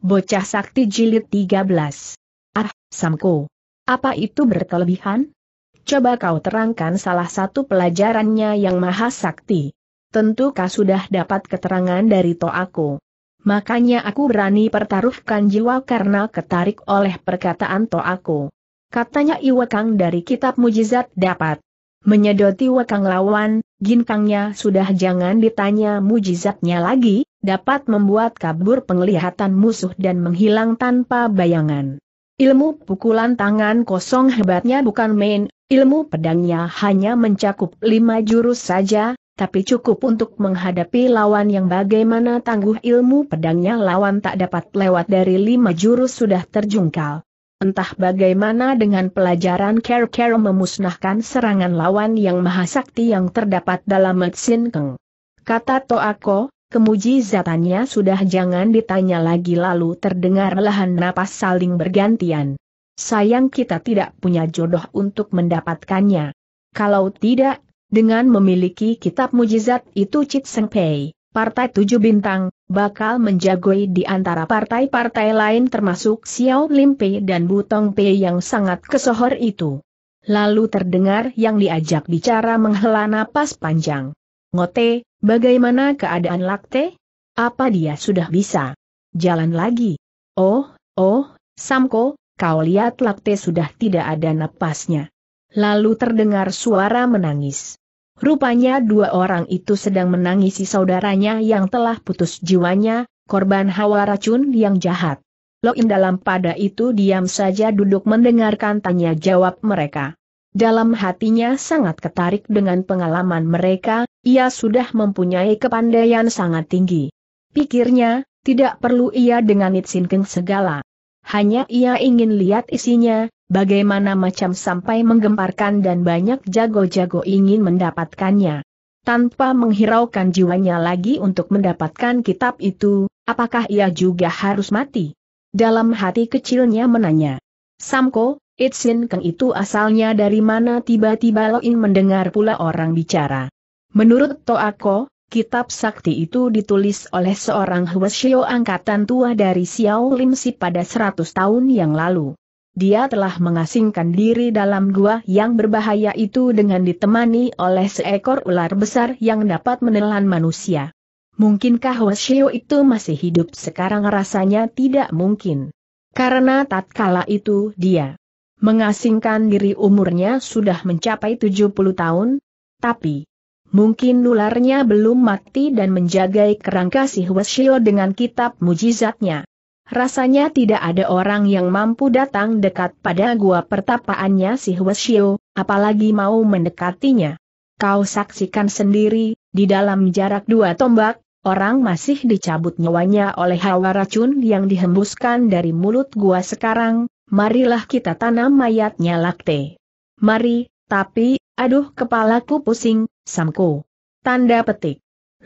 Bocah Sakti Jilid 13. Ah, Samko. Apa itu berkelebihan? Coba kau terangkan salah satu pelajarannya yang maha sakti. Tentu kau sudah dapat keterangan dari aku. Makanya aku berani pertaruhkan jiwa karena ketarik oleh perkataan aku. Katanya Iwakang dari kitab mujizat dapat menyedoti Wakang lawan, ginkangnya sudah jangan ditanya mujizatnya lagi, dapat membuat kabur penglihatan musuh dan menghilang tanpa bayangan. Ilmu pukulan tangan kosong hebatnya bukan main, ilmu pedangnya hanya mencakup lima jurus saja, tapi cukup untuk menghadapi lawan yang bagaimana tangguh ilmu pedangnya lawan tak dapat lewat dari lima jurus sudah terjungkal. Entah bagaimana dengan pelajaran Care Care memusnahkan serangan lawan yang mahasakti yang terdapat dalam Metsin Keng. Kata Toako, zatannya sudah jangan ditanya lagi lalu terdengar lahan napas saling bergantian. Sayang kita tidak punya jodoh untuk mendapatkannya. Kalau tidak, dengan memiliki kitab mujizat itu Cit Seng Pei, Partai Tujuh Bintang, bakal menjagoi di antara partai-partai lain termasuk Xiao Lim Pei dan Butong Pei yang sangat kesohor itu. Lalu terdengar yang diajak bicara menghela napas panjang. Ngote, Bagaimana keadaan Lakte? Apa dia sudah bisa? Jalan lagi. Oh, oh, Samko, kau lihat Lakte sudah tidak ada napasnya. Lalu terdengar suara menangis. Rupanya dua orang itu sedang menangisi saudaranya yang telah putus jiwanya, korban hawa racun yang jahat. Loin dalam pada itu diam saja duduk mendengarkan tanya jawab mereka. Dalam hatinya sangat ketarik dengan pengalaman mereka, ia sudah mempunyai kepandaian sangat tinggi. Pikirnya, tidak perlu ia dengan Itsin segala. Hanya ia ingin lihat isinya, bagaimana macam sampai menggemparkan dan banyak jago-jago ingin mendapatkannya. Tanpa menghiraukan jiwanya lagi untuk mendapatkan kitab itu, apakah ia juga harus mati? Dalam hati kecilnya menanya. Samko, Itsin Keng itu asalnya dari mana tiba-tiba Loin mendengar pula orang bicara. Menurut Toako, kitab sakti itu ditulis oleh seorang Huashio angkatan tua dari Xiao Limsi pada 100 tahun yang lalu. Dia telah mengasingkan diri dalam gua yang berbahaya itu dengan ditemani oleh seekor ular besar yang dapat menelan manusia. Mungkinkah Huashio itu masih hidup sekarang rasanya tidak mungkin. Karena tatkala itu dia mengasingkan diri umurnya sudah mencapai 70 tahun, tapi mungkin nularnya belum mati dan menjagai kerangka si Huashio dengan kitab mujizatnya. Rasanya tidak ada orang yang mampu datang dekat pada gua pertapaannya si Huashio, apalagi mau mendekatinya. Kau saksikan sendiri, di dalam jarak dua tombak, Orang masih dicabut nyawanya oleh hawa racun yang dihembuskan dari mulut gua sekarang, marilah kita tanam mayatnya Lakte. Mari, tapi, aduh kepalaku pusing, samku. Tanda petik.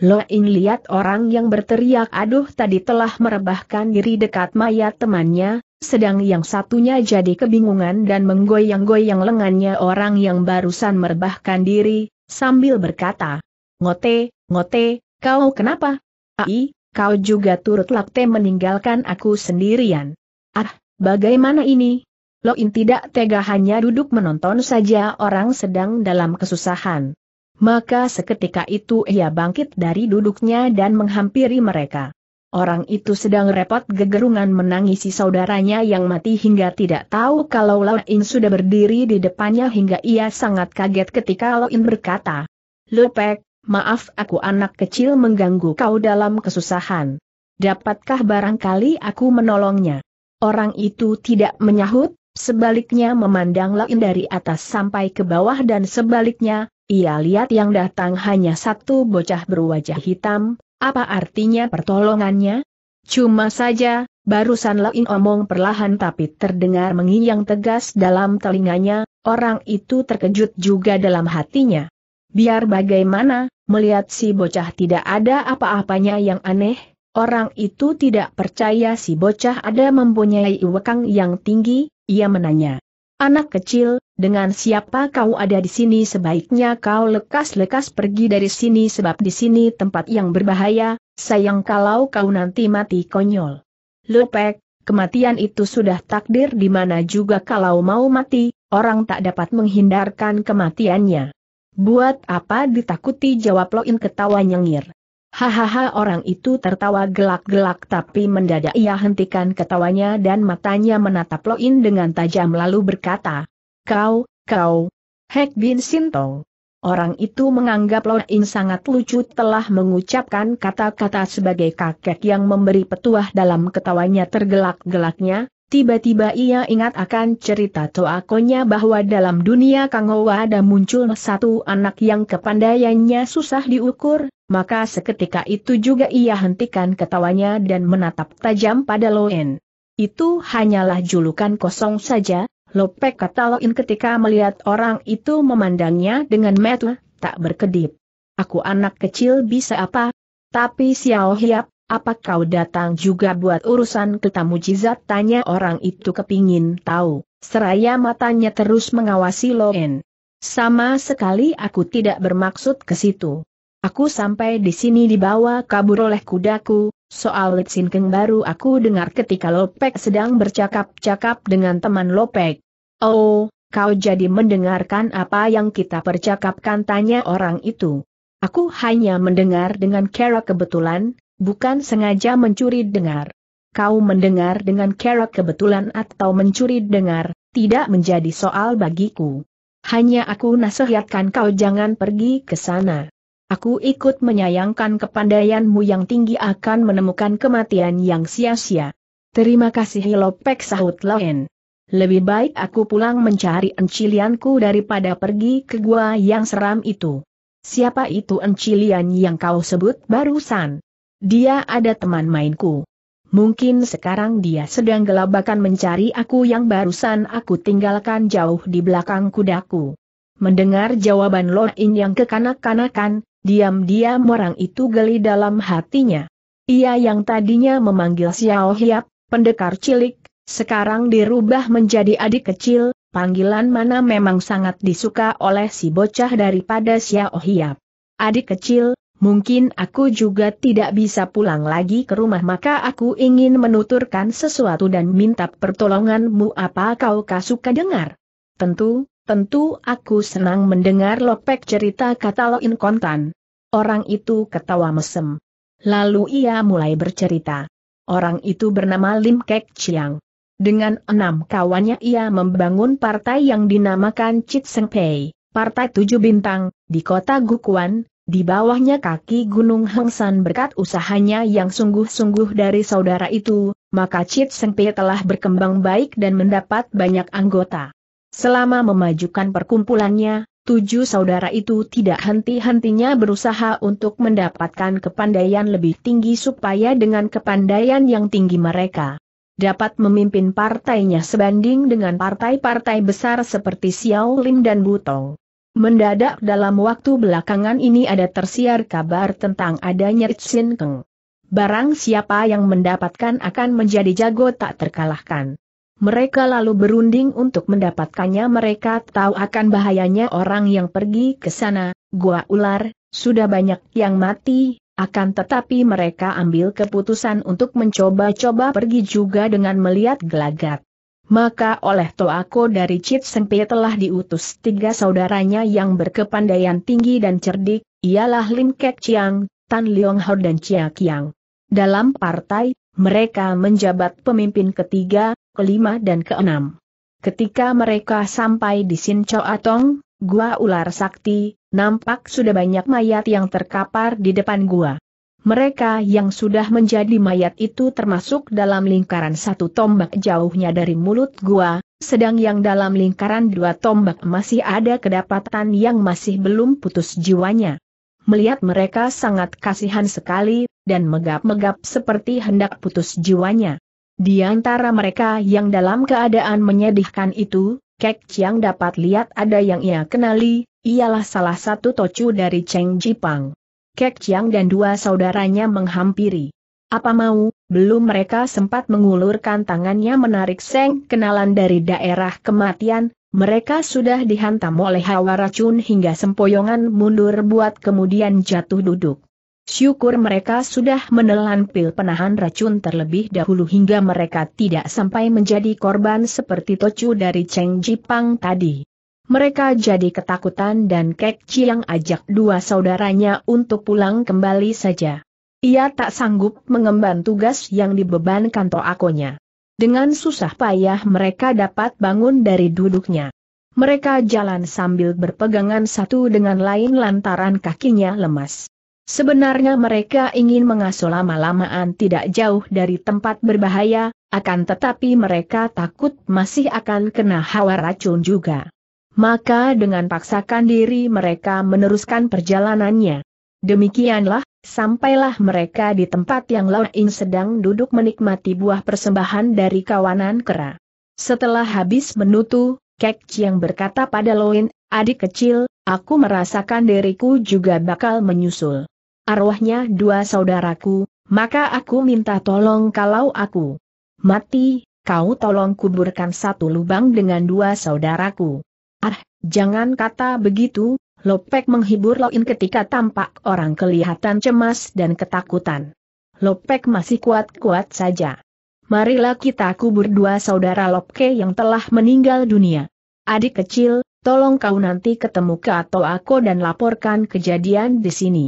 Lo ing lihat orang yang berteriak aduh tadi telah merebahkan diri dekat mayat temannya, sedang yang satunya jadi kebingungan dan menggoyang-goyang lengannya orang yang barusan merebahkan diri, sambil berkata, Ngote, ngote, kau kenapa? Ai, kau juga turut lakte meninggalkan aku sendirian. Ah, Bagaimana ini? Loin tidak tega hanya duduk menonton saja orang sedang dalam kesusahan. Maka seketika itu ia bangkit dari duduknya dan menghampiri mereka. Orang itu sedang repot gegerungan menangisi saudaranya yang mati hingga tidak tahu kalau Loin sudah berdiri di depannya hingga ia sangat kaget ketika Loin berkata, Lepek, maaf aku anak kecil mengganggu kau dalam kesusahan. Dapatkah barangkali aku menolongnya? Orang itu tidak menyahut, sebaliknya memandang Lain dari atas sampai ke bawah dan sebaliknya, ia lihat yang datang hanya satu bocah berwajah hitam, apa artinya pertolongannya? Cuma saja, barusan Lain omong perlahan tapi terdengar yang tegas dalam telinganya, orang itu terkejut juga dalam hatinya. Biar bagaimana, melihat si bocah tidak ada apa-apanya yang aneh, Orang itu tidak percaya si bocah ada mempunyai iwekang yang tinggi, ia menanya. Anak kecil, dengan siapa kau ada di sini sebaiknya kau lekas-lekas pergi dari sini sebab di sini tempat yang berbahaya, sayang kalau kau nanti mati konyol. Lepek, kematian itu sudah takdir di mana juga kalau mau mati, orang tak dapat menghindarkan kematiannya. Buat apa ditakuti jawab Loin ketawa nyengir. Hahaha orang itu tertawa gelak-gelak tapi mendadak ia hentikan ketawanya dan matanya menatap Loin dengan tajam lalu berkata, Kau, kau, Hek Bin Sintong." Orang itu menganggap Loin sangat lucu telah mengucapkan kata-kata sebagai kakek yang memberi petuah dalam ketawanya tergelak-gelaknya, Tiba-tiba ia ingat akan cerita Toakonya bahwa dalam dunia Kangowa ada muncul satu anak yang kepandaiannya susah diukur, maka seketika itu juga ia hentikan ketawanya dan menatap tajam pada Loen. Itu hanyalah julukan kosong saja, Lopek kata Loen ketika melihat orang itu memandangnya dengan metu, tak berkedip. Aku anak kecil bisa apa? Tapi Xiao Hiap, apa kau datang juga buat urusan kita jizat? Tanya orang itu kepingin tahu, seraya matanya terus mengawasi Loen. Sama sekali aku tidak bermaksud ke situ. Aku sampai di sini dibawa kabur oleh kudaku, soal Litsin keng baru aku dengar ketika Lopek sedang bercakap-cakap dengan teman Lopek. Oh, kau jadi mendengarkan apa yang kita percakapkan tanya orang itu. Aku hanya mendengar dengan kera kebetulan, bukan sengaja mencuri dengar. Kau mendengar dengan kerak kebetulan atau mencuri dengar, tidak menjadi soal bagiku. Hanya aku nasihatkan kau jangan pergi ke sana. Aku ikut menyayangkan kepandaianmu yang tinggi akan menemukan kematian yang sia-sia. Terima kasih Hilopek sahut Loen. Lebih baik aku pulang mencari encilianku daripada pergi ke gua yang seram itu. Siapa itu encilian yang kau sebut barusan? Dia ada teman mainku. Mungkin sekarang dia sedang gelabakan mencari aku yang barusan aku tinggalkan jauh di belakang kudaku. Mendengar jawaban Lord In yang kekanak-kanakan, diam-diam orang itu geli dalam hatinya. Ia yang tadinya memanggil Xiao Hiap, pendekar cilik, sekarang dirubah menjadi adik kecil, panggilan mana memang sangat disuka oleh si bocah daripada Xiao Hiap. Adik kecil, Mungkin aku juga tidak bisa pulang lagi ke rumah maka aku ingin menuturkan sesuatu dan minta pertolonganmu apa kau suka dengar. Tentu, tentu aku senang mendengar lopek cerita kata Loin Kontan. Orang itu ketawa mesem. Lalu ia mulai bercerita. Orang itu bernama Lim Kek Chiang. Dengan enam kawannya ia membangun partai yang dinamakan Chit Seng Pei, Partai Tujuh Bintang, di kota Gukuan, di bawahnya kaki Gunung San berkat usahanya yang sungguh-sungguh dari saudara itu, maka Chit Pei telah berkembang baik dan mendapat banyak anggota. Selama memajukan perkumpulannya, tujuh saudara itu tidak henti-hentinya berusaha untuk mendapatkan kepandaian lebih tinggi supaya dengan kepandaian yang tinggi mereka dapat memimpin partainya sebanding dengan partai-partai besar seperti Xiao Lim dan Butong. Mendadak dalam waktu belakangan ini ada tersiar kabar tentang adanya Tsin Keng. Barang siapa yang mendapatkan akan menjadi jago tak terkalahkan. Mereka lalu berunding untuk mendapatkannya mereka tahu akan bahayanya orang yang pergi ke sana, gua ular, sudah banyak yang mati, akan tetapi mereka ambil keputusan untuk mencoba-coba pergi juga dengan melihat gelagat maka oleh Toako dari Chit Sempe telah diutus tiga saudaranya yang berkepandaian tinggi dan cerdik, ialah Lim Kek Chiang, Tan Leong Ho dan Chia Kiang. Dalam partai, mereka menjabat pemimpin ketiga, kelima dan keenam. Ketika mereka sampai di Sin Atong, Gua Ular Sakti, nampak sudah banyak mayat yang terkapar di depan gua. Mereka yang sudah menjadi mayat itu termasuk dalam lingkaran satu tombak jauhnya dari mulut gua, sedang yang dalam lingkaran dua tombak masih ada kedapatan yang masih belum putus jiwanya. Melihat mereka sangat kasihan sekali, dan megap-megap seperti hendak putus jiwanya. Di antara mereka yang dalam keadaan menyedihkan itu, Kek Chiang dapat lihat ada yang ia kenali, ialah salah satu tocu dari Cheng Jipang. Kek Chiang dan dua saudaranya menghampiri. Apa mau, belum mereka sempat mengulurkan tangannya menarik seng kenalan dari daerah kematian, mereka sudah dihantam oleh hawa racun hingga sempoyongan mundur buat kemudian jatuh duduk. Syukur mereka sudah menelan pil penahan racun terlebih dahulu hingga mereka tidak sampai menjadi korban seperti Tocu dari Cheng Jipang tadi. Mereka jadi ketakutan dan Kek Chiang ajak dua saudaranya untuk pulang kembali saja. Ia tak sanggup mengemban tugas yang dibebankan toakonya. Dengan susah payah mereka dapat bangun dari duduknya. Mereka jalan sambil berpegangan satu dengan lain lantaran kakinya lemas. Sebenarnya mereka ingin mengasuh lama-lamaan tidak jauh dari tempat berbahaya, akan tetapi mereka takut masih akan kena hawa racun juga maka dengan paksakan diri mereka meneruskan perjalanannya. Demikianlah, sampailah mereka di tempat yang Laoin sedang duduk menikmati buah persembahan dari kawanan kera. Setelah habis menutu, Kek Chiang berkata pada Loin, adik kecil, aku merasakan diriku juga bakal menyusul. Arwahnya dua saudaraku, maka aku minta tolong kalau aku mati, kau tolong kuburkan satu lubang dengan dua saudaraku. Ah, jangan kata begitu, Lopek menghibur Loin ketika tampak orang kelihatan cemas dan ketakutan. Lopek masih kuat-kuat saja. Marilah kita kubur dua saudara Lopke yang telah meninggal dunia. Adik kecil, tolong kau nanti ketemu ke Toako dan laporkan kejadian di sini.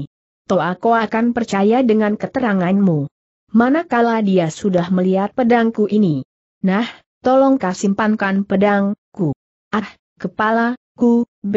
Toako akan percaya dengan keteranganmu. Manakala dia sudah melihat pedangku ini. Nah, tolong kau simpankan pedangku. Ah, Kepala, ku, B.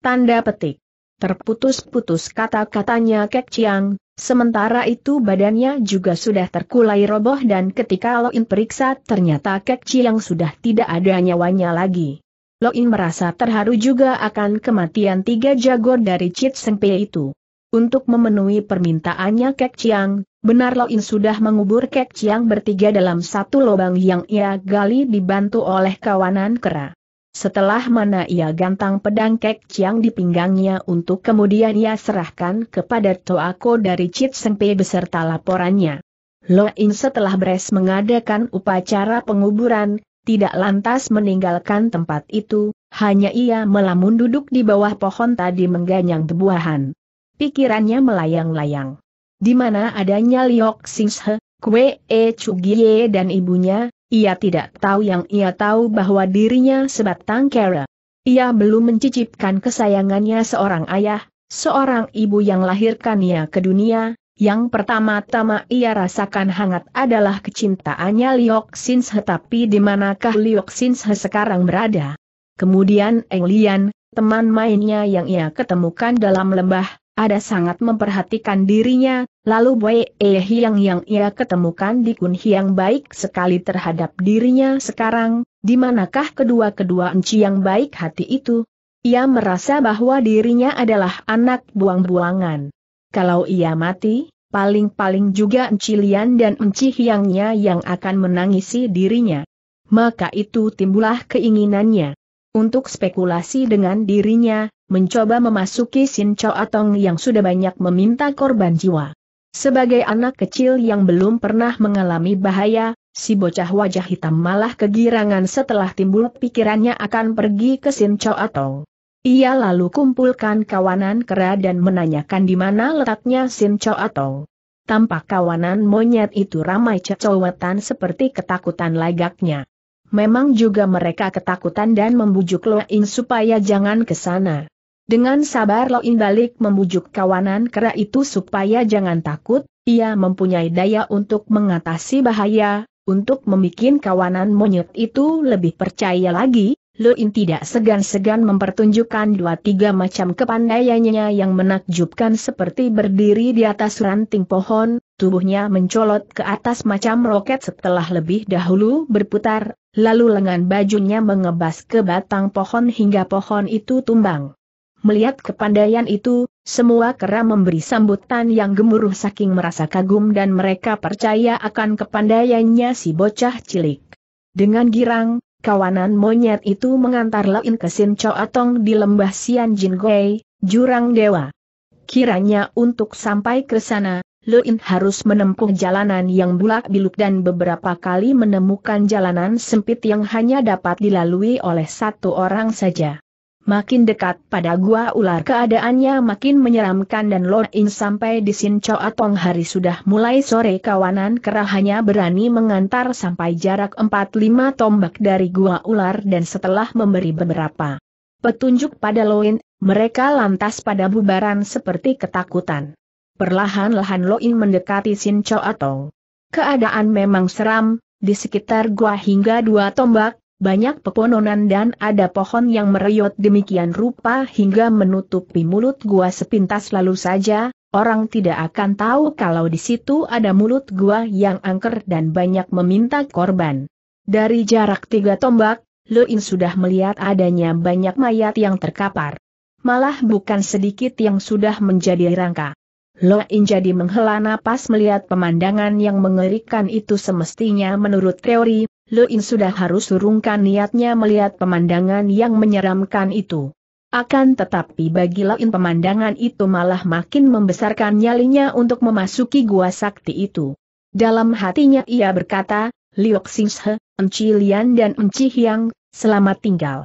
Tanda petik. Terputus-putus kata-katanya Kek Chiang, sementara itu badannya juga sudah terkulai roboh dan ketika Loin periksa ternyata Kek Chiang sudah tidak ada nyawanya lagi. Loin merasa terharu juga akan kematian tiga jago dari Chit Sengpe itu. Untuk memenuhi permintaannya Kek Chiang, benar Loin sudah mengubur Kek Chiang bertiga dalam satu lubang yang ia gali dibantu oleh kawanan kera. Setelah mana ia gantang pedang kek ciang di pinggangnya untuk kemudian ia serahkan kepada Toako dari Chit Sengpe beserta laporannya. Lo In setelah beres mengadakan upacara penguburan, tidak lantas meninggalkan tempat itu, hanya ia melamun duduk di bawah pohon tadi mengganyang buahan. Pikirannya melayang-layang. Di mana adanya Liok Singshe, Kwe E Chugie dan ibunya, ia tidak tahu yang ia tahu bahwa dirinya sebatang kera. Ia belum mencicipkan kesayangannya seorang ayah, seorang ibu yang lahirkannya ke dunia, yang pertama-tama ia rasakan hangat adalah kecintaannya Liok Sinshe tapi di manakah Liok Sinshe sekarang berada? Kemudian Eng Lian, teman mainnya yang ia ketemukan dalam lembah, ada sangat memperhatikan dirinya, lalu boy E Hiang yang ia ketemukan di Kun Hiang baik sekali terhadap dirinya sekarang, di manakah kedua-kedua enci yang baik hati itu? Ia merasa bahwa dirinya adalah anak buang-buangan. Kalau ia mati, paling-paling juga enci Lian dan enci Hiangnya yang akan menangisi dirinya. Maka itu timbullah keinginannya untuk spekulasi dengan dirinya, mencoba memasuki Sin Chow Atong yang sudah banyak meminta korban jiwa. Sebagai anak kecil yang belum pernah mengalami bahaya, si bocah wajah hitam malah kegirangan setelah timbul pikirannya akan pergi ke Sin Chow Atong. Ia lalu kumpulkan kawanan kera dan menanyakan di mana letaknya Sin Chow Atong. Tampak kawanan monyet itu ramai cecowetan seperti ketakutan lagaknya. Memang juga mereka ketakutan dan membujuk Lo In supaya jangan ke sana. Dengan sabar Loin balik membujuk kawanan kera itu supaya jangan takut, ia mempunyai daya untuk mengatasi bahaya, untuk membuat kawanan monyet itu lebih percaya lagi, Loin tidak segan-segan mempertunjukkan dua tiga macam kepandaiannya yang menakjubkan seperti berdiri di atas ranting pohon, tubuhnya mencolot ke atas macam roket setelah lebih dahulu berputar, lalu lengan bajunya mengebas ke batang pohon hingga pohon itu tumbang. Melihat kepandaian itu, semua kera memberi sambutan yang gemuruh saking merasa kagum dan mereka percaya akan kepandaiannya si bocah cilik. Dengan girang, kawanan monyet itu mengantar Lain ke Sin Atong di lembah Sian Gui, jurang dewa. Kiranya untuk sampai ke sana, Luin harus menempuh jalanan yang bulak-biluk dan beberapa kali menemukan jalanan sempit yang hanya dapat dilalui oleh satu orang saja. Makin dekat pada gua ular keadaannya makin menyeramkan dan Lord In sampai di Sin Choa Tong hari sudah mulai sore kawanan kera hanya berani mengantar sampai jarak 4-5 tombak dari gua ular dan setelah memberi beberapa petunjuk pada Loin, mereka lantas pada bubaran seperti ketakutan. Perlahan-lahan Loin mendekati Sin Choa Tong. Keadaan memang seram, di sekitar gua hingga dua tombak, banyak pepohonan dan ada pohon yang mereyot demikian rupa hingga menutupi mulut gua sepintas lalu saja, orang tidak akan tahu kalau di situ ada mulut gua yang angker dan banyak meminta korban. Dari jarak tiga tombak, Luin sudah melihat adanya banyak mayat yang terkapar. Malah bukan sedikit yang sudah menjadi rangka. Loin jadi menghela napas melihat pemandangan yang mengerikan itu semestinya menurut teori, In sudah harus urungkan niatnya melihat pemandangan yang menyeramkan itu. Akan tetapi bagi in pemandangan itu malah makin membesarkan nyalinya untuk memasuki gua sakti itu. Dalam hatinya ia berkata, Liok Singshe, Enci Lian dan Enci Hyang, selamat tinggal.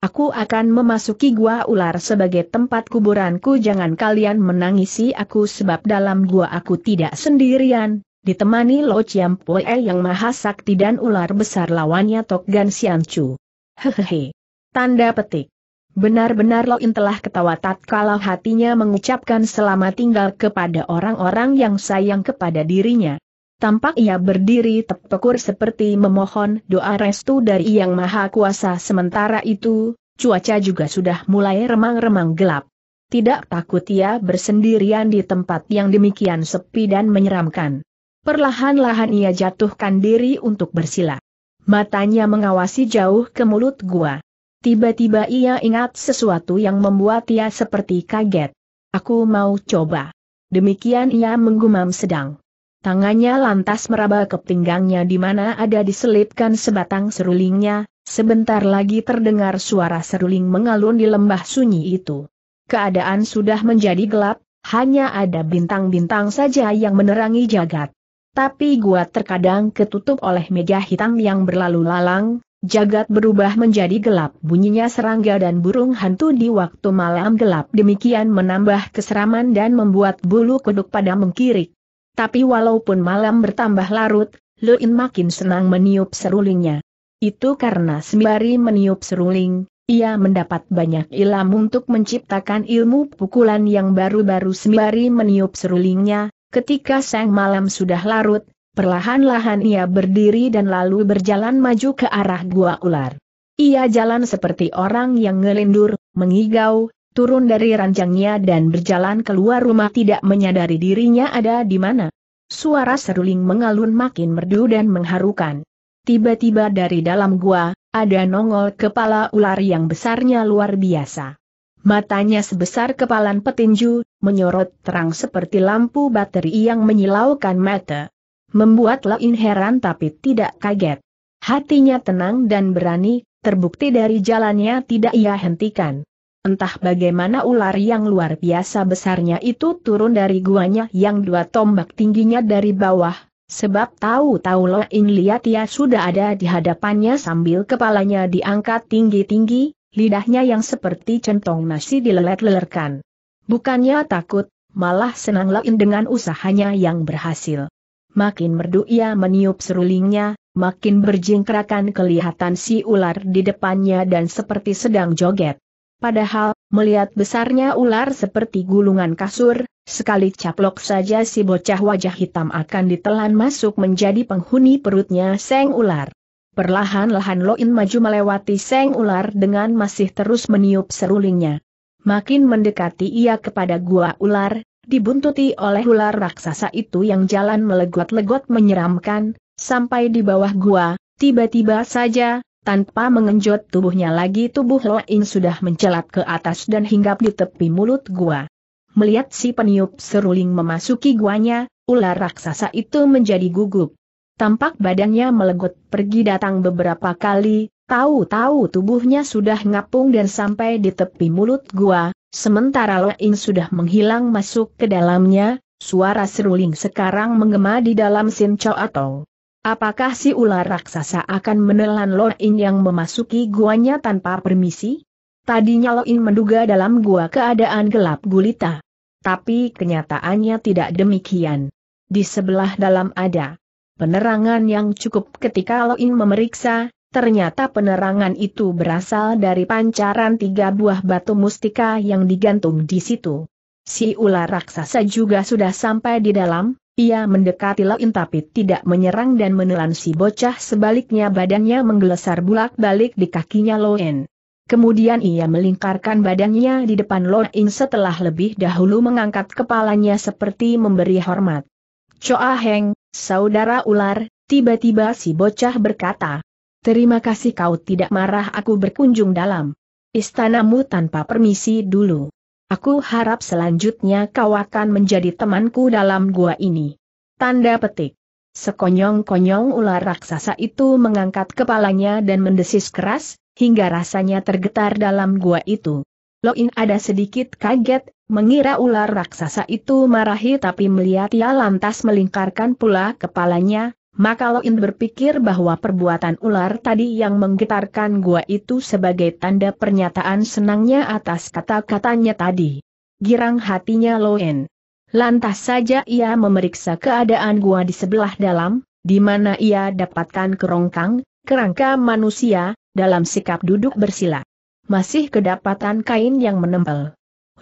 Aku akan memasuki gua ular sebagai tempat kuburanku jangan kalian menangisi aku sebab dalam gua aku tidak sendirian, ditemani Lo Chiam Pue yang maha sakti dan ular besar lawannya Tok Gan Sian Chu. Hehehe. Tanda petik. Benar-benar In telah ketawa tatkala hatinya mengucapkan selamat tinggal kepada orang-orang yang sayang kepada dirinya. Tampak ia berdiri tepekur seperti memohon doa restu dari Yang Maha Kuasa sementara itu, cuaca juga sudah mulai remang-remang gelap. Tidak takut ia bersendirian di tempat yang demikian sepi dan menyeramkan. Perlahan-lahan ia jatuhkan diri untuk bersila. Matanya mengawasi jauh ke mulut gua. Tiba-tiba ia ingat sesuatu yang membuat ia seperti kaget. Aku mau coba. Demikian ia menggumam sedang. Tangannya lantas meraba ke pinggangnya di mana ada diselipkan sebatang serulingnya, sebentar lagi terdengar suara seruling mengalun di lembah sunyi itu. Keadaan sudah menjadi gelap, hanya ada bintang-bintang saja yang menerangi jagat. Tapi gua terkadang ketutup oleh meja hitam yang berlalu lalang, jagat berubah menjadi gelap bunyinya serangga dan burung hantu di waktu malam gelap demikian menambah keseraman dan membuat bulu kuduk pada mengkirik. Tapi walaupun malam bertambah larut, Luin makin senang meniup serulingnya. Itu karena sembari meniup seruling, ia mendapat banyak ilmu untuk menciptakan ilmu pukulan yang baru-baru sembari meniup serulingnya, Ketika sang malam sudah larut, perlahan-lahan ia berdiri dan lalu berjalan maju ke arah gua ular. Ia jalan seperti orang yang ngelindur, mengigau, turun dari ranjangnya dan berjalan keluar rumah tidak menyadari dirinya ada di mana. Suara seruling mengalun makin merdu dan mengharukan. Tiba-tiba dari dalam gua, ada nongol kepala ular yang besarnya luar biasa. Matanya sebesar kepalan petinju, menyorot terang seperti lampu bateri yang menyilaukan mata. Membuat Lain heran tapi tidak kaget. Hatinya tenang dan berani, terbukti dari jalannya tidak ia hentikan. Entah bagaimana ular yang luar biasa besarnya itu turun dari guanya yang dua tombak tingginya dari bawah, sebab tahu-tahu Loin lihat ia sudah ada di hadapannya sambil kepalanya diangkat tinggi-tinggi, lidahnya yang seperti centong nasi dilelet lelerkan Bukannya takut, malah senang lain dengan usahanya yang berhasil. Makin merdu ia meniup serulingnya, makin berjingkrakan kelihatan si ular di depannya dan seperti sedang joget. Padahal, melihat besarnya ular seperti gulungan kasur, sekali caplok saja si bocah wajah hitam akan ditelan masuk menjadi penghuni perutnya seng ular. Perlahan-lahan Loin maju melewati Seng Ular dengan masih terus meniup serulingnya. Makin mendekati ia kepada gua ular, dibuntuti oleh ular raksasa itu yang jalan melegot-legot menyeramkan, sampai di bawah gua, tiba-tiba saja, tanpa mengenjot tubuhnya lagi tubuh Loin sudah mencelat ke atas dan hinggap di tepi mulut gua. Melihat si peniup seruling memasuki guanya, ular raksasa itu menjadi gugup. Tampak badannya melegut pergi datang beberapa kali, tahu-tahu tubuhnya sudah ngapung dan sampai di tepi mulut gua, sementara Loing sudah menghilang masuk ke dalamnya, suara seruling sekarang menggema di dalam Sinco atau Apakah si ular raksasa akan menelan Loin yang memasuki guanya tanpa permisi? Tadinya Loin menduga dalam gua keadaan gelap gulita. Tapi kenyataannya tidak demikian. Di sebelah dalam ada Penerangan yang cukup ketika Loin memeriksa, ternyata penerangan itu berasal dari pancaran tiga buah batu mustika yang digantung di situ. Si ular raksasa juga sudah sampai di dalam, ia mendekati Loin tapi tidak menyerang dan menelan si bocah sebaliknya badannya menggelesar bulak-balik di kakinya Loin. Kemudian ia melingkarkan badannya di depan Loin setelah lebih dahulu mengangkat kepalanya seperti memberi hormat. Choa Heng, Saudara ular, tiba-tiba si bocah berkata. Terima kasih kau tidak marah aku berkunjung dalam istanamu tanpa permisi dulu. Aku harap selanjutnya kau akan menjadi temanku dalam gua ini. Tanda petik. Sekonyong-konyong ular raksasa itu mengangkat kepalanya dan mendesis keras, hingga rasanya tergetar dalam gua itu. Loin ada sedikit kaget, Mengira ular raksasa itu marahi tapi melihat ia lantas melingkarkan pula kepalanya, maka Loin berpikir bahwa perbuatan ular tadi yang menggetarkan gua itu sebagai tanda pernyataan senangnya atas kata-katanya tadi. Girang hatinya Loin. Lantas saja ia memeriksa keadaan gua di sebelah dalam, di mana ia dapatkan kerongkang, kerangka manusia, dalam sikap duduk bersila. Masih kedapatan kain yang menempel.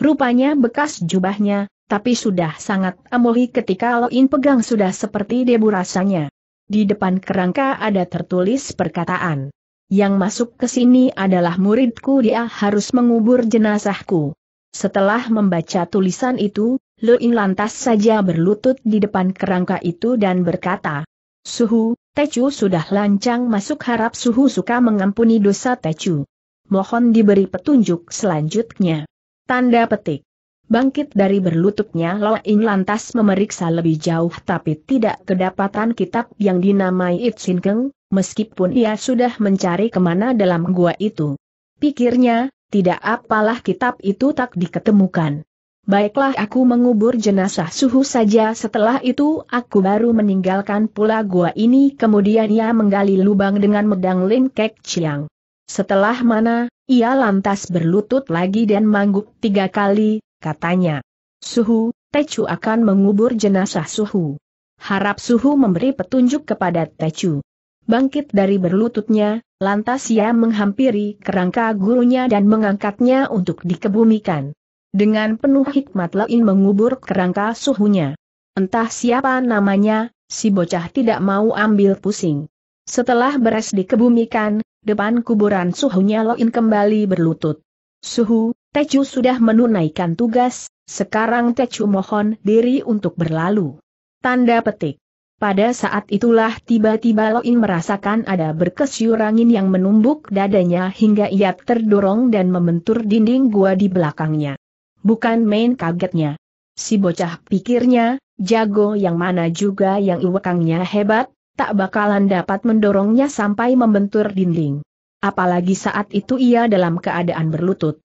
Rupanya bekas jubahnya, tapi sudah sangat amohi ketika Loin pegang sudah seperti debu rasanya. Di depan kerangka ada tertulis perkataan. Yang masuk ke sini adalah muridku dia harus mengubur jenazahku. Setelah membaca tulisan itu, Loin lantas saja berlutut di depan kerangka itu dan berkata, Suhu, Tecu sudah lancang masuk harap Suhu suka mengampuni dosa Tecu. Mohon diberi petunjuk selanjutnya. Tanda petik. Bangkit dari berlututnya Ing lantas memeriksa lebih jauh tapi tidak kedapatan kitab yang dinamai It Sin Keng, meskipun ia sudah mencari kemana dalam gua itu. Pikirnya, tidak apalah kitab itu tak diketemukan. Baiklah aku mengubur jenazah suhu saja setelah itu aku baru meninggalkan pula gua ini kemudian ia menggali lubang dengan medang Lim Kek Chiang. Setelah mana, ia lantas berlutut lagi dan mangguk tiga kali, katanya. Suhu, Techu akan mengubur jenazah Suhu. Harap Suhu memberi petunjuk kepada Techu. Bangkit dari berlututnya, lantas ia menghampiri kerangka gurunya dan mengangkatnya untuk dikebumikan. Dengan penuh hikmat lain mengubur kerangka suhunya. Entah siapa namanya, si bocah tidak mau ambil pusing. Setelah beres dikebumikan, depan kuburan suhunya Loin kembali berlutut. Suhu, Tecu sudah menunaikan tugas, sekarang Tecu mohon diri untuk berlalu. Tanda petik. Pada saat itulah tiba-tiba Loin merasakan ada berkesyur angin yang menumbuk dadanya hingga ia terdorong dan membentur dinding gua di belakangnya. Bukan main kagetnya. Si bocah pikirnya, jago yang mana juga yang iwekangnya hebat, tak bakalan dapat mendorongnya sampai membentur dinding. Apalagi saat itu ia dalam keadaan berlutut.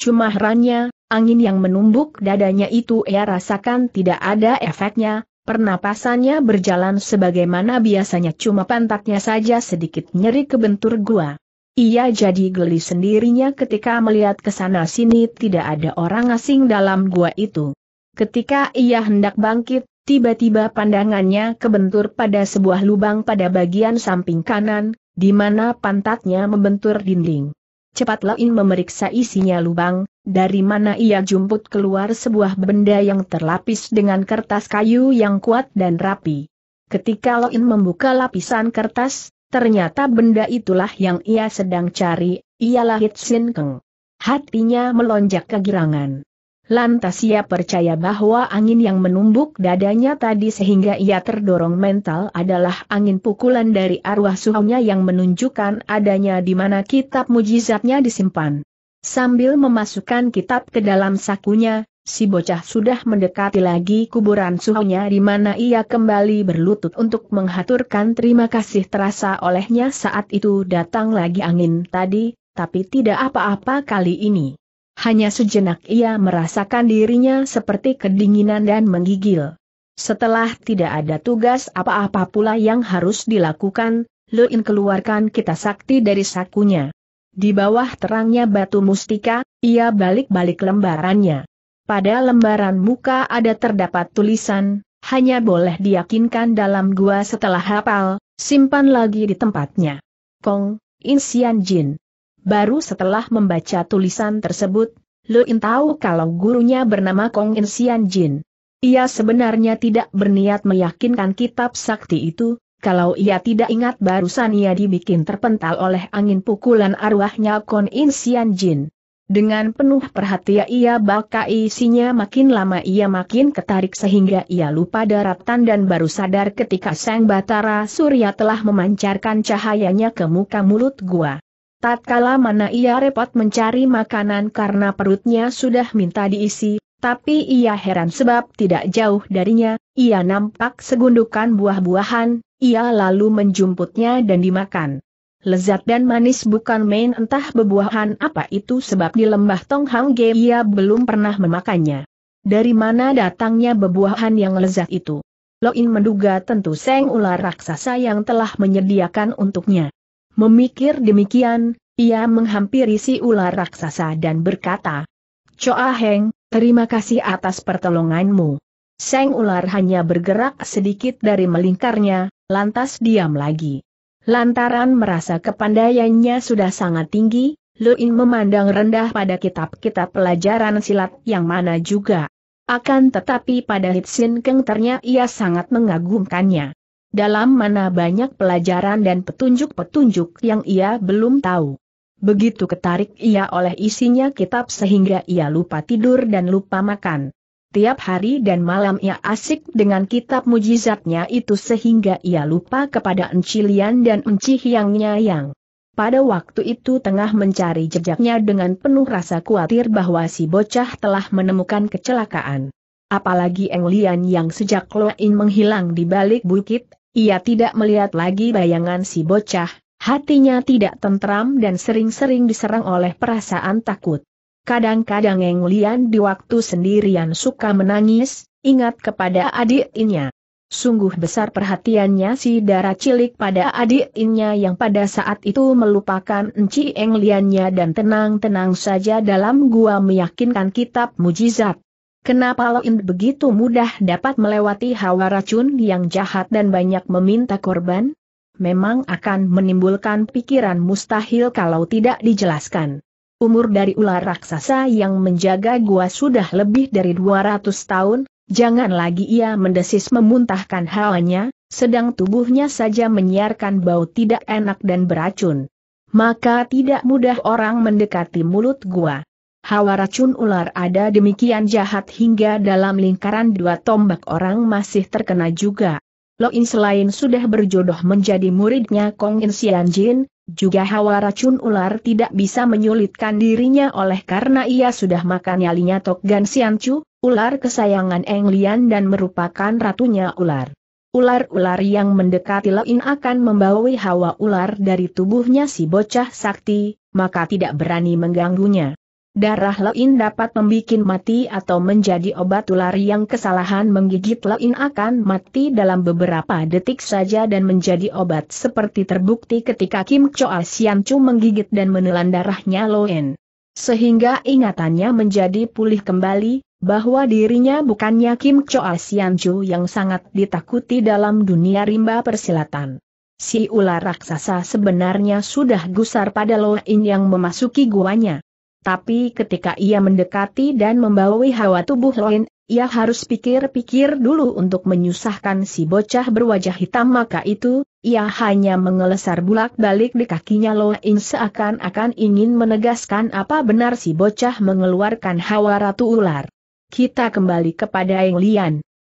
Cuma herannya, angin yang menumbuk dadanya itu ia rasakan tidak ada efeknya, pernapasannya berjalan sebagaimana biasanya cuma pantatnya saja sedikit nyeri ke bentur gua. Ia jadi geli sendirinya ketika melihat ke sana sini tidak ada orang asing dalam gua itu. Ketika ia hendak bangkit, Tiba-tiba pandangannya kebentur pada sebuah lubang pada bagian samping kanan, di mana pantatnya membentur dinding. Cepat Lain memeriksa isinya lubang, dari mana ia jumput keluar sebuah benda yang terlapis dengan kertas kayu yang kuat dan rapi. Ketika Lain membuka lapisan kertas, ternyata benda itulah yang ia sedang cari, ialah Hitsin Keng. Hatinya melonjak kegirangan. Lantas ia percaya bahwa angin yang menumbuk dadanya tadi sehingga ia terdorong mental adalah angin pukulan dari arwah suhunya yang menunjukkan adanya di mana kitab mujizatnya disimpan. Sambil memasukkan kitab ke dalam sakunya, si bocah sudah mendekati lagi kuburan suhunya di mana ia kembali berlutut untuk menghaturkan terima kasih terasa olehnya saat itu datang lagi angin tadi, tapi tidak apa-apa kali ini. Hanya sejenak ia merasakan dirinya seperti kedinginan dan menggigil. Setelah tidak ada tugas apa-apa pula yang harus dilakukan, Luin keluarkan kita sakti dari sakunya. Di bawah terangnya batu mustika, ia balik-balik lembarannya. Pada lembaran muka ada terdapat tulisan, hanya boleh diyakinkan dalam gua setelah hafal, simpan lagi di tempatnya. Kong, Insian Jin. Baru setelah membaca tulisan tersebut, Lu In tahu kalau gurunya bernama Kong In Sian Jin. Ia sebenarnya tidak berniat meyakinkan kitab sakti itu, kalau ia tidak ingat barusan ia dibikin terpental oleh angin pukulan arwahnya Kong In Sian Jin. Dengan penuh perhatian ia baca isinya makin lama ia makin ketarik sehingga ia lupa daratan dan baru sadar ketika Sang Batara Surya telah memancarkan cahayanya ke muka mulut gua. Tatkala mana ia repot mencari makanan karena perutnya sudah minta diisi, tapi ia heran sebab tidak jauh darinya, ia nampak segundukan buah-buahan, ia lalu menjumputnya dan dimakan. Lezat dan manis bukan main entah bebuahan apa itu sebab di lembah Tonghangge ia belum pernah memakannya. Dari mana datangnya bebuahan yang lezat itu? Loin menduga tentu Seng ular raksasa yang telah menyediakan untuknya. Memikir demikian, ia menghampiri si ular raksasa dan berkata, Choa Heng, terima kasih atas pertolonganmu. Seng ular hanya bergerak sedikit dari melingkarnya, lantas diam lagi. Lantaran merasa kepandaiannya sudah sangat tinggi, Luin memandang rendah pada kitab-kitab pelajaran silat yang mana juga. Akan tetapi pada Hitsin Keng ternyata ia sangat mengagumkannya dalam mana banyak pelajaran dan petunjuk-petunjuk yang ia belum tahu. Begitu ketarik ia oleh isinya kitab sehingga ia lupa tidur dan lupa makan. Tiap hari dan malam ia asik dengan kitab mujizatnya itu sehingga ia lupa kepada Encilian dan encih yang nyayang. Pada waktu itu tengah mencari jejaknya dengan penuh rasa khawatir bahwa si bocah telah menemukan kecelakaan. Apalagi Englian yang sejak Loin menghilang di balik bukit, ia tidak melihat lagi bayangan si bocah, hatinya tidak tentram dan sering-sering diserang oleh perasaan takut. Kadang-kadang Eng Lian di waktu sendirian suka menangis, ingat kepada adik inya. Sungguh besar perhatiannya si darah cilik pada adik inya yang pada saat itu melupakan enci engliannya dan tenang-tenang saja dalam gua meyakinkan kitab mujizat. Kenapa Loin begitu mudah dapat melewati hawa racun yang jahat dan banyak meminta korban? Memang akan menimbulkan pikiran mustahil kalau tidak dijelaskan. Umur dari ular raksasa yang menjaga gua sudah lebih dari 200 tahun, jangan lagi ia mendesis memuntahkan hawanya, sedang tubuhnya saja menyiarkan bau tidak enak dan beracun. Maka tidak mudah orang mendekati mulut gua. Hawa racun ular ada demikian jahat hingga dalam lingkaran dua tombak orang masih terkena juga. Lo In selain sudah berjodoh menjadi muridnya Kong In Xian Jin, juga hawa racun ular tidak bisa menyulitkan dirinya oleh karena ia sudah makan nyalinya Tok Gan Xian Chu, ular kesayangan Eng Lian dan merupakan ratunya ular. Ular-ular yang mendekati Lo In akan membawa hawa ular dari tubuhnya si bocah sakti, maka tidak berani mengganggunya. Darah lain dapat membuat mati atau menjadi obat ular yang kesalahan menggigit lain akan mati dalam beberapa detik saja dan menjadi obat seperti terbukti ketika Kim Choa Sian Chu menggigit dan menelan darahnya Loen, Sehingga ingatannya menjadi pulih kembali, bahwa dirinya bukannya Kim Choa Sian Chu yang sangat ditakuti dalam dunia rimba persilatan. Si ular raksasa sebenarnya sudah gusar pada Loin yang memasuki guanya tapi ketika ia mendekati dan membawai hawa tubuh Loin, ia harus pikir-pikir dulu untuk menyusahkan si bocah berwajah hitam maka itu, ia hanya mengelesar bulak-balik di kakinya Loin seakan-akan ingin menegaskan apa benar si bocah mengeluarkan hawa ratu ular. Kita kembali kepada Eng Lian.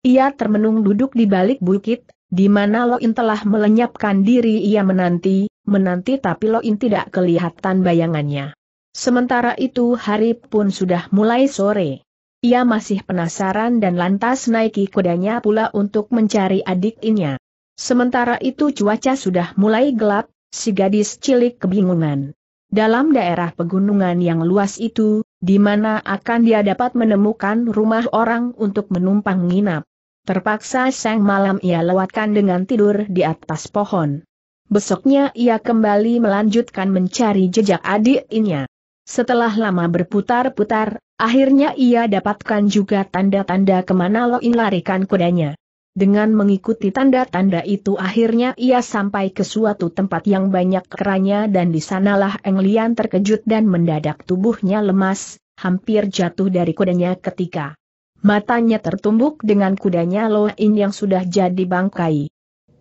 Ia termenung duduk di balik bukit, di mana Loin telah melenyapkan diri ia menanti, menanti tapi Loin tidak kelihatan bayangannya. Sementara itu hari pun sudah mulai sore. Ia masih penasaran dan lantas naiki kudanya pula untuk mencari adik inya. Sementara itu cuaca sudah mulai gelap, si gadis cilik kebingungan. Dalam daerah pegunungan yang luas itu, di mana akan dia dapat menemukan rumah orang untuk menumpang nginap. Terpaksa sang malam ia lewatkan dengan tidur di atas pohon. Besoknya ia kembali melanjutkan mencari jejak adik adiknya. Setelah lama berputar-putar, akhirnya ia dapatkan juga tanda-tanda kemana Loin larikan kudanya. Dengan mengikuti tanda-tanda itu akhirnya ia sampai ke suatu tempat yang banyak keranya dan di sanalah Englian terkejut dan mendadak tubuhnya lemas, hampir jatuh dari kudanya ketika matanya tertumbuk dengan kudanya Loin yang sudah jadi bangkai.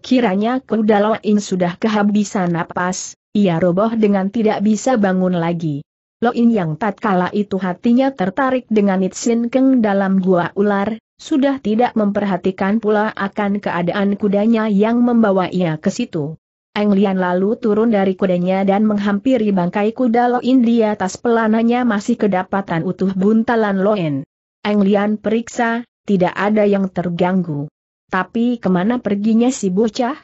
Kiranya kuda Loin sudah kehabisan napas, ia roboh dengan tidak bisa bangun lagi. Loin yang tatkala itu hatinya tertarik dengan Itsin Keng dalam gua ular, sudah tidak memperhatikan pula akan keadaan kudanya yang membawa ia ke situ. Eng Lian lalu turun dari kudanya dan menghampiri bangkai kuda Loin di atas pelananya masih kedapatan utuh buntalan Loin. Eng Lian periksa, tidak ada yang terganggu. Tapi kemana perginya si bocah?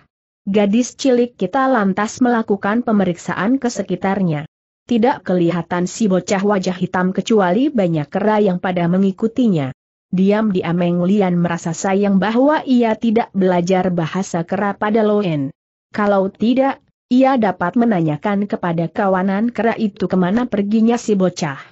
Gadis cilik kita lantas melakukan pemeriksaan ke sekitarnya tidak kelihatan si bocah wajah hitam kecuali banyak kera yang pada mengikutinya. Diam-diam Ameng Lian merasa sayang bahwa ia tidak belajar bahasa kera pada Loen. Kalau tidak, ia dapat menanyakan kepada kawanan kera itu kemana perginya si bocah.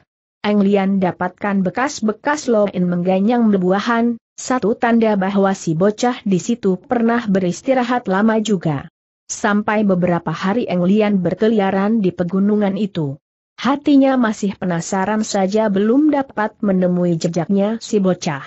Ang Lian dapatkan bekas-bekas Loen mengganyang berbuahan, satu tanda bahwa si bocah di situ pernah beristirahat lama juga. Sampai beberapa hari Englian berkeliaran di pegunungan itu. Hatinya masih penasaran saja belum dapat menemui jejaknya si bocah.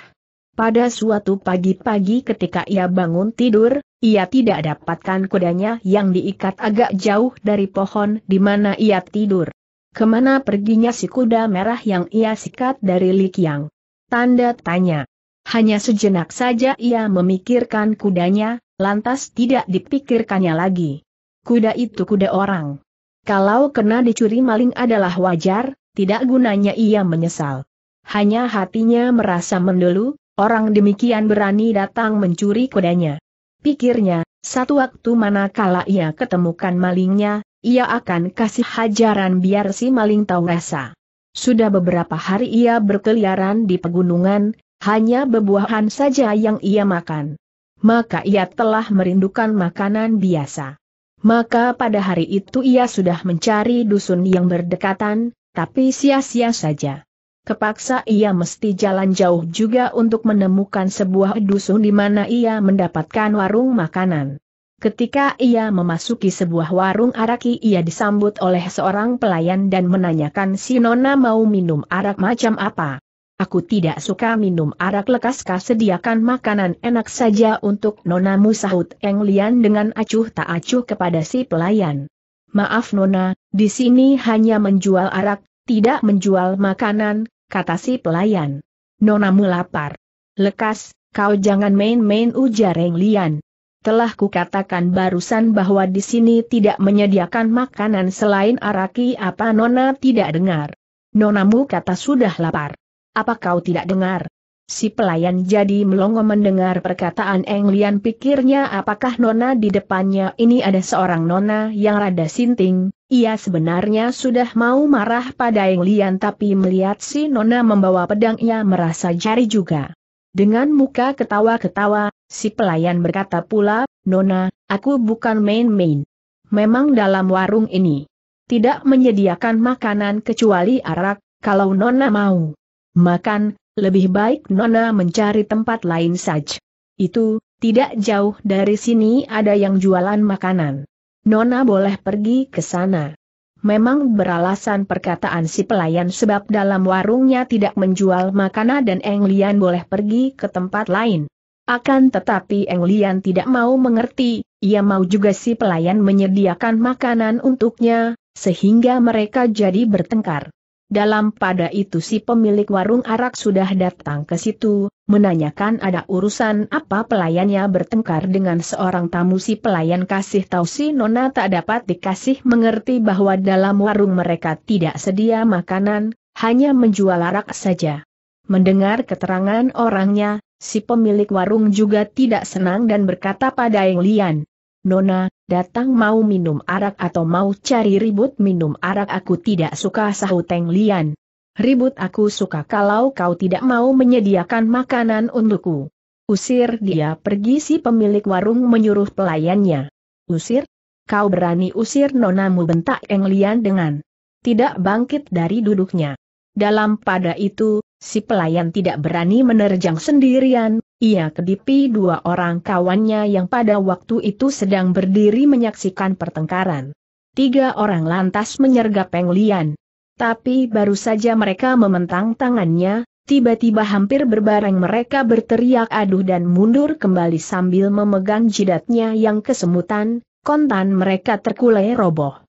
Pada suatu pagi-pagi ketika ia bangun tidur, ia tidak dapatkan kudanya yang diikat agak jauh dari pohon di mana ia tidur. Kemana perginya si kuda merah yang ia sikat dari Likiang? Tanda tanya. Hanya sejenak saja ia memikirkan kudanya, Lantas tidak dipikirkannya lagi. Kuda itu kuda orang. Kalau kena dicuri maling adalah wajar, tidak gunanya ia menyesal. Hanya hatinya merasa mendulu, orang demikian berani datang mencuri kudanya. Pikirnya, satu waktu manakala ia ketemukan malingnya, ia akan kasih hajaran biar si maling tahu rasa. Sudah beberapa hari ia berkeliaran di pegunungan, hanya bebuahan saja yang ia makan maka ia telah merindukan makanan biasa. Maka pada hari itu ia sudah mencari dusun yang berdekatan, tapi sia-sia saja. Kepaksa ia mesti jalan jauh juga untuk menemukan sebuah dusun di mana ia mendapatkan warung makanan. Ketika ia memasuki sebuah warung araki ia disambut oleh seorang pelayan dan menanyakan si Nona mau minum arak macam apa. Aku tidak suka minum arak lekas kas sediakan makanan enak saja untuk Nona sahut Eng Lian dengan acuh tak acuh kepada si pelayan. Maaf nona, di sini hanya menjual arak, tidak menjual makanan, kata si pelayan. Nonamu lapar. Lekas, kau jangan main-main ujar Eng Lian. Telah kukatakan barusan bahwa di sini tidak menyediakan makanan selain araki apa nona tidak dengar. Nona mu kata sudah lapar. Apa kau tidak dengar? Si pelayan jadi melongo mendengar perkataan Eng Lian pikirnya apakah nona di depannya ini ada seorang nona yang rada sinting. Ia sebenarnya sudah mau marah pada Eng Lian tapi melihat si nona membawa pedangnya merasa jari juga. Dengan muka ketawa-ketawa, si pelayan berkata pula, Nona, aku bukan main-main. Memang dalam warung ini tidak menyediakan makanan kecuali arak, kalau Nona mau. Makan, lebih baik Nona mencari tempat lain saja. Itu, tidak jauh dari sini ada yang jualan makanan. Nona boleh pergi ke sana. Memang beralasan perkataan si pelayan sebab dalam warungnya tidak menjual makanan dan Eng Lian boleh pergi ke tempat lain. Akan tetapi Eng Lian tidak mau mengerti, ia mau juga si pelayan menyediakan makanan untuknya, sehingga mereka jadi bertengkar. Dalam pada itu si pemilik warung arak sudah datang ke situ, menanyakan ada urusan apa pelayannya bertengkar dengan seorang tamu si pelayan kasih tahu si Nona tak dapat dikasih mengerti bahwa dalam warung mereka tidak sedia makanan, hanya menjual arak saja. Mendengar keterangan orangnya, si pemilik warung juga tidak senang dan berkata pada Eng Lian, Nona, datang mau minum arak atau mau cari ribut minum arak aku tidak suka sahut Teng Lian. Ribut aku suka kalau kau tidak mau menyediakan makanan untukku. Usir dia pergi si pemilik warung menyuruh pelayannya. Usir? Kau berani usir nonamu bentak Eng Lian dengan tidak bangkit dari duduknya. Dalam pada itu, si pelayan tidak berani menerjang sendirian, ia kedipi dua orang kawannya yang pada waktu itu sedang berdiri menyaksikan pertengkaran. Tiga orang lantas menyergap Peng Lian. Tapi baru saja mereka mementang tangannya, tiba-tiba hampir berbareng mereka berteriak aduh dan mundur kembali sambil memegang jidatnya yang kesemutan, kontan mereka terkulai roboh.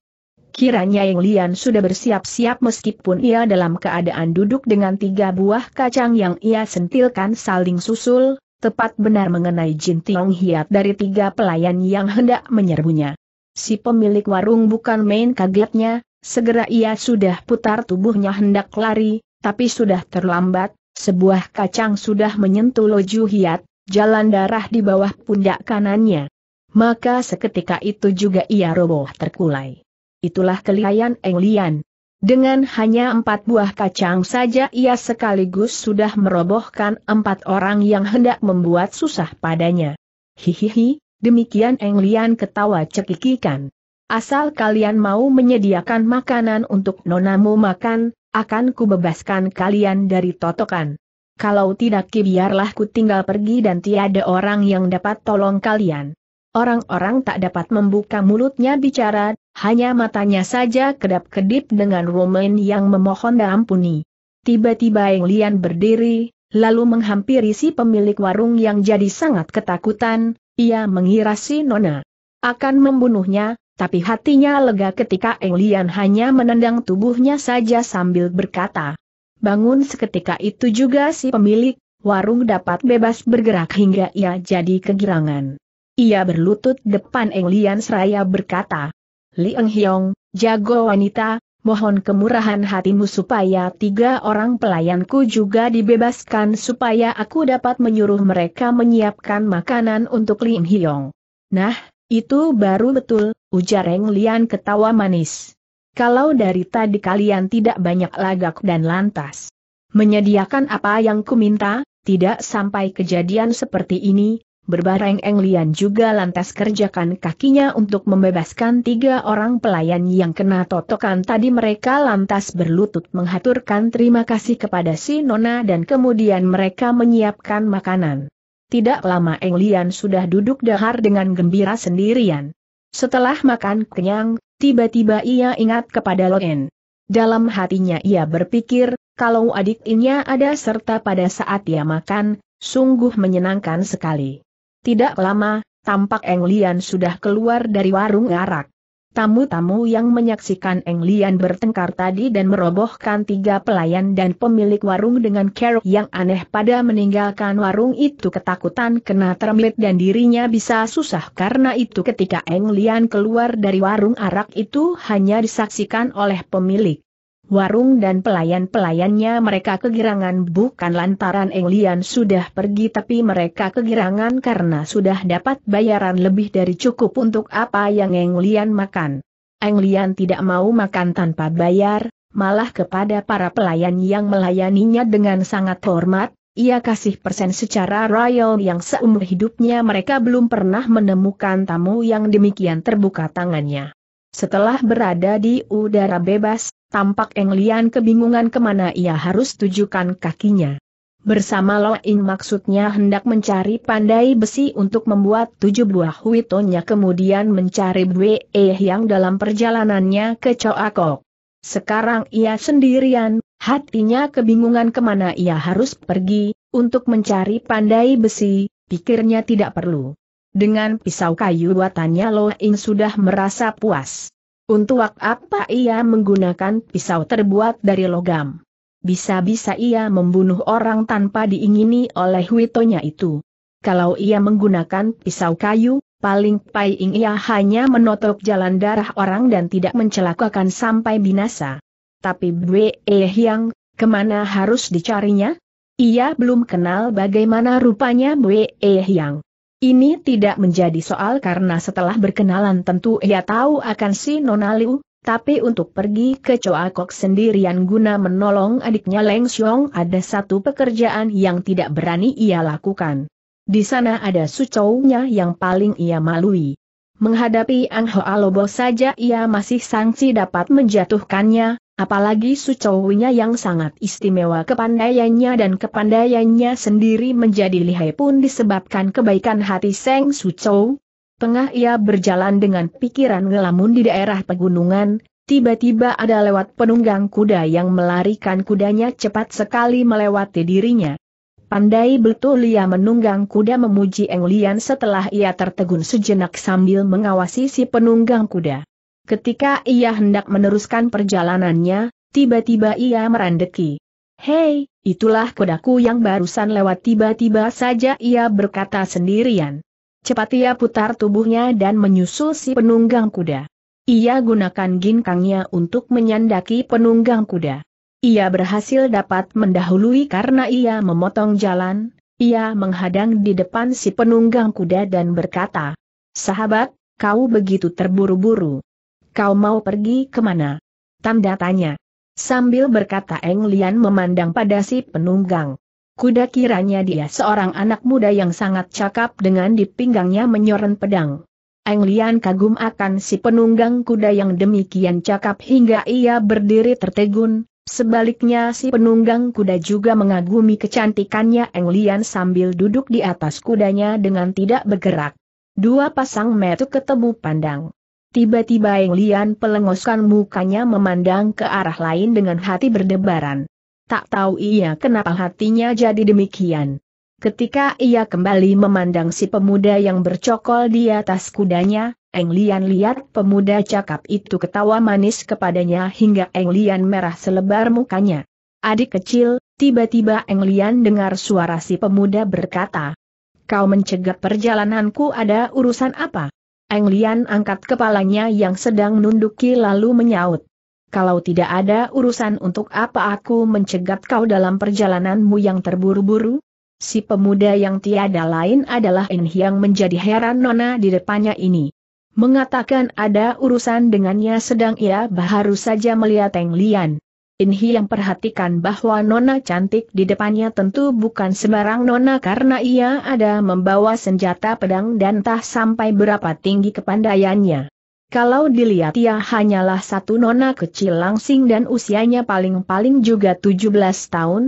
Kiranya Yang Lian sudah bersiap-siap meskipun ia dalam keadaan duduk dengan tiga buah kacang yang ia sentilkan saling susul, tepat benar mengenai Jin Tiong Hiat dari tiga pelayan yang hendak menyerbunya. Si pemilik warung bukan main kagetnya, segera ia sudah putar tubuhnya hendak lari, tapi sudah terlambat, sebuah kacang sudah menyentuh loju Hiat, jalan darah di bawah pundak kanannya. Maka seketika itu juga ia roboh terkulai itulah kelihayan Eng Lian. Dengan hanya empat buah kacang saja ia sekaligus sudah merobohkan empat orang yang hendak membuat susah padanya. Hihihi, demikian Eng Lian ketawa cekikikan. Asal kalian mau menyediakan makanan untuk nonamu makan, akan kubebaskan kalian dari totokan. Kalau tidak biarlah ku tinggal pergi dan tiada orang yang dapat tolong kalian. Orang-orang tak dapat membuka mulutnya bicara, hanya matanya saja kedap-kedip dengan Roman yang memohon ampuni. Tiba-tiba Eng Lian berdiri, lalu menghampiri si pemilik warung yang jadi sangat ketakutan, ia mengira si Nona akan membunuhnya, tapi hatinya lega ketika Eng Lian hanya menendang tubuhnya saja sambil berkata. Bangun seketika itu juga si pemilik warung dapat bebas bergerak hingga ia jadi kegirangan. Ia berlutut depan Eng Lian seraya berkata, Li Eng Hiong, jago wanita, mohon kemurahan hatimu supaya tiga orang pelayanku juga dibebaskan supaya aku dapat menyuruh mereka menyiapkan makanan untuk Li Eng Hiong. Nah, itu baru betul, ujar Eng Lian ketawa manis. Kalau dari tadi kalian tidak banyak lagak dan lantas menyediakan apa yang kuminta, tidak sampai kejadian seperti ini, Berbareng Eng Lian juga lantas kerjakan kakinya untuk membebaskan tiga orang pelayan yang kena totokan tadi mereka lantas berlutut menghaturkan terima kasih kepada si Nona dan kemudian mereka menyiapkan makanan. Tidak lama Eng Lian sudah duduk dahar dengan gembira sendirian. Setelah makan kenyang, tiba-tiba ia ingat kepada Loen. Dalam hatinya ia berpikir, kalau adiknya ada serta pada saat ia makan, sungguh menyenangkan sekali. Tidak lama, tampak Eng Lian sudah keluar dari warung arak. Tamu-tamu yang menyaksikan Eng Lian bertengkar tadi dan merobohkan tiga pelayan dan pemilik warung dengan care yang aneh pada meninggalkan warung itu ketakutan kena termit dan dirinya bisa susah karena itu ketika Eng Lian keluar dari warung arak itu hanya disaksikan oleh pemilik warung dan pelayan-pelayannya mereka kegirangan bukan lantaran Eng sudah pergi tapi mereka kegirangan karena sudah dapat bayaran lebih dari cukup untuk apa yang Eng makan. Eng tidak mau makan tanpa bayar, malah kepada para pelayan yang melayaninya dengan sangat hormat, ia kasih persen secara royal yang seumur hidupnya mereka belum pernah menemukan tamu yang demikian terbuka tangannya. Setelah berada di udara bebas, Tampak Eng Lian kebingungan kemana ia harus tujukan kakinya. Bersama Lo Ing maksudnya hendak mencari pandai besi untuk membuat tujuh buah huitonya kemudian mencari Bwe eh yang dalam perjalanannya ke Coakok. Sekarang ia sendirian, hatinya kebingungan kemana ia harus pergi, untuk mencari pandai besi, pikirnya tidak perlu. Dengan pisau kayu buatannya Lo Ing sudah merasa puas. Untuk apa ia menggunakan pisau terbuat dari logam? Bisa-bisa ia membunuh orang tanpa diingini oleh witonya itu. Kalau ia menggunakan pisau kayu, paling paling ia hanya menotok jalan darah orang dan tidak mencelakakan sampai binasa. Tapi Bwe Hyang, kemana harus dicarinya? Ia belum kenal bagaimana rupanya Bwe Hyang. Ini tidak menjadi soal karena setelah berkenalan tentu ia tahu akan si nonaliu. tapi untuk pergi ke Coakok sendirian guna menolong adiknya Leng Xiong ada satu pekerjaan yang tidak berani ia lakukan. Di sana ada sucounya yang paling ia malui. Menghadapi Ang Hoa Lobo saja ia masih sangsi dapat menjatuhkannya, Apalagi sucowinya yang sangat istimewa kepandaiannya dan kepandaiannya sendiri menjadi lihai pun disebabkan kebaikan hati Seng Sucow. Tengah ia berjalan dengan pikiran ngelamun di daerah pegunungan, tiba-tiba ada lewat penunggang kuda yang melarikan kudanya cepat sekali melewati dirinya. Pandai betul ia menunggang kuda memuji Englian setelah ia tertegun sejenak sambil mengawasi si penunggang kuda. Ketika ia hendak meneruskan perjalanannya, tiba-tiba ia merandeki. Hei, itulah kodaku yang barusan lewat tiba-tiba saja ia berkata sendirian. Cepat ia putar tubuhnya dan menyusul si penunggang kuda. Ia gunakan ginkangnya untuk menyandaki penunggang kuda. Ia berhasil dapat mendahului karena ia memotong jalan, ia menghadang di depan si penunggang kuda dan berkata, Sahabat, kau begitu terburu-buru. Kau mau pergi kemana? Tanda tanya. Sambil berkata Eng Lian memandang pada si penunggang. Kuda kiranya dia seorang anak muda yang sangat cakap dengan di pinggangnya menyoren pedang. Eng Lian kagum akan si penunggang kuda yang demikian cakap hingga ia berdiri tertegun, sebaliknya si penunggang kuda juga mengagumi kecantikannya Eng Lian sambil duduk di atas kudanya dengan tidak bergerak. Dua pasang mata ketemu pandang. Tiba-tiba Eng Lian pelengoskan mukanya memandang ke arah lain dengan hati berdebaran. Tak tahu ia kenapa hatinya jadi demikian. Ketika ia kembali memandang si pemuda yang bercokol di atas kudanya, Eng Lian lihat pemuda cakap itu ketawa manis kepadanya hingga Eng Lian merah selebar mukanya. Adik kecil, tiba-tiba Eng Lian dengar suara si pemuda berkata, Kau mencegah perjalananku ada urusan apa? Eng Lian angkat kepalanya yang sedang nunduki lalu menyaut. Kalau tidak ada urusan untuk apa aku mencegat kau dalam perjalananmu yang terburu-buru? Si pemuda yang tiada lain adalah In yang menjadi heran Nona di depannya ini. Mengatakan ada urusan dengannya sedang ia baru saja melihat Eng Lian. Inhi yang perhatikan bahwa nona cantik di depannya tentu bukan sembarang nona karena ia ada membawa senjata pedang dan tah sampai berapa tinggi kepandaiannya. Kalau dilihat ia hanyalah satu nona kecil langsing dan usianya paling-paling juga 17 tahun,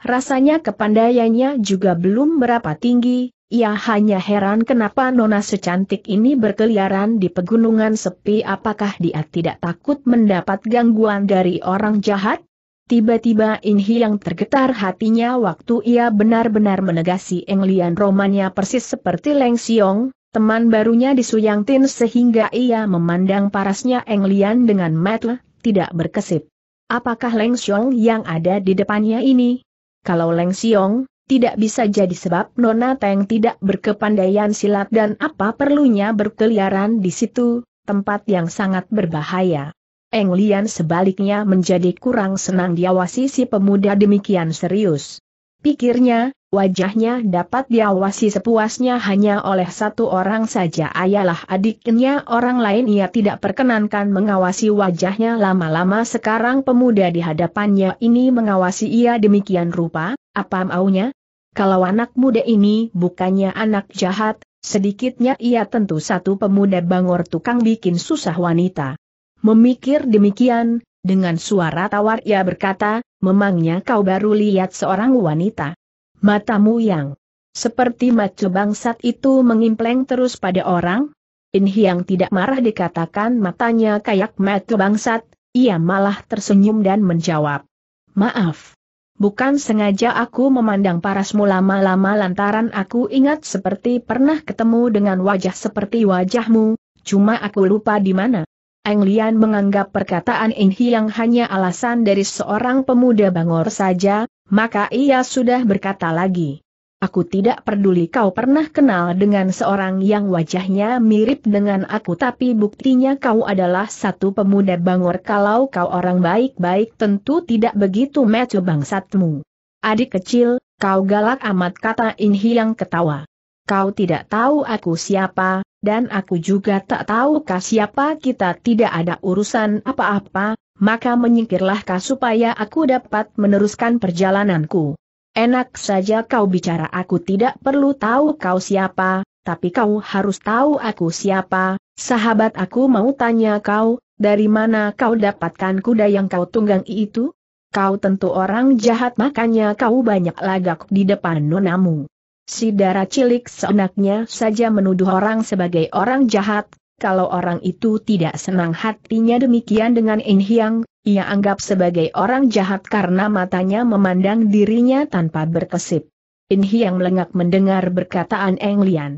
rasanya kepandaiannya juga belum berapa tinggi, ia hanya heran kenapa nona secantik ini berkeliaran di pegunungan sepi apakah dia tidak takut mendapat gangguan dari orang jahat? Tiba-tiba Inhi yang tergetar hatinya waktu ia benar-benar menegasi Englian romannya persis seperti Leng Xiong, teman barunya di Suyang Tin sehingga ia memandang parasnya Englian dengan mata tidak berkesip. Apakah Leng Xiong yang ada di depannya ini? Kalau Leng Xiong, tidak bisa jadi sebab Nona Teng tidak berkepandaian silat dan apa perlunya berkeliaran di situ, tempat yang sangat berbahaya. Eng Lian sebaliknya menjadi kurang senang diawasi si pemuda demikian serius. Pikirnya, wajahnya dapat diawasi sepuasnya hanya oleh satu orang saja ayalah adiknya orang lain ia tidak perkenankan mengawasi wajahnya lama-lama sekarang pemuda di hadapannya ini mengawasi ia demikian rupa, apa maunya? kalau anak muda ini bukannya anak jahat, sedikitnya ia tentu satu pemuda bangor tukang bikin susah wanita. Memikir demikian, dengan suara tawar ia berkata, memangnya kau baru lihat seorang wanita. Matamu yang seperti macu bangsat itu mengimpleng terus pada orang? Inhi yang tidak marah dikatakan matanya kayak macu bangsat, ia malah tersenyum dan menjawab. Maaf. Bukan sengaja aku memandang parasmu lama-lama lantaran aku ingat seperti pernah ketemu dengan wajah seperti wajahmu, cuma aku lupa di mana. Eng Lian menganggap perkataan Ing yang hanya alasan dari seorang pemuda Bangor saja, maka ia sudah berkata lagi. Aku tidak peduli kau pernah kenal dengan seorang yang wajahnya mirip dengan aku tapi buktinya kau adalah satu pemuda bangor kalau kau orang baik-baik tentu tidak begitu mecu bangsatmu. Adik kecil, kau galak amat kata Inhi yang ketawa. Kau tidak tahu aku siapa, dan aku juga tak tahu kau siapa kita tidak ada urusan apa-apa, maka menyingkirlah kah supaya aku dapat meneruskan perjalananku. Enak saja kau bicara aku tidak perlu tahu kau siapa, tapi kau harus tahu aku siapa, sahabat aku mau tanya kau, dari mana kau dapatkan kuda yang kau tunggang itu? Kau tentu orang jahat makanya kau banyak lagak di depan nonamu. Si darah cilik seenaknya saja menuduh orang sebagai orang jahat, kalau orang itu tidak senang hatinya demikian dengan In Hiang, ia anggap sebagai orang jahat karena matanya memandang dirinya tanpa berkesip. In Hiang melengak mendengar berkataan Eng Lian.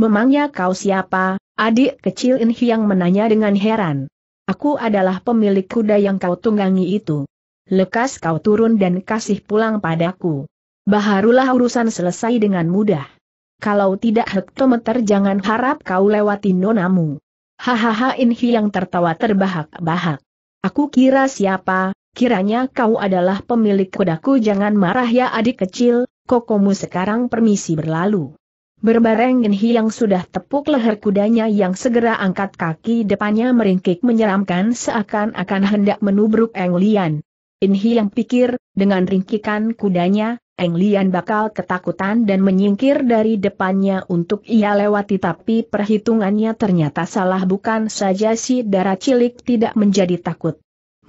Memangnya kau siapa? Adik kecil In Hiang menanya dengan heran. Aku adalah pemilik kuda yang kau tunggangi itu. Lekas kau turun dan kasih pulang padaku. Baharulah urusan selesai dengan mudah kalau tidak hektometer jangan harap kau lewati nonamu. Hahaha Inhi yang tertawa terbahak-bahak. Aku kira siapa, kiranya kau adalah pemilik kudaku jangan marah ya adik kecil, kokomu sekarang permisi berlalu. Berbareng Inhi yang sudah tepuk leher kudanya yang segera angkat kaki depannya meringkik menyeramkan seakan-akan hendak menubruk Eng Lian. In yang pikir, dengan ringkikan kudanya, Eng Lian bakal ketakutan dan menyingkir dari depannya untuk ia lewati tapi perhitungannya ternyata salah bukan saja si darah cilik tidak menjadi takut.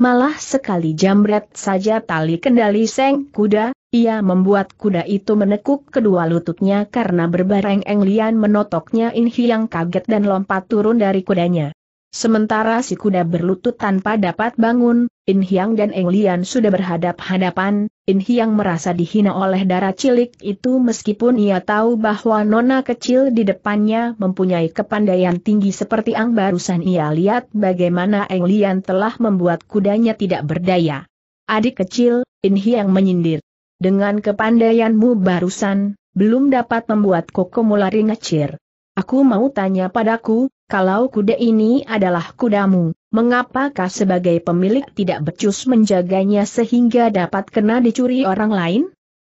Malah sekali jambret saja tali kendali seng kuda, ia membuat kuda itu menekuk kedua lututnya karena berbareng Eng Lian menotoknya In yang kaget dan lompat turun dari kudanya. Sementara si kuda berlutut tanpa dapat bangun, In Hiang dan Eng Lian sudah berhadap-hadapan, In Hiang merasa dihina oleh darah cilik itu meskipun ia tahu bahwa nona kecil di depannya mempunyai kepandaian tinggi seperti ang barusan ia lihat bagaimana Eng Lian telah membuat kudanya tidak berdaya. Adik kecil, In Hiang menyindir. Dengan kepandaianmu barusan, belum dapat membuat kokomu lari ngecir. Aku mau tanya padaku, kalau kuda ini adalah kudamu, mengapakah sebagai pemilik tidak becus menjaganya sehingga dapat kena dicuri orang lain?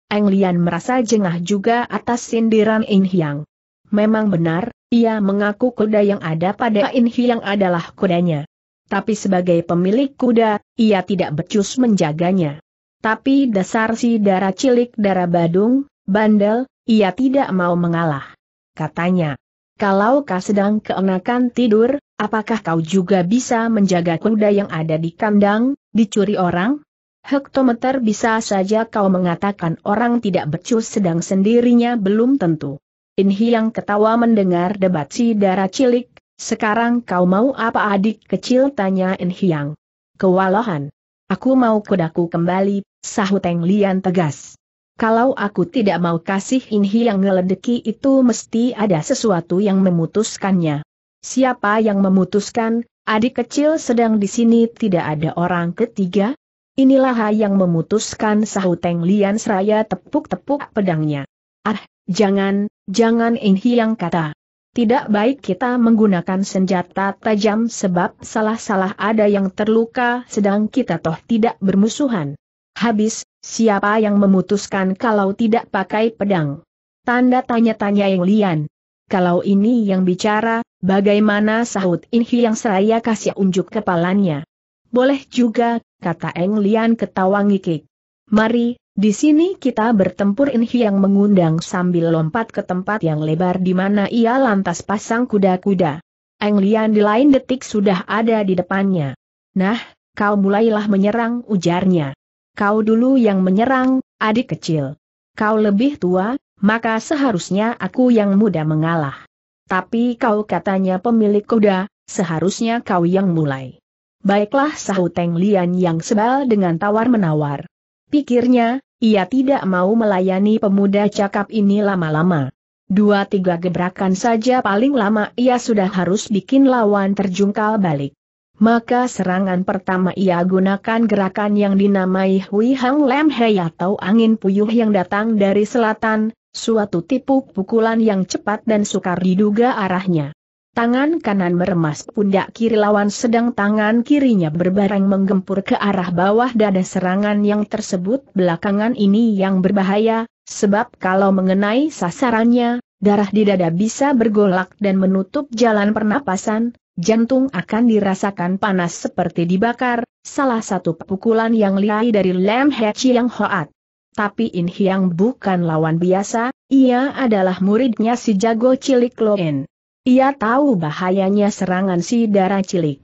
Eng Lian merasa jengah juga atas sindiran In Hiang. Memang benar, ia mengaku kuda yang ada pada In Hiang adalah kudanya. Tapi sebagai pemilik kuda, ia tidak becus menjaganya. Tapi dasar si darah cilik darah badung, bandel, ia tidak mau mengalah. Katanya, kalau kau sedang keenakan tidur, apakah kau juga bisa menjaga kuda yang ada di kandang, dicuri orang? Hektometer bisa saja kau mengatakan orang tidak becus sedang sendirinya belum tentu. Inhi yang ketawa mendengar debat si darah cilik, sekarang kau mau apa adik kecil tanya Inhi yang. Kewalahan. Aku mau kudaku kembali, sahut Eng Lian tegas. Kalau aku tidak mau kasih Inhi yang ngeledeki itu mesti ada sesuatu yang memutuskannya. Siapa yang memutuskan, adik kecil sedang di sini tidak ada orang ketiga? Inilah yang memutuskan sahut Lian seraya tepuk-tepuk pedangnya. Ah, jangan, jangan Inhi yang kata. Tidak baik kita menggunakan senjata tajam sebab salah-salah ada yang terluka sedang kita toh tidak bermusuhan. Habis, siapa yang memutuskan kalau tidak pakai pedang? Tanda tanya-tanya yang lian. Kalau ini yang bicara, bagaimana sahut Inhi yang seraya kasih unjuk kepalanya? Boleh juga, kata Eng Lian ketawa ngikik. Mari, di sini kita bertempur Inhi yang mengundang sambil lompat ke tempat yang lebar di mana ia lantas pasang kuda-kuda. Eng Lian di lain detik sudah ada di depannya. Nah, kau mulailah menyerang ujarnya kau dulu yang menyerang, adik kecil. Kau lebih tua, maka seharusnya aku yang muda mengalah. Tapi kau katanya pemilik kuda, seharusnya kau yang mulai. Baiklah sahut Teng Lian yang sebal dengan tawar-menawar. Pikirnya, ia tidak mau melayani pemuda cakap ini lama-lama. Dua tiga gebrakan saja paling lama ia sudah harus bikin lawan terjungkal balik maka serangan pertama ia gunakan gerakan yang dinamai Hui Hang Lem Hei atau angin puyuh yang datang dari selatan, suatu tipu pukulan yang cepat dan sukar diduga arahnya. Tangan kanan meremas pundak kiri lawan sedang tangan kirinya berbareng menggempur ke arah bawah dada serangan yang tersebut belakangan ini yang berbahaya, sebab kalau mengenai sasarannya, darah di dada bisa bergolak dan menutup jalan pernapasan, Jantung akan dirasakan panas seperti dibakar, salah satu pukulan yang liai dari Lam He Chiang Hoat. Tapi In Hiang bukan lawan biasa, ia adalah muridnya si jago cilik Loen. Ia tahu bahayanya serangan si darah cilik.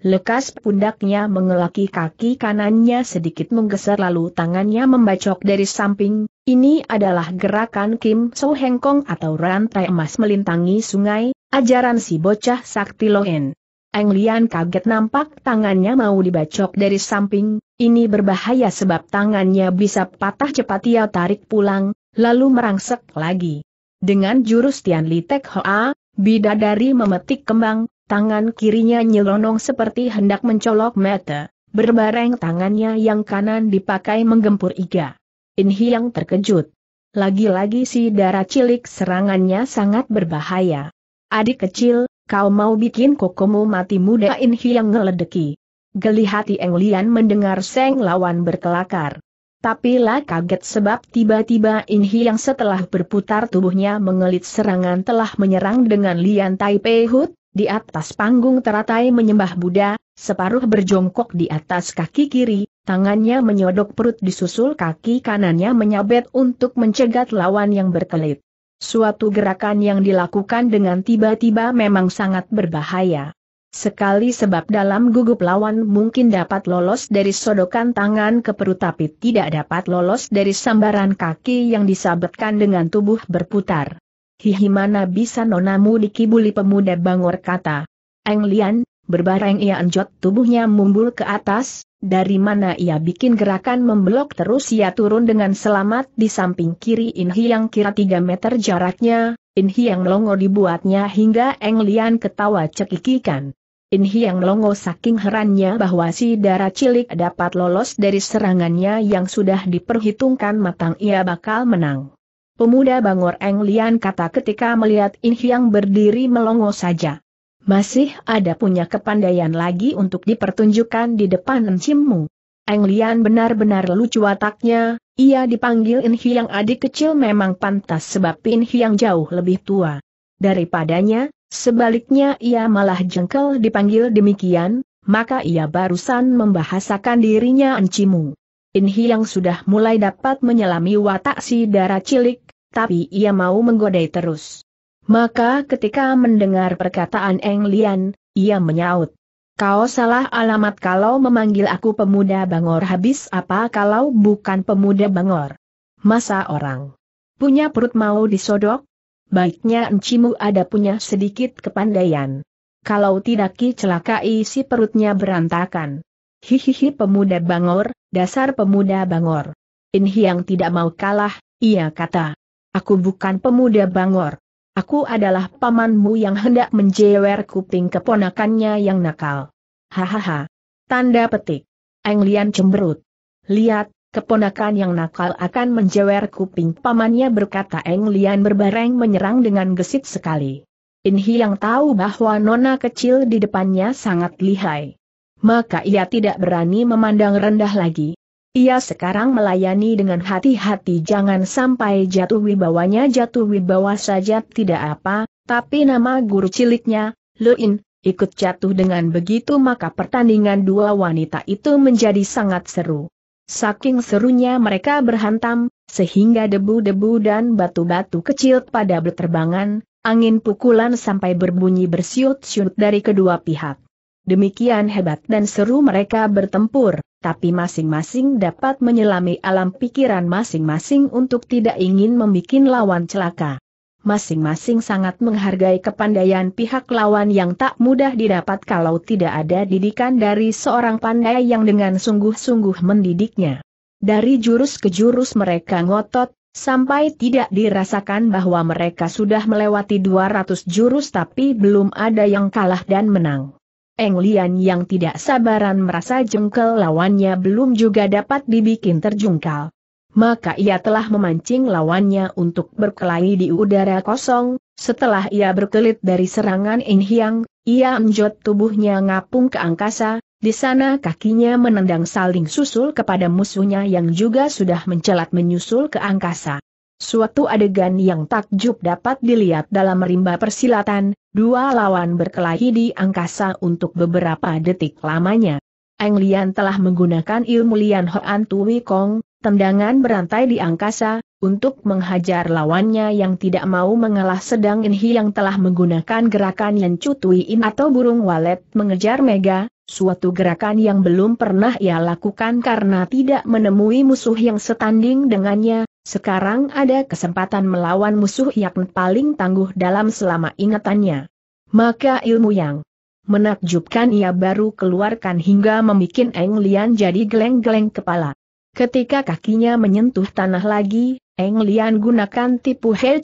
Lekas pundaknya mengelaki kaki kanannya sedikit menggeser lalu tangannya membacok dari samping, ini adalah gerakan Kim So Heng Kong atau rantai emas melintangi sungai, ajaran si bocah sakti Lohen. Eng Lian kaget nampak tangannya mau dibacok dari samping, ini berbahaya sebab tangannya bisa patah cepat ia tarik pulang, lalu merangsek lagi. Dengan jurus Tian Li Tek Hoa, Bidadari memetik kembang, Tangan kirinya nyelonong seperti hendak mencolok mata, berbareng tangannya yang kanan dipakai menggempur iga. Inhi yang terkejut. Lagi-lagi si darah cilik serangannya sangat berbahaya. Adik kecil, kau mau bikin kokomu mati muda Inhi yang ngeledeki. Geli hati Eng Lian mendengar Seng lawan berkelakar. Tapi lah kaget sebab tiba-tiba Inhi yang setelah berputar tubuhnya mengelit serangan telah menyerang dengan Lian Tai Hut, di atas panggung teratai menyembah Buddha, separuh berjongkok di atas kaki kiri, tangannya menyodok perut disusul kaki kanannya menyabet untuk mencegat lawan yang berkelit. Suatu gerakan yang dilakukan dengan tiba-tiba memang sangat berbahaya. Sekali sebab dalam gugup lawan mungkin dapat lolos dari sodokan tangan ke perut tapi tidak dapat lolos dari sambaran kaki yang disabetkan dengan tubuh berputar. Hihi mana bisa nonamu dikibuli pemuda bangor kata. Eng Lian, berbareng ia anjot tubuhnya mumbul ke atas, dari mana ia bikin gerakan membelok terus ia turun dengan selamat di samping kiri Inhi yang kira 3 meter jaraknya, Inhi yang longo dibuatnya hingga Eng Lian ketawa cekikikan. Inhi yang longo saking herannya bahwa si darah cilik dapat lolos dari serangannya yang sudah diperhitungkan matang ia bakal menang. Pemuda Bangor Eng Lian kata ketika melihat In Hyang berdiri melongo saja. Masih ada punya kepandaian lagi untuk dipertunjukkan di depan encimmu. Eng Lian benar-benar lucu wataknya, ia dipanggil In Hyang adik kecil memang pantas sebab In Hyang jauh lebih tua. Daripadanya, sebaliknya ia malah jengkel dipanggil demikian, maka ia barusan membahasakan dirinya encimu. In Hyang sudah mulai dapat menyelami watak si darah cilik, tapi ia mau menggodai terus. Maka ketika mendengar perkataan Eng Lian, ia menyaut. Kau salah alamat kalau memanggil aku pemuda Bangor habis apa kalau bukan pemuda Bangor. Masa orang punya perut mau disodok? Baiknya encimu ada punya sedikit kepandaian. Kalau tidak ki celaka isi perutnya berantakan. Hihihi pemuda Bangor, dasar pemuda Bangor. Inhi yang tidak mau kalah, ia kata. Aku bukan pemuda Bangor. Aku adalah pamanmu yang hendak menjewer kuping keponakannya yang nakal. Hahaha. Tanda petik. Eng Lian cemberut. Lihat, keponakan yang nakal akan menjewer kuping pamannya berkata Eng Lian berbareng menyerang dengan gesit sekali. Inhi yang tahu bahwa nona kecil di depannya sangat lihai. Maka ia tidak berani memandang rendah lagi, ia sekarang melayani dengan hati-hati jangan sampai jatuh wibawanya jatuh wibawa saja tidak apa, tapi nama guru ciliknya, Luin, ikut jatuh dengan begitu maka pertandingan dua wanita itu menjadi sangat seru. Saking serunya mereka berhantam, sehingga debu-debu dan batu-batu kecil pada berterbangan, angin pukulan sampai berbunyi bersiut-siut dari kedua pihak. Demikian hebat dan seru mereka bertempur tapi masing-masing dapat menyelami alam pikiran masing-masing untuk tidak ingin membuat lawan celaka. Masing-masing sangat menghargai kepandaian pihak lawan yang tak mudah didapat kalau tidak ada didikan dari seorang pandai yang dengan sungguh-sungguh mendidiknya. Dari jurus ke jurus mereka ngotot, sampai tidak dirasakan bahwa mereka sudah melewati 200 jurus tapi belum ada yang kalah dan menang. Eng Lian yang tidak sabaran merasa jengkel lawannya belum juga dapat dibikin terjungkal. Maka ia telah memancing lawannya untuk berkelahi di udara kosong, setelah ia berkelit dari serangan Eng Hiang, ia menjot tubuhnya ngapung ke angkasa, di sana kakinya menendang saling susul kepada musuhnya yang juga sudah mencelat menyusul ke angkasa. Suatu adegan yang takjub dapat dilihat dalam rimba persilatan, dua lawan berkelahi di angkasa untuk beberapa detik lamanya. Eng Lian telah menggunakan ilmu Lian Hoan Tui Kong, tendangan berantai di angkasa, untuk menghajar lawannya yang tidak mau mengalah sedang Inhi yang telah menggunakan gerakan yang In atau burung walet mengejar Mega, suatu gerakan yang belum pernah ia lakukan karena tidak menemui musuh yang setanding dengannya, sekarang ada kesempatan melawan musuh yang paling tangguh dalam selama ingatannya. Maka ilmu yang menakjubkan ia baru keluarkan hingga membuat Eng Lian jadi geleng-geleng kepala. Ketika kakinya menyentuh tanah lagi, Eng Lian gunakan tipu Hei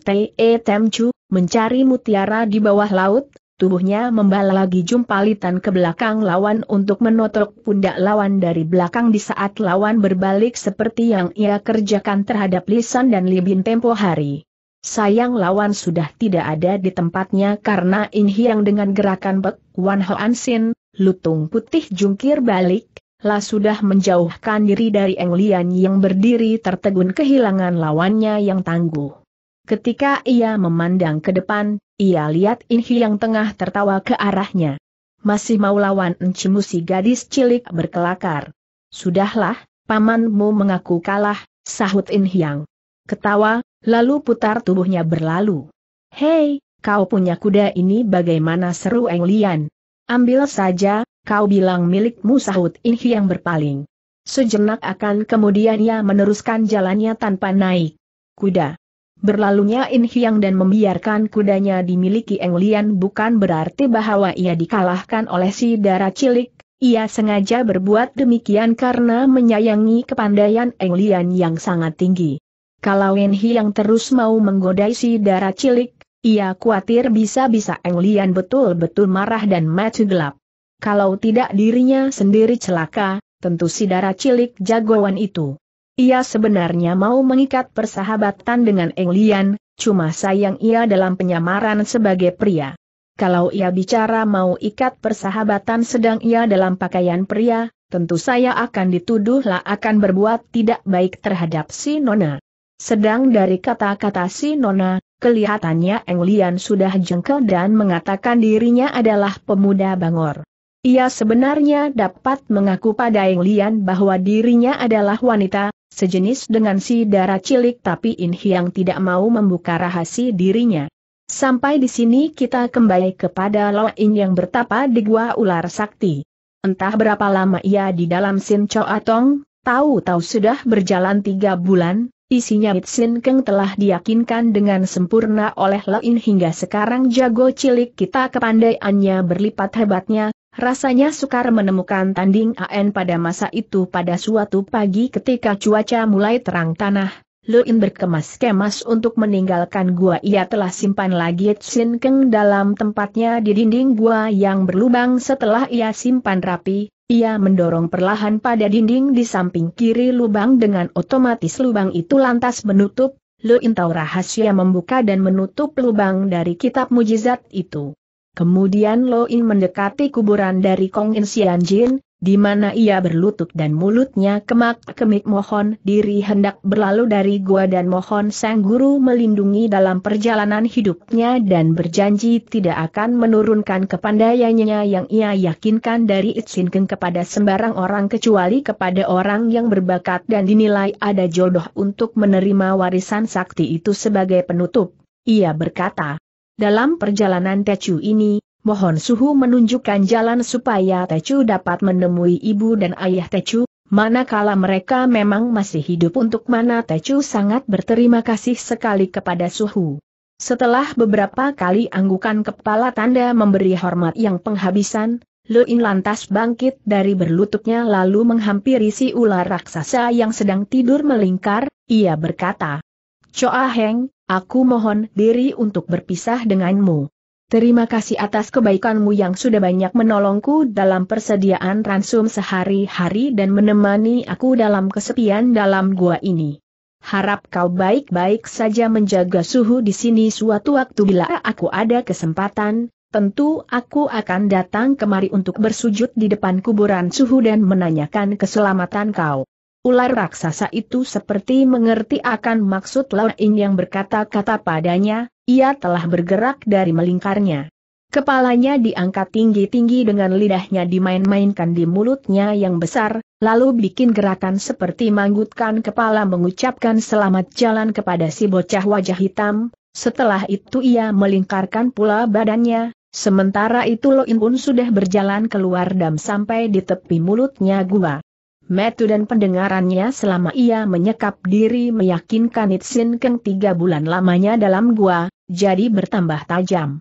Tem Chu, mencari mutiara di bawah laut, tubuhnya membalas lagi jumpalitan ke belakang lawan untuk menotok pundak lawan dari belakang di saat lawan berbalik seperti yang ia kerjakan terhadap Lisan dan Libin tempo hari. Sayang lawan sudah tidak ada di tempatnya karena In Hiang dengan gerakan Bek Wan Hoan Sin, lutung putih jungkir balik, lah sudah menjauhkan diri dari Eng yang berdiri tertegun kehilangan lawannya yang tangguh. Ketika ia memandang ke depan, ia lihat Inhi yang tengah tertawa ke arahnya. Masih mau lawan encimu si gadis cilik berkelakar. Sudahlah, pamanmu mengaku kalah, sahut Inhiang. Ketawa, lalu putar tubuhnya berlalu. Hei, kau punya kuda ini bagaimana seru Eng Lian. Ambil saja, kau bilang milikmu sahut Inhiang berpaling. Sejenak akan kemudian ia meneruskan jalannya tanpa naik kuda. Berlalunya In Hyang dan membiarkan kudanya dimiliki Eng Lian bukan berarti bahwa ia dikalahkan oleh si darah cilik, ia sengaja berbuat demikian karena menyayangi kepandaian Eng Lian yang sangat tinggi. Kalau In Hyang terus mau menggodai si darah cilik, ia khawatir bisa-bisa Eng Lian betul-betul marah dan mati gelap. Kalau tidak dirinya sendiri celaka, tentu si darah cilik jagoan itu ia sebenarnya mau mengikat persahabatan dengan Eng Lian, cuma sayang ia dalam penyamaran sebagai pria. Kalau ia bicara mau ikat persahabatan sedang ia dalam pakaian pria, tentu saya akan dituduhlah akan berbuat tidak baik terhadap si Nona. Sedang dari kata-kata si Nona, kelihatannya Eng Lian sudah jengkel dan mengatakan dirinya adalah pemuda Bangor. Ia sebenarnya dapat mengaku pada Eng Lian bahwa dirinya adalah wanita, Sejenis dengan si darah cilik tapi In Hiang tidak mau membuka rahasia dirinya. Sampai di sini kita kembali kepada Lo In yang bertapa di gua ular sakti. Entah berapa lama ia di dalam Sin Cho Atong, tahu-tahu sudah berjalan tiga bulan, Isinya Itsin Keng telah diyakinkan dengan sempurna oleh Lein hingga sekarang jago cilik kita kepandaiannya berlipat hebatnya, Rasanya sukar menemukan tanding AN pada masa itu pada suatu pagi ketika cuaca mulai terang tanah, Luin berkemas-kemas untuk meninggalkan gua ia telah simpan lagi Tsin Keng dalam tempatnya di dinding gua yang berlubang setelah ia simpan rapi, ia mendorong perlahan pada dinding di samping kiri lubang dengan otomatis lubang itu lantas menutup, Luin tahu rahasia membuka dan menutup lubang dari kitab mujizat itu. Kemudian Lo In mendekati kuburan dari Kong In Xian Jin, di mana ia berlutut dan mulutnya kemak-kemik mohon diri hendak berlalu dari gua dan mohon sang guru melindungi dalam perjalanan hidupnya dan berjanji tidak akan menurunkan kepandaiannya yang ia yakinkan dari Itsin Keng kepada sembarang orang kecuali kepada orang yang berbakat dan dinilai ada jodoh untuk menerima warisan sakti itu sebagai penutup. Ia berkata, dalam perjalanan Tecu ini, mohon Suhu menunjukkan jalan supaya Tecu dapat menemui ibu dan ayah Tecu, manakala mereka memang masih hidup untuk mana Tecu sangat berterima kasih sekali kepada Suhu. Setelah beberapa kali anggukan kepala tanda memberi hormat yang penghabisan, Luin lantas bangkit dari berlututnya lalu menghampiri si ular raksasa yang sedang tidur melingkar, ia berkata, Choa Heng, aku mohon diri untuk berpisah denganmu. Terima kasih atas kebaikanmu yang sudah banyak menolongku dalam persediaan ransum sehari-hari dan menemani aku dalam kesepian dalam gua ini. Harap kau baik-baik saja menjaga suhu di sini suatu waktu bila aku ada kesempatan, tentu aku akan datang kemari untuk bersujud di depan kuburan suhu dan menanyakan keselamatan kau. Ular raksasa itu seperti mengerti akan maksud Lain yang berkata-kata padanya, ia telah bergerak dari melingkarnya. Kepalanya diangkat tinggi-tinggi dengan lidahnya dimain-mainkan di mulutnya yang besar, lalu bikin gerakan seperti manggutkan kepala mengucapkan selamat jalan kepada si bocah wajah hitam, setelah itu ia melingkarkan pula badannya, sementara itu Loin pun sudah berjalan keluar dan sampai di tepi mulutnya gua. Metu dan pendengarannya selama ia menyekap diri meyakinkan Itsin Keng tiga bulan lamanya dalam gua, jadi bertambah tajam.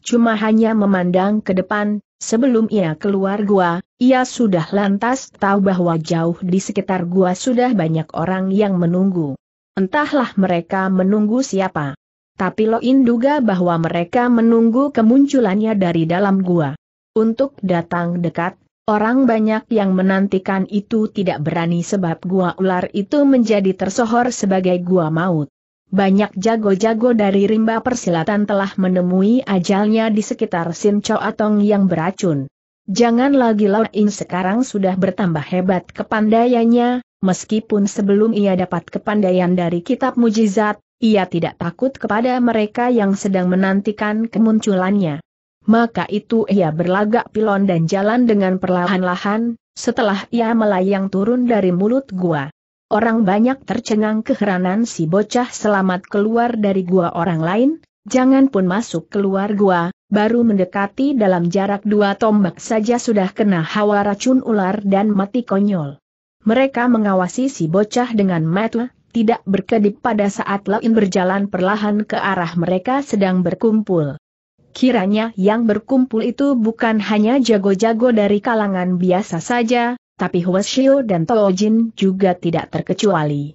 Cuma hanya memandang ke depan, sebelum ia keluar gua, ia sudah lantas tahu bahwa jauh di sekitar gua sudah banyak orang yang menunggu. Entahlah mereka menunggu siapa. Tapi Loin duga bahwa mereka menunggu kemunculannya dari dalam gua. Untuk datang dekat Orang banyak yang menantikan itu tidak berani sebab gua ular itu menjadi tersohor sebagai gua maut. Banyak jago-jago dari rimba persilatan telah menemui ajalnya di sekitar Sinco Atong yang beracun. Jangan lagi Lao In sekarang sudah bertambah hebat kepandaiannya, meskipun sebelum ia dapat kepandaian dari kitab mujizat, ia tidak takut kepada mereka yang sedang menantikan kemunculannya maka itu ia berlagak pilon dan jalan dengan perlahan-lahan, setelah ia melayang turun dari mulut gua. Orang banyak tercengang keheranan si bocah selamat keluar dari gua orang lain, jangan pun masuk keluar gua, baru mendekati dalam jarak dua tombak saja sudah kena hawa racun ular dan mati konyol. Mereka mengawasi si bocah dengan mata, tidak berkedip pada saat lain berjalan perlahan ke arah mereka sedang berkumpul. Kiranya yang berkumpul itu bukan hanya jago-jago dari kalangan biasa saja, tapi Huashio dan Tojin juga tidak terkecuali.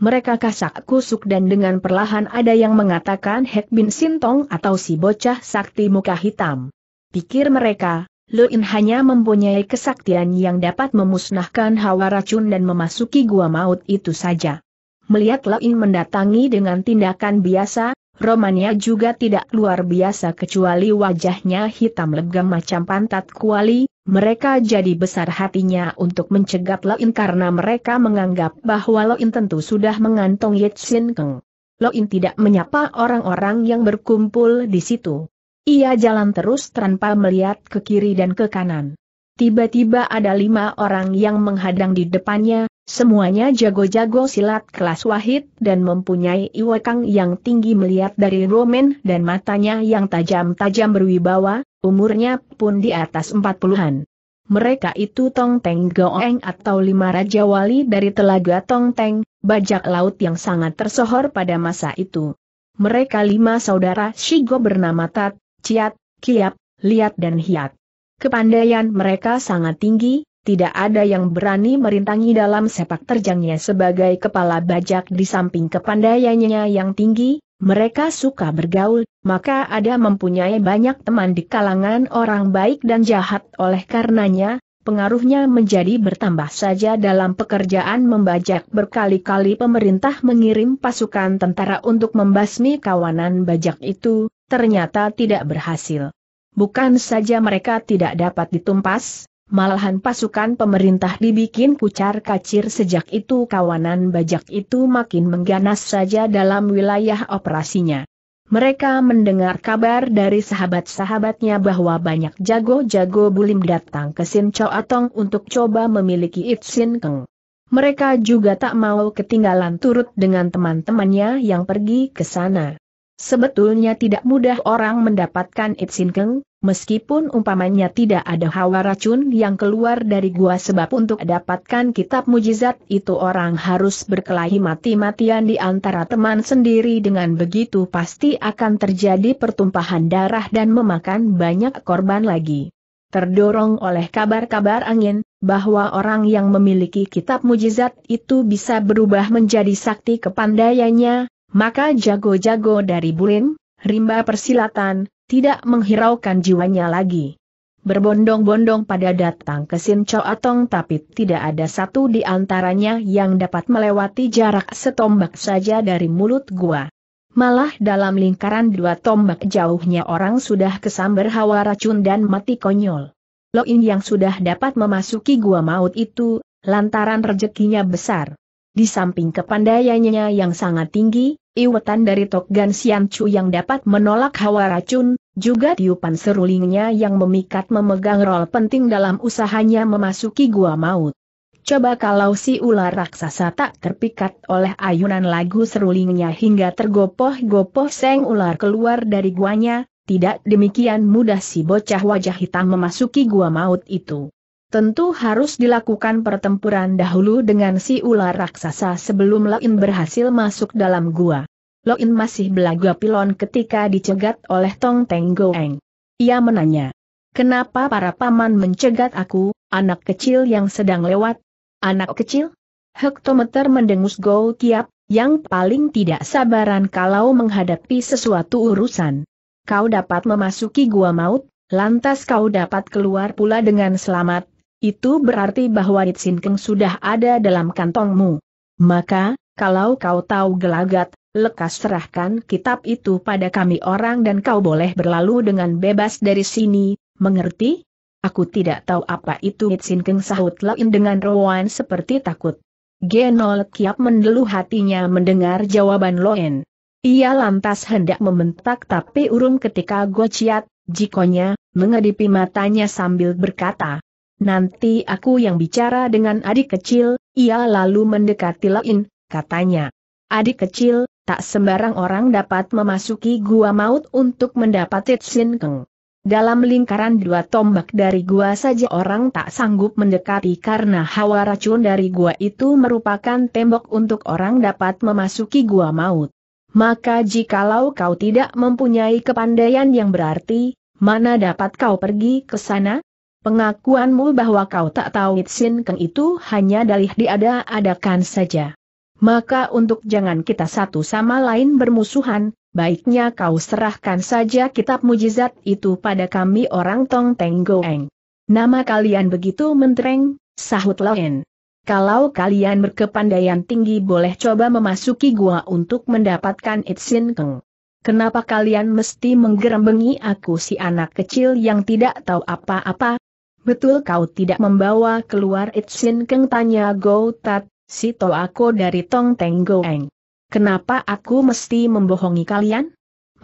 Mereka kasak kusuk dan dengan perlahan ada yang mengatakan Hek Bin Sintong atau si bocah sakti muka hitam. Pikir mereka, Luin hanya mempunyai kesaktian yang dapat memusnahkan hawa racun dan memasuki gua maut itu saja. Melihat Luin mendatangi dengan tindakan biasa, Romanya juga tidak luar biasa kecuali wajahnya hitam legam macam pantat kuali, mereka jadi besar hatinya untuk mencegat Loin karena mereka menganggap bahwa Loin tentu sudah mengantongi Yitsin Keng. Loin tidak menyapa orang-orang yang berkumpul di situ. Ia jalan terus tanpa melihat ke kiri dan ke kanan. Tiba-tiba ada lima orang yang menghadang di depannya, Semuanya jago-jago silat kelas wahid dan mempunyai iwakang yang tinggi melihat dari Roman dan matanya yang tajam-tajam berwibawa, umurnya pun di atas empat puluhan. Mereka itu Tong Teng Goeng atau lima raja wali dari telaga Tong Teng, bajak laut yang sangat tersohor pada masa itu. Mereka lima saudara Shigo bernama Tat, Ciat, Kiap, Liat dan Hiat. Kepandaian mereka sangat tinggi, tidak ada yang berani merintangi dalam sepak terjangnya sebagai kepala bajak di samping kepandaiannya yang tinggi, mereka suka bergaul, maka ada mempunyai banyak teman di kalangan orang baik dan jahat oleh karenanya, pengaruhnya menjadi bertambah saja dalam pekerjaan membajak berkali-kali pemerintah mengirim pasukan tentara untuk membasmi kawanan bajak itu, ternyata tidak berhasil. Bukan saja mereka tidak dapat ditumpas, Malahan pasukan pemerintah dibikin kucar kacir sejak itu kawanan bajak itu makin mengganas saja dalam wilayah operasinya. Mereka mendengar kabar dari sahabat-sahabatnya bahwa banyak jago-jago bulim datang ke Sin Atong untuk coba memiliki It Sin Keng. Mereka juga tak mau ketinggalan turut dengan teman-temannya yang pergi ke sana. Sebetulnya tidak mudah orang mendapatkan It Sin Keng, Meskipun umpamanya tidak ada hawa racun yang keluar dari gua sebab untuk dapatkan kitab mujizat itu orang harus berkelahi mati-matian di antara teman sendiri dengan begitu pasti akan terjadi pertumpahan darah dan memakan banyak korban lagi. Terdorong oleh kabar-kabar angin, bahwa orang yang memiliki kitab mujizat itu bisa berubah menjadi sakti kepandaiannya, maka jago-jago dari Bulim, rimba persilatan, tidak menghiraukan jiwanya lagi. Berbondong-bondong pada datang ke Sin Cho Atong tapi tidak ada satu di antaranya yang dapat melewati jarak setombak saja dari mulut gua. Malah dalam lingkaran dua tombak jauhnya orang sudah kesambar hawa racun dan mati konyol. Loin yang sudah dapat memasuki gua maut itu, lantaran rezekinya besar. Di samping kepandaiannya yang sangat tinggi, iwetan dari Tokgan Sian Chu yang dapat menolak hawa racun, juga tiupan serulingnya yang memikat memegang rol penting dalam usahanya memasuki gua maut. Coba kalau si ular raksasa tak terpikat oleh ayunan lagu serulingnya hingga tergopoh-gopoh seng ular keluar dari guanya, tidak demikian mudah si bocah wajah hitam memasuki gua maut itu tentu harus dilakukan pertempuran dahulu dengan si ular raksasa sebelum Loin berhasil masuk dalam gua. Loin masih belaga pilon ketika dicegat oleh Tong Teng Goeng. Ia menanya, kenapa para paman mencegat aku, anak kecil yang sedang lewat? Anak kecil? Hektometer mendengus Go tiap yang paling tidak sabaran kalau menghadapi sesuatu urusan. Kau dapat memasuki gua maut, lantas kau dapat keluar pula dengan selamat, itu berarti bahwa Itsin Keng sudah ada dalam kantongmu. Maka, kalau kau tahu gelagat, lekas serahkan kitab itu pada kami orang dan kau boleh berlalu dengan bebas dari sini, mengerti? Aku tidak tahu apa itu Itsin Keng sahut lain dengan rowan seperti takut. Genol kiap mendeluh hatinya mendengar jawaban Loen. Ia lantas hendak membentak tapi urung ketika Gociat, jikonya, mengedipi matanya sambil berkata, nanti aku yang bicara dengan adik kecil, ia lalu mendekati Lain, katanya. Adik kecil, tak sembarang orang dapat memasuki gua maut untuk mendapat Tsin Keng. Dalam lingkaran dua tombak dari gua saja orang tak sanggup mendekati karena hawa racun dari gua itu merupakan tembok untuk orang dapat memasuki gua maut. Maka jikalau kau tidak mempunyai kepandaian yang berarti, mana dapat kau pergi ke sana? Pengakuanmu bahwa kau tak tahu Itsin Keng itu hanya dalih diada-adakan saja. Maka untuk jangan kita satu sama lain bermusuhan, baiknya kau serahkan saja kitab mujizat itu pada kami orang Tong Teng Goeng. Nama kalian begitu mentereng, sahut Loen. Kalau kalian berkepandaian tinggi boleh coba memasuki gua untuk mendapatkan Itsin Keng. Kenapa kalian mesti menggerembengi aku si anak kecil yang tidak tahu apa-apa, Betul kau tidak membawa keluar Itsin Keng tanya Go Tat, si to aku dari Tong Teng Goeng. Kenapa aku mesti membohongi kalian?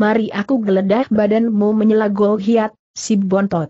Mari aku geledah badanmu menyela Go Hiat, si bontot.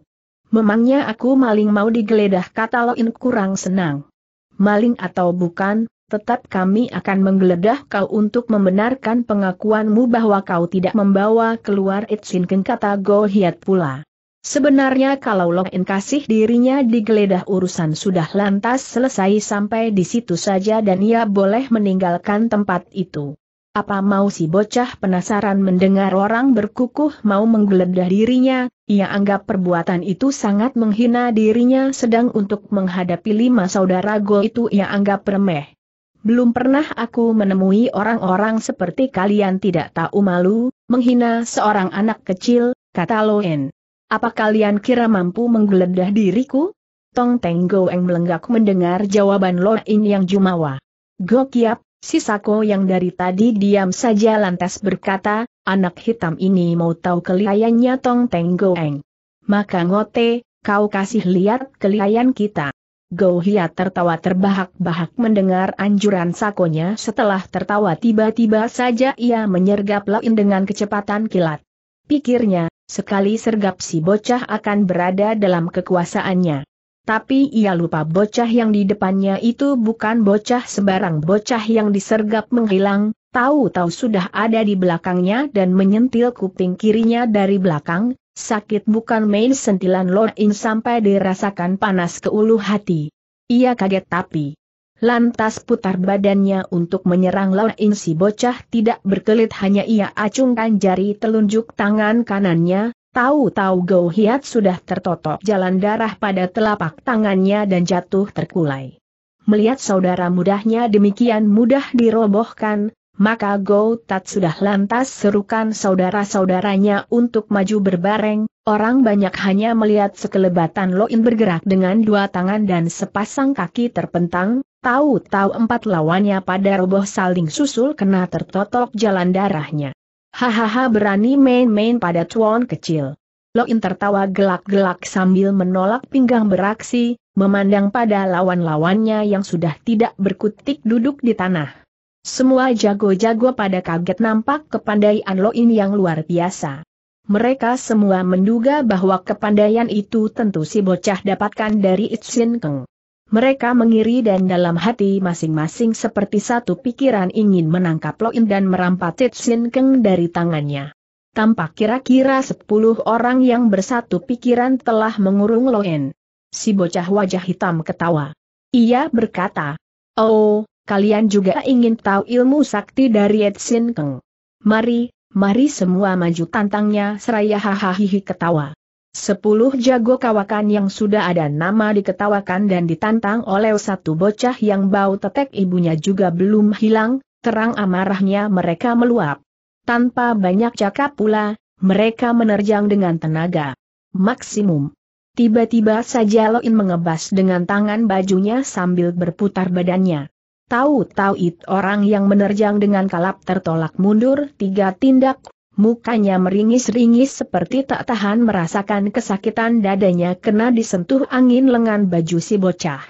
Memangnya aku maling mau digeledah kata Loin kurang senang. Maling atau bukan, tetap kami akan menggeledah kau untuk membenarkan pengakuanmu bahwa kau tidak membawa keluar Itsin Keng kata Go Hiat pula. Sebenarnya kalau Long In kasih dirinya digeledah urusan sudah lantas selesai sampai di situ saja dan ia boleh meninggalkan tempat itu. Apa mau si bocah penasaran mendengar orang berkukuh mau menggeledah dirinya, ia anggap perbuatan itu sangat menghina dirinya sedang untuk menghadapi lima saudara Go itu ia anggap remeh. Belum pernah aku menemui orang-orang seperti kalian tidak tahu malu, menghina seorang anak kecil, kata Loen. Apa kalian kira mampu menggeledah diriku? Tong Teng Goeng melenggak mendengar jawaban Lo In yang jumawa. Gokiap, si Sako yang dari tadi diam saja lantas berkata, anak hitam ini mau tahu keliayannya Tong Teng Goeng. Maka ngote, kau kasih lihat keliayan kita. Go Hia tertawa terbahak-bahak mendengar anjuran sakonya setelah tertawa tiba-tiba saja ia menyergap In dengan kecepatan kilat. Pikirnya, Sekali sergap si bocah akan berada dalam kekuasaannya. Tapi ia lupa bocah yang di depannya itu bukan bocah sembarang bocah yang disergap menghilang, tahu-tahu sudah ada di belakangnya dan menyentil kuping kirinya dari belakang, sakit bukan main sentilan Lord sampai dirasakan panas ke ulu hati. Ia kaget tapi lantas putar badannya untuk menyerang Lain si bocah tidak berkelit hanya ia acungkan jari telunjuk tangan kanannya, tahu-tahu Go Hiat sudah tertotok jalan darah pada telapak tangannya dan jatuh terkulai. Melihat saudara mudahnya demikian mudah dirobohkan, maka Go Tat sudah lantas serukan saudara-saudaranya untuk maju berbareng, orang banyak hanya melihat sekelebatan Loin bergerak dengan dua tangan dan sepasang kaki terpentang, tahu-tahu empat lawannya pada roboh saling susul kena tertotok jalan darahnya. Hahaha berani main-main pada cuan kecil. Loin tertawa gelak-gelak sambil menolak pinggang beraksi, memandang pada lawan-lawannya yang sudah tidak berkutik duduk di tanah. Semua jago-jago pada kaget nampak kepandaian Loin yang luar biasa. Mereka semua menduga bahwa kepandaian itu tentu si bocah dapatkan dari Itsin Keng. Mereka mengiri dan dalam hati masing-masing seperti satu pikiran ingin menangkap Loin dan merampat Sin Keng dari tangannya. Tampak kira-kira sepuluh orang yang bersatu pikiran telah mengurung Loin. Si bocah wajah hitam ketawa. Ia berkata, Oh, kalian juga ingin tahu ilmu sakti dari Sin Keng. Mari, mari semua maju tantangnya seraya hahaha ketawa. Sepuluh jago kawakan yang sudah ada nama diketawakan dan ditantang oleh satu bocah yang bau tetek ibunya juga belum hilang, terang amarahnya mereka meluap. Tanpa banyak cakap pula, mereka menerjang dengan tenaga maksimum. Tiba-tiba saja Loin mengebas dengan tangan bajunya sambil berputar badannya. Tahu-tahu it orang yang menerjang dengan kalap tertolak mundur tiga tindak Mukanya meringis-ringis seperti tak tahan merasakan kesakitan dadanya kena disentuh angin lengan baju si bocah.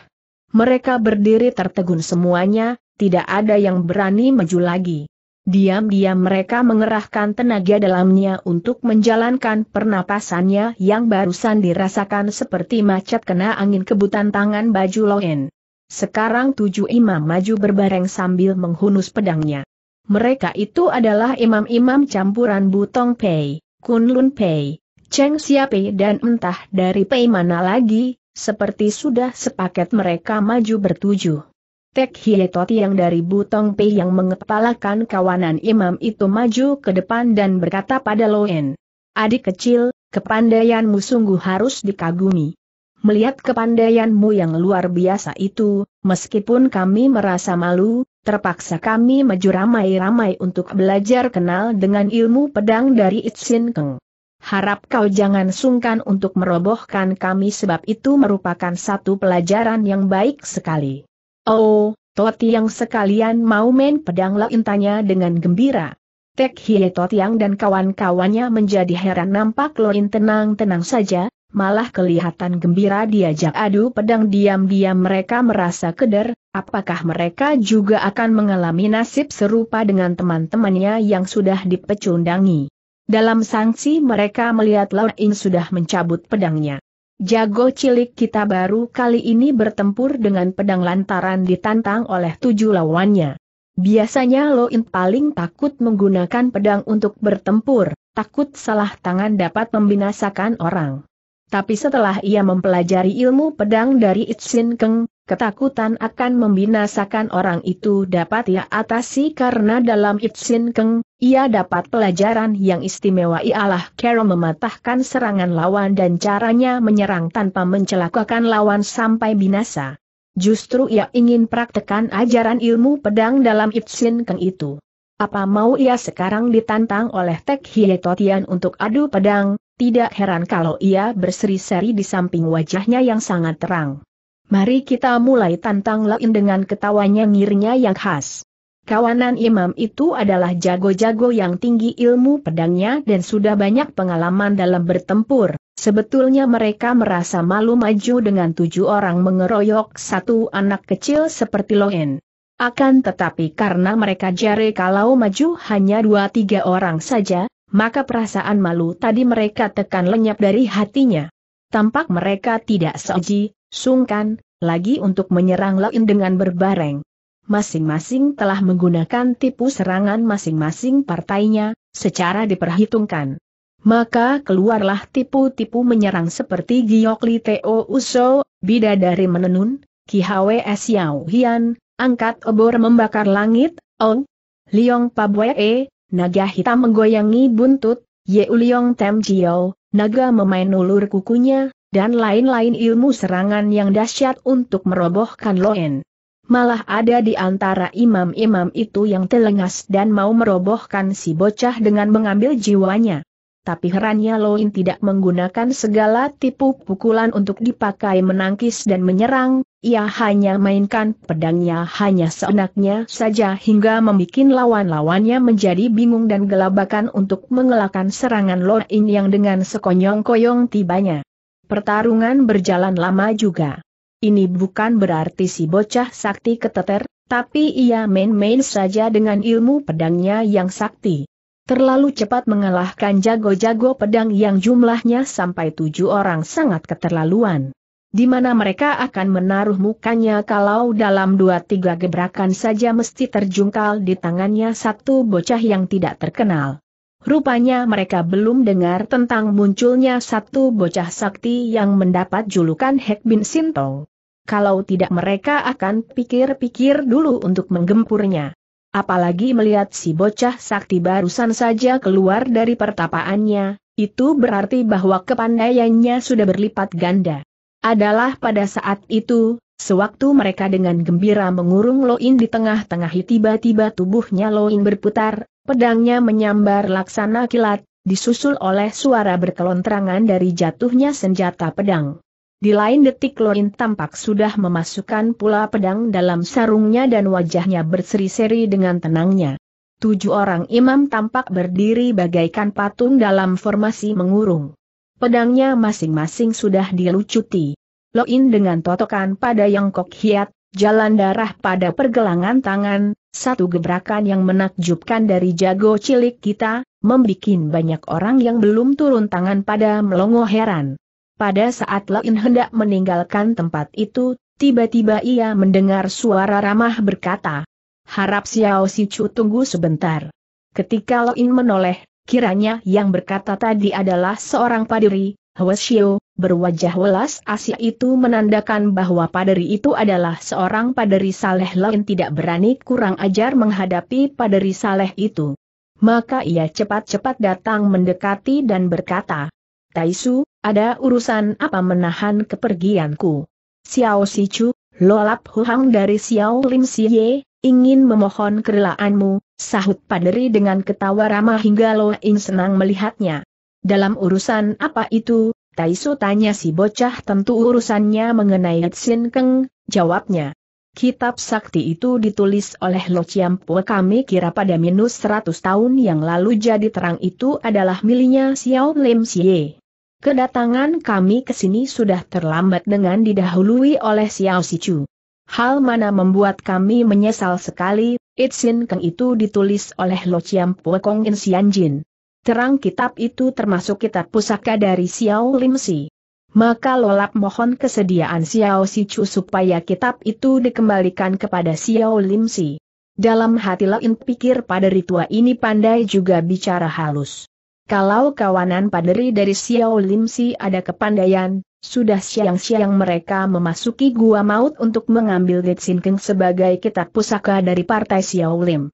Mereka berdiri tertegun semuanya, tidak ada yang berani maju lagi. Diam-diam mereka mengerahkan tenaga dalamnya untuk menjalankan pernapasannya yang barusan dirasakan seperti macet kena angin kebutan tangan baju Loen. Sekarang tujuh imam maju berbareng sambil menghunus pedangnya. Mereka itu adalah imam-imam campuran Butong Pei, Kunlun Pei, Cheng Xiapei dan entah dari Pei mana lagi, seperti sudah sepaket mereka maju bertujuh. Tek Hietot yang dari Butong Pei yang mengepalakan kawanan imam itu maju ke depan dan berkata pada Loen. Adik kecil, kepandaianmu sungguh harus dikagumi. Melihat kepandaianmu yang luar biasa itu, meskipun kami merasa malu, Terpaksa kami maju ramai-ramai untuk belajar kenal dengan ilmu pedang dari Itsin Keng. Harap kau jangan sungkan untuk merobohkan kami sebab itu merupakan satu pelajaran yang baik sekali. Oh, Toti yang sekalian mau main pedang tanya dengan gembira. Tek Hie Totiang dan kawan-kawannya menjadi heran nampak Loin tenang-tenang saja, malah kelihatan gembira diajak adu pedang diam-diam mereka merasa keder, Apakah mereka juga akan mengalami nasib serupa dengan teman-temannya yang sudah dipecundangi? Dalam sanksi mereka melihat Ying sudah mencabut pedangnya. Jago cilik kita baru kali ini bertempur dengan pedang lantaran ditantang oleh tujuh lawannya. Biasanya Ying paling takut menggunakan pedang untuk bertempur, takut salah tangan dapat membinasakan orang. Tapi setelah ia mempelajari ilmu pedang dari Itsin Keng, Ketakutan akan membinasakan orang itu dapat ia atasi karena dalam Itsin Keng, ia dapat pelajaran yang istimewa ialah cara mematahkan serangan lawan dan caranya menyerang tanpa mencelakakan lawan sampai binasa. Justru ia ingin praktekan ajaran ilmu pedang dalam Itsin Keng itu. Apa mau ia sekarang ditantang oleh Tek Hietotian untuk adu pedang, tidak heran kalau ia berseri-seri di samping wajahnya yang sangat terang. Mari kita mulai tantang Lain dengan ketawanya nyengirnya yang khas. Kawanan imam itu adalah jago-jago yang tinggi ilmu pedangnya dan sudah banyak pengalaman dalam bertempur. Sebetulnya mereka merasa malu maju dengan tujuh orang mengeroyok satu anak kecil seperti Loen. Akan tetapi karena mereka jare kalau maju hanya dua tiga orang saja, maka perasaan malu tadi mereka tekan lenyap dari hatinya. Tampak mereka tidak seji, sungkan, lagi untuk menyerang lain dengan berbareng. Masing-masing telah menggunakan tipu serangan masing-masing partainya, secara diperhitungkan. Maka keluarlah tipu-tipu menyerang seperti Giok Li Teo Uso, Bidadari Menenun, Ki Hwe Xiao Hian, Angkat Obor Membakar Langit, Ong, Liong Pabwee, e, Naga Hitam Menggoyangi Buntut, Ye Uliong Tem Jiao, Naga memain ulur kukunya, dan lain-lain ilmu serangan yang dahsyat untuk merobohkan Loen. Malah ada di antara imam-imam itu yang telengas dan mau merobohkan si bocah dengan mengambil jiwanya. Tapi herannya Loen tidak menggunakan segala tipu pukulan untuk dipakai menangkis dan menyerang, ia hanya mainkan pedangnya hanya seenaknya saja hingga membuat lawan-lawannya menjadi bingung dan gelabakan untuk mengelakkan serangan Loen yang dengan sekonyong-koyong tibanya. Pertarungan berjalan lama juga. Ini bukan berarti si bocah sakti keteter, tapi ia main-main saja dengan ilmu pedangnya yang sakti. Terlalu cepat mengalahkan jago-jago pedang yang jumlahnya sampai tujuh orang sangat keterlaluan. Di mana mereka akan menaruh mukanya kalau dalam dua tiga gebrakan saja mesti terjungkal di tangannya satu bocah yang tidak terkenal. Rupanya mereka belum dengar tentang munculnya satu bocah sakti yang mendapat julukan Hek Bin Sinto. Kalau tidak mereka akan pikir-pikir dulu untuk menggempurnya. Apalagi melihat si bocah sakti barusan saja keluar dari pertapaannya, itu berarti bahwa kepandaiannya sudah berlipat ganda. Adalah pada saat itu, sewaktu mereka dengan gembira mengurung Loin di tengah-tengah tiba-tiba tubuhnya Loin berputar, Pedangnya menyambar laksana kilat, disusul oleh suara berkelontrangan dari jatuhnya senjata pedang. Di lain detik Loin tampak sudah memasukkan pula pedang dalam sarungnya dan wajahnya berseri-seri dengan tenangnya. Tujuh orang imam tampak berdiri bagaikan patung dalam formasi mengurung. Pedangnya masing-masing sudah dilucuti. Loin dengan totokan pada yang kok hiat, jalan darah pada pergelangan tangan, satu gebrakan yang menakjubkan dari jago cilik kita, membuat banyak orang yang belum turun tangan pada melongo heran. Pada saat Lain hendak meninggalkan tempat itu, tiba-tiba ia mendengar suara ramah berkata, Harap Xiao Si Chu tunggu sebentar. Ketika Lain menoleh, kiranya yang berkata tadi adalah seorang padiri, Hwasio, berwajah welas asih itu menandakan bahwa paderi itu adalah seorang paderi saleh lain tidak berani kurang ajar menghadapi paderi saleh itu. Maka ia cepat-cepat datang mendekati dan berkata, Taisu, ada urusan apa menahan kepergianku? Xiao Sichu, Lolap Huhang dari Xiao Lim Siye, ingin memohon kerelaanmu, sahut paderi dengan ketawa ramah hingga Lo Ing senang melihatnya. Dalam urusan apa itu, Taisu tanya si bocah tentu urusannya mengenai Sin Keng, jawabnya. Kitab sakti itu ditulis oleh Lo Chiampo kami kira pada minus seratus tahun yang lalu jadi terang itu adalah miliknya Xiao Lim Xie. Kedatangan kami ke sini sudah terlambat dengan didahului oleh Xiao Sichu. Hal mana membuat kami menyesal sekali, Sin Keng itu ditulis oleh Lo Chiampo Kong In Xianjin. Terang kitab itu termasuk kitab pusaka dari Xiao Limsi. Maka Lolap mohon kesediaan Xiao Si Chu supaya kitab itu dikembalikan kepada Xiao Limsi. Dalam hati Lain pikir paderi tua ini pandai juga bicara halus. Kalau kawanan paderi dari Xiao Limsi ada kepandaian, sudah siang-siang mereka memasuki gua maut untuk mengambil Detsin Keng sebagai kitab pusaka dari partai Xiao Lim.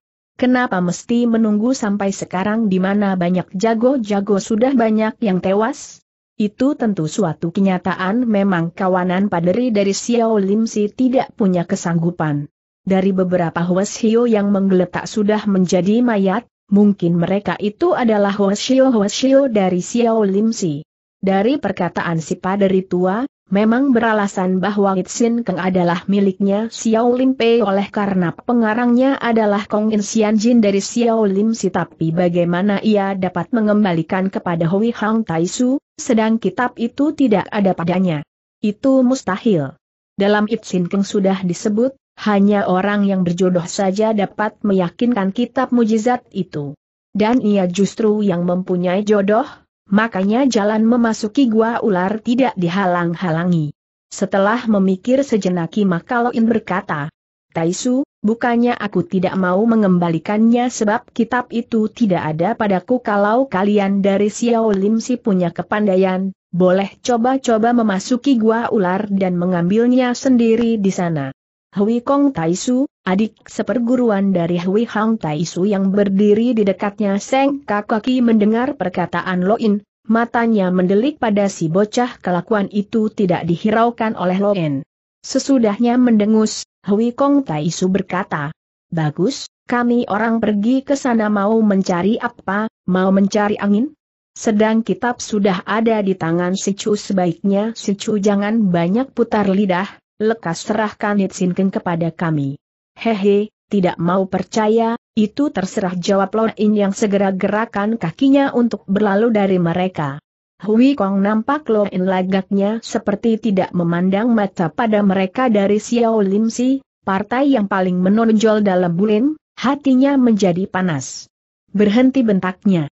Kenapa mesti menunggu sampai sekarang di mana banyak jago-jago sudah banyak yang tewas? Itu tentu suatu kenyataan memang kawanan paderi dari Xiao Lim Si tidak punya kesanggupan. Dari beberapa Hweshio yang menggeletak sudah menjadi mayat, mungkin mereka itu adalah Hweshio-Hweshio dari Xiao Lim Si. Dari perkataan si paderi tua, memang beralasan bahwa Itsin Keng adalah miliknya Xiao Lim Pei oleh karena pengarangnya adalah Kong In Xian Jin dari Xiao Lim Si tapi bagaimana ia dapat mengembalikan kepada Hui Hang Tai Su, sedang kitab itu tidak ada padanya. Itu mustahil. Dalam Itsin Keng sudah disebut, hanya orang yang berjodoh saja dapat meyakinkan kitab mujizat itu. Dan ia justru yang mempunyai jodoh, makanya jalan memasuki gua ular tidak dihalang-halangi. Setelah memikir sejenak Maka Loin berkata, Taisu, bukannya aku tidak mau mengembalikannya sebab kitab itu tidak ada padaku kalau kalian dari Xiao Lim si punya kepandaian, boleh coba-coba memasuki gua ular dan mengambilnya sendiri di sana. Hui Kong Taisu, adik seperguruan dari Hui Hang Taisu yang berdiri di dekatnya Seng Kakaki mendengar perkataan Loin, matanya mendelik pada si bocah kelakuan itu tidak dihiraukan oleh Loin. Sesudahnya mendengus, Hui Kong Taisu berkata, Bagus, kami orang pergi ke sana mau mencari apa, mau mencari angin? Sedang kitab sudah ada di tangan si Chu sebaiknya si Chu jangan banyak putar lidah, lekas serahkan Hitsinkeng kepada kami. Hehe, tidak mau percaya, itu terserah jawab Lo yang segera gerakan kakinya untuk berlalu dari mereka. Hui Kong nampak Lo lagaknya seperti tidak memandang mata pada mereka dari Xiao Lim Si, partai yang paling menonjol dalam Bulin, hatinya menjadi panas. Berhenti bentaknya.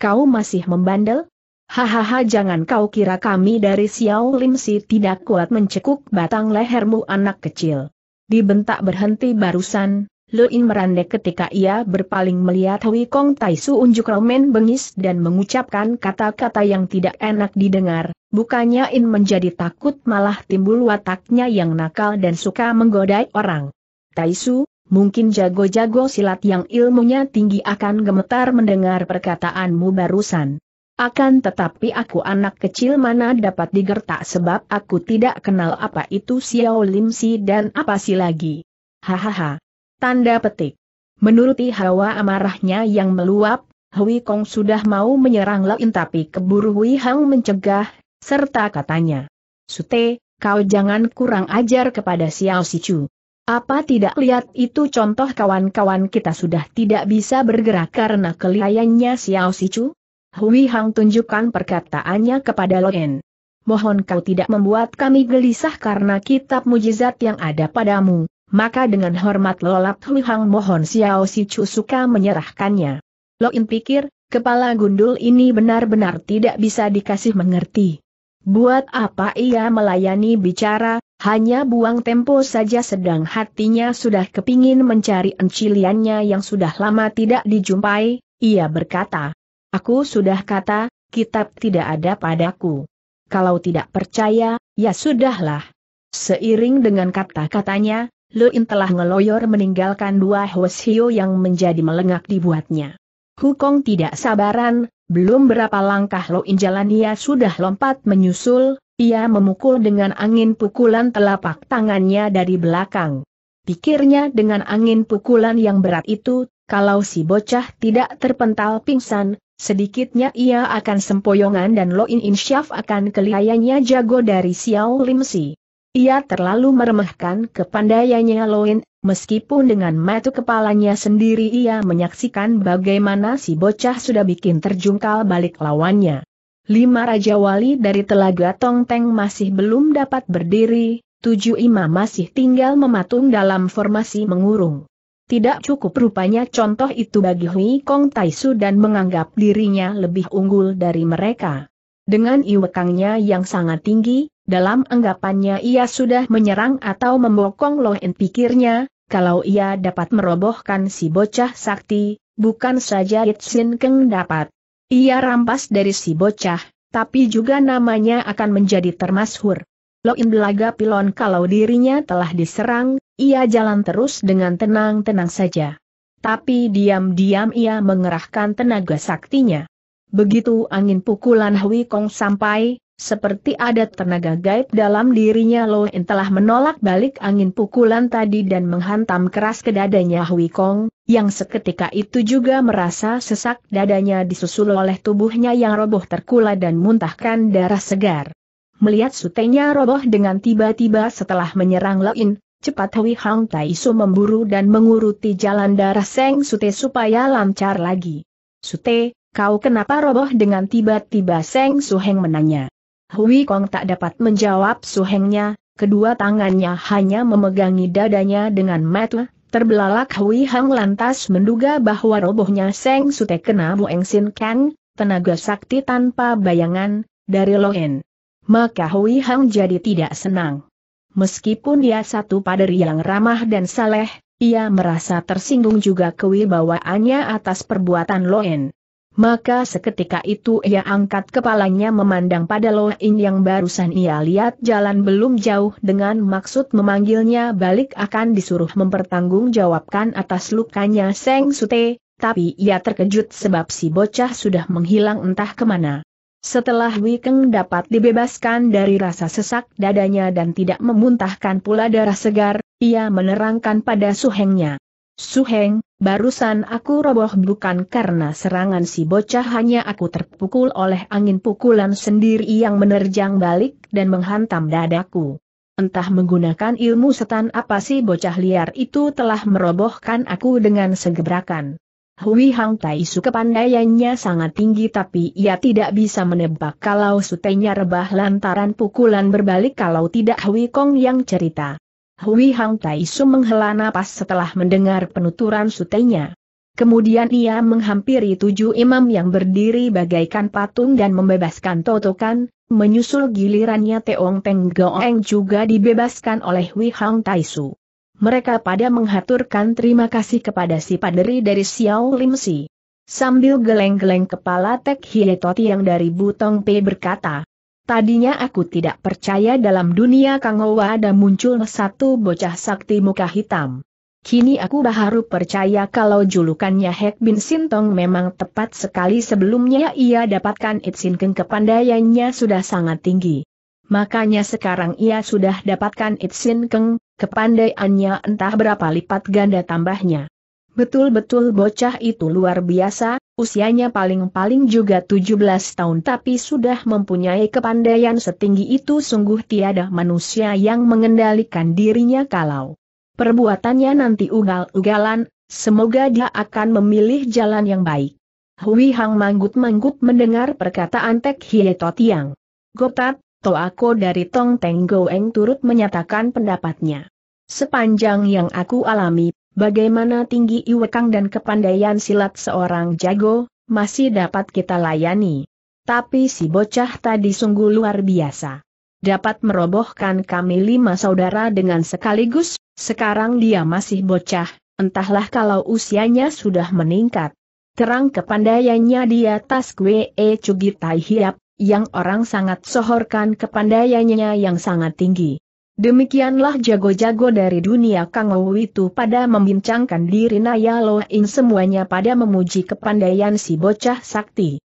Kau masih membandel? Hahaha jangan kau kira kami dari Xiao Lim Si tidak kuat mencekuk batang lehermu anak kecil. Dibentak berhenti barusan, Luin merandek ketika ia berpaling melihat Hui Kong Tai Su unjuk romen bengis dan mengucapkan kata-kata yang tidak enak didengar, bukannya In menjadi takut malah timbul wataknya yang nakal dan suka menggodai orang. Tai Su, mungkin jago-jago silat yang ilmunya tinggi akan gemetar mendengar perkataanmu barusan. Akan tetapi aku anak kecil mana dapat digertak sebab aku tidak kenal apa itu Xiao Lim Si dan apa si lagi. Hahaha. Tanda petik. Menuruti hawa amarahnya yang meluap, Hui Kong sudah mau menyerang Lain tapi keburu Hui Hang mencegah, serta katanya. Sute, kau jangan kurang ajar kepada Xiao Si Chu. Apa tidak lihat itu contoh kawan-kawan kita sudah tidak bisa bergerak karena kelihayannya Xiao Si Chu? Hui Hang tunjukkan perkataannya kepada Loen. Mohon kau tidak membuat kami gelisah karena kitab mujizat yang ada padamu, maka dengan hormat lolap Hui Hang mohon Xiao Si Chu suka menyerahkannya. Loen pikir, kepala gundul ini benar-benar tidak bisa dikasih mengerti. Buat apa ia melayani bicara, hanya buang tempo saja sedang hatinya sudah kepingin mencari enciliannya yang sudah lama tidak dijumpai, ia berkata. Aku sudah kata, kitab tidak ada padaku. Kalau tidak percaya, ya sudahlah. Seiring dengan kata-katanya, Luin telah ngeloyor meninggalkan dua Hwasio yang menjadi melengak dibuatnya. Hukong tidak sabaran, belum berapa langkah Luin jalan ia sudah lompat menyusul, ia memukul dengan angin pukulan telapak tangannya dari belakang. Pikirnya dengan angin pukulan yang berat itu, kalau si bocah tidak terpental pingsan, Sedikitnya ia akan sempoyongan dan Lo In Syaf akan kelihayannya jago dari Xiao Lim Si. Ia terlalu meremehkan kepandaiannya Loin, meskipun dengan mata kepalanya sendiri ia menyaksikan bagaimana si bocah sudah bikin terjungkal balik lawannya. Lima Raja Wali dari Telaga Tongteng masih belum dapat berdiri, tujuh imam masih tinggal mematung dalam formasi mengurung. Tidak cukup rupanya contoh itu bagi Hui Kong Taisu dan menganggap dirinya lebih unggul dari mereka. Dengan iwekangnya yang sangat tinggi, dalam anggapannya ia sudah menyerang atau membokong Lohen pikirnya, kalau ia dapat merobohkan si bocah sakti, bukan saja Itsin Keng dapat. Ia rampas dari si bocah, tapi juga namanya akan menjadi termasyhur. Loin belaga pilon kalau dirinya telah diserang, ia jalan terus dengan tenang-tenang saja. Tapi diam-diam ia mengerahkan tenaga saktinya. Begitu angin pukulan Hui Kong sampai, seperti ada tenaga gaib dalam dirinya Lo telah menolak balik angin pukulan tadi dan menghantam keras ke dadanya Hui Kong, yang seketika itu juga merasa sesak dadanya disusul oleh tubuhnya yang roboh terkula dan muntahkan darah segar. Melihat sutenya roboh dengan tiba-tiba setelah menyerang Lo In, Cepat Hui Hang Taisu memburu dan menguruti jalan darah Seng Sute supaya lancar lagi. Sute, kau kenapa roboh dengan tiba-tiba Seng Suheng menanya. Hui Kong tak dapat menjawab Suhengnya, kedua tangannya hanya memegangi dadanya dengan mata Terbelalak Hui Hang lantas menduga bahwa robohnya Seng Sute kena Bueng Sin Kang, tenaga sakti tanpa bayangan, dari Loen. Maka Hui Hang jadi tidak senang. Meskipun dia satu paderi yang ramah dan saleh, ia merasa tersinggung juga kewibawaannya atas perbuatan Loen. Maka seketika itu ia angkat kepalanya memandang pada Loen yang barusan ia lihat jalan belum jauh dengan maksud memanggilnya balik akan disuruh mempertanggungjawabkan atas lukanya Seng Sute, tapi ia terkejut sebab si bocah sudah menghilang entah kemana. Setelah Wikeng dapat dibebaskan dari rasa sesak dadanya dan tidak memuntahkan pula darah segar, ia menerangkan pada Suhengnya. Suheng, barusan aku roboh bukan karena serangan si bocah hanya aku terpukul oleh angin pukulan sendiri yang menerjang balik dan menghantam dadaku. Entah menggunakan ilmu setan apa si bocah liar itu telah merobohkan aku dengan segebrakan. Hui Hang Su kepandaiannya sangat tinggi tapi ia tidak bisa menebak kalau sutenya rebah lantaran pukulan berbalik kalau tidak Hui Kong yang cerita. Hui Hang Su menghela napas setelah mendengar penuturan sutenya. Kemudian ia menghampiri tujuh imam yang berdiri bagaikan patung dan membebaskan totokan, menyusul gilirannya Teong Peng Goeng juga dibebaskan oleh Hui Hang Su mereka pada menghaturkan terima kasih kepada si paderi dari Xiao Lim Si. Sambil geleng-geleng kepala Tek Hietoti yang dari Butong P berkata, Tadinya aku tidak percaya dalam dunia Kangowa ada muncul satu bocah sakti muka hitam. Kini aku baru percaya kalau julukannya Hek Bin Sintong memang tepat sekali sebelumnya ia dapatkan keng kepandaiannya sudah sangat tinggi. Makanya sekarang ia sudah dapatkan keng. Kepandaiannya entah berapa lipat ganda tambahnya. Betul-betul bocah itu luar biasa, usianya paling-paling juga 17 tahun tapi sudah mempunyai kepandaian setinggi itu sungguh tiada manusia yang mengendalikan dirinya kalau perbuatannya nanti ugal-ugalan, semoga dia akan memilih jalan yang baik. Hui Hang manggut-manggut mendengar perkataan Tek Hie Totiang. Gotat, Toako dari Tong Teng Goeng turut menyatakan pendapatnya. Sepanjang yang aku alami, bagaimana tinggi iwekang dan kepandaian silat seorang jago, masih dapat kita layani. Tapi si bocah tadi sungguh luar biasa. Dapat merobohkan kami lima saudara dengan sekaligus, sekarang dia masih bocah, entahlah kalau usianya sudah meningkat. Terang kepandaiannya di atas Gue Cugi Tai Hiap, yang orang sangat sohorkan kepandaiannya yang sangat tinggi. Demikianlah jago-jago dari dunia Kangou itu pada membincangkan diri Naya Loin semuanya pada memuji kepandaian si bocah sakti.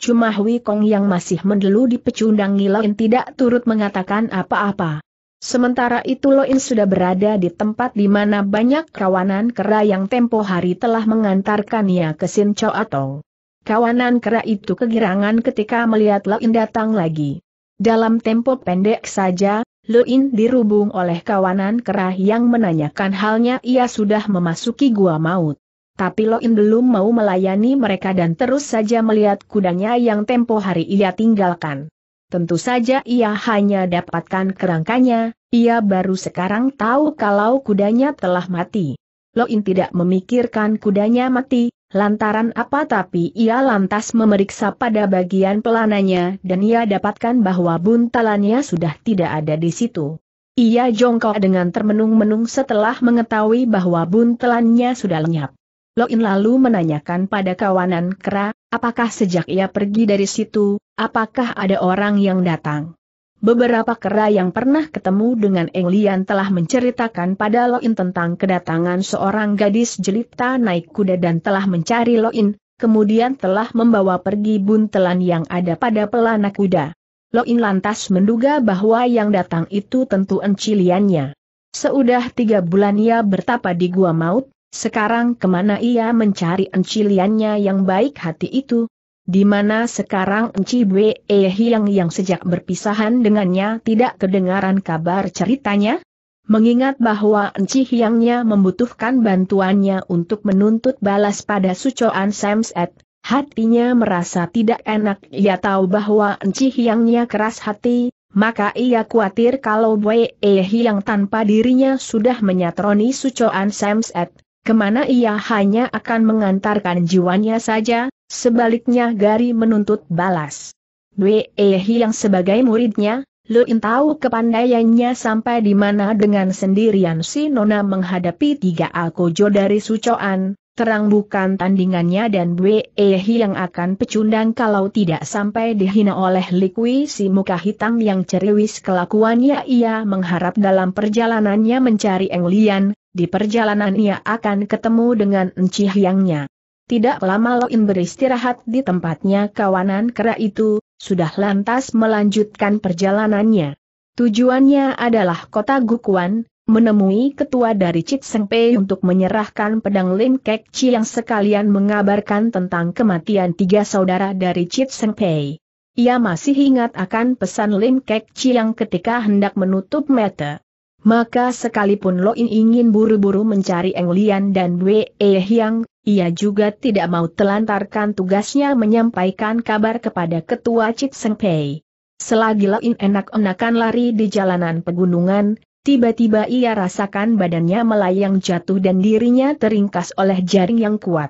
Cuma Hui Kong yang masih mendelu di pecundang Loin tidak turut mengatakan apa-apa. Sementara itu Loin sudah berada di tempat di mana banyak kawanan kera yang tempo hari telah mengantarkannya ke Sin Chow Atong. Kawanan kera itu kegirangan ketika melihat Loin datang lagi. Dalam tempo pendek saja, Loin dirubung oleh kawanan kera yang menanyakan halnya ia sudah memasuki gua maut. Tapi Loin belum mau melayani mereka dan terus saja melihat kudanya yang tempo hari ia tinggalkan. Tentu saja ia hanya dapatkan kerangkanya, ia baru sekarang tahu kalau kudanya telah mati. Loin tidak memikirkan kudanya mati, Lantaran apa tapi ia lantas memeriksa pada bagian pelananya dan ia dapatkan bahwa buntalannya sudah tidak ada di situ. Ia jongkok dengan termenung-menung setelah mengetahui bahwa buntelannya sudah lenyap. Loin lalu menanyakan pada kawanan Kera, apakah sejak ia pergi dari situ, apakah ada orang yang datang? Beberapa kera yang pernah ketemu dengan Eng Lian telah menceritakan pada Loin tentang kedatangan seorang gadis jelita naik kuda dan telah mencari Loin, kemudian telah membawa pergi buntelan yang ada pada pelana kuda. Loin lantas menduga bahwa yang datang itu tentu enciliannya. Seudah tiga bulan ia bertapa di gua maut, sekarang kemana ia mencari enciliannya yang baik hati itu, di mana sekarang Enci Bwe eh, Hiang yang sejak berpisahan dengannya tidak kedengaran kabar ceritanya? Mengingat bahwa Enci Hiangnya membutuhkan bantuannya untuk menuntut balas pada Sucoan Samset, hatinya merasa tidak enak ia tahu bahwa Enci Hiangnya keras hati, maka ia khawatir kalau Bwe eh, Hiang tanpa dirinya sudah menyatroni Sucoan Samset, kemana ia hanya akan mengantarkan jiwanya saja, Sebaliknya Gari menuntut balas. Wei Ehi yang sebagai muridnya, lu tahu kepandaiannya sampai di mana dengan sendirian si Nona menghadapi tiga alkojo dari Sucoan, terang bukan tandingannya dan Wei Ehi yang akan pecundang kalau tidak sampai dihina oleh Likui si muka hitam yang ceriwis kelakuannya ia mengharap dalam perjalanannya mencari Englian, di perjalanan ia akan ketemu dengan Enci Hyangnya. Tidak lama Loin beristirahat di tempatnya kawanan kera itu, sudah lantas melanjutkan perjalanannya. Tujuannya adalah kota Gukuan, menemui ketua dari Cik Seng untuk menyerahkan pedang Lin Kek yang sekalian mengabarkan tentang kematian tiga saudara dari Cik Seng Ia masih ingat akan pesan Lin Kek yang ketika hendak menutup mata. Maka sekalipun Loin ingin buru-buru mencari Englian dan Wei Yang, ia juga tidak mau telantarkan tugasnya menyampaikan kabar kepada Ketua Cik Seng Pei. Selagi Lain enak-enakan lari di jalanan pegunungan, tiba-tiba ia rasakan badannya melayang jatuh dan dirinya teringkas oleh jaring yang kuat.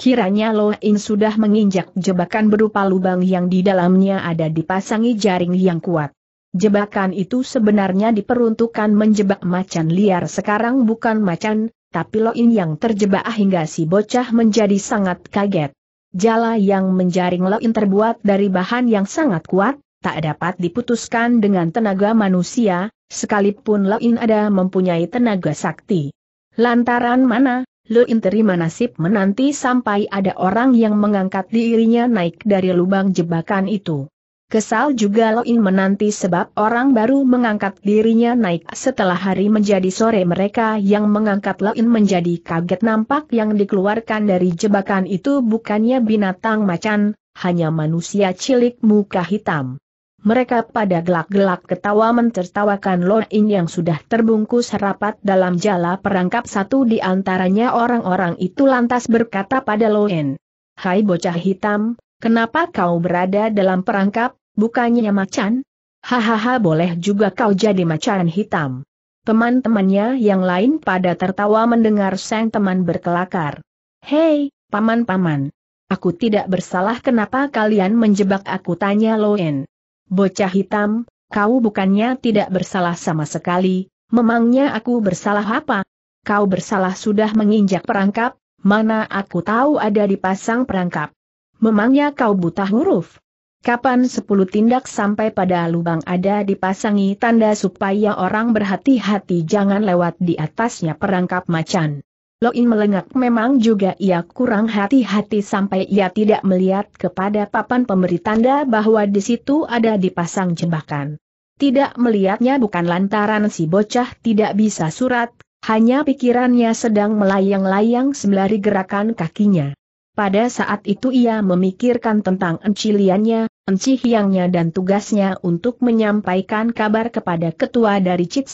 Kiranya In sudah menginjak jebakan berupa lubang yang di dalamnya ada dipasangi jaring yang kuat. Jebakan itu sebenarnya diperuntukkan menjebak macan liar sekarang bukan macan, tapi Loin yang terjebak hingga si bocah menjadi sangat kaget. Jala yang menjaring Loin terbuat dari bahan yang sangat kuat, tak dapat diputuskan dengan tenaga manusia, sekalipun Loin ada mempunyai tenaga sakti. Lantaran mana, Loin terima nasib menanti sampai ada orang yang mengangkat dirinya naik dari lubang jebakan itu. Kesal juga Loin menanti sebab orang baru mengangkat dirinya naik setelah hari menjadi sore mereka yang mengangkat Loin menjadi kaget nampak yang dikeluarkan dari jebakan itu bukannya binatang macan, hanya manusia cilik muka hitam. Mereka pada gelak-gelak ketawa mentertawakan Loin yang sudah terbungkus rapat dalam jala perangkap satu di antaranya orang-orang itu lantas berkata pada Loin. Hai bocah hitam, Kenapa kau berada dalam perangkap, bukannya macan? Hahaha boleh juga kau jadi macan hitam. Teman-temannya yang lain pada tertawa mendengar sang teman berkelakar. Hei, paman-paman. Aku tidak bersalah kenapa kalian menjebak aku tanya Loen. Bocah hitam, kau bukannya tidak bersalah sama sekali, memangnya aku bersalah apa? Kau bersalah sudah menginjak perangkap, mana aku tahu ada dipasang perangkap. Memangnya kau buta huruf? Kapan sepuluh tindak sampai pada lubang ada dipasangi tanda supaya orang berhati-hati jangan lewat di atasnya perangkap macan. Loin melengak memang juga ia kurang hati-hati sampai ia tidak melihat kepada papan pemberi tanda bahwa di situ ada dipasang jembakan. Tidak melihatnya bukan lantaran si bocah tidak bisa surat, hanya pikirannya sedang melayang-layang sembari gerakan kakinya. Pada saat itu ia memikirkan tentang enciliannya, enci hiangnya dan tugasnya untuk menyampaikan kabar kepada ketua dari Chit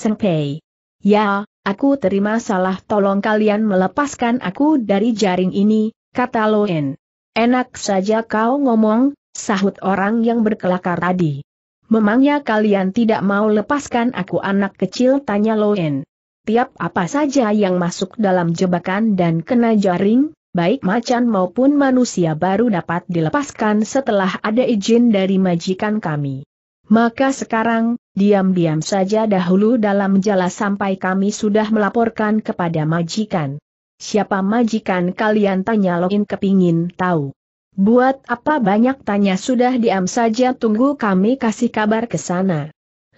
Ya, aku terima salah tolong kalian melepaskan aku dari jaring ini, kata Loen. Enak saja kau ngomong, sahut orang yang berkelakar tadi. Memangnya kalian tidak mau lepaskan aku anak kecil tanya Loen. Tiap apa saja yang masuk dalam jebakan dan kena jaring, baik macan maupun manusia baru dapat dilepaskan setelah ada izin dari majikan kami. Maka sekarang, diam-diam saja dahulu dalam jala sampai kami sudah melaporkan kepada majikan. Siapa majikan kalian tanya login kepingin tahu. Buat apa banyak tanya sudah diam saja tunggu kami kasih kabar ke sana.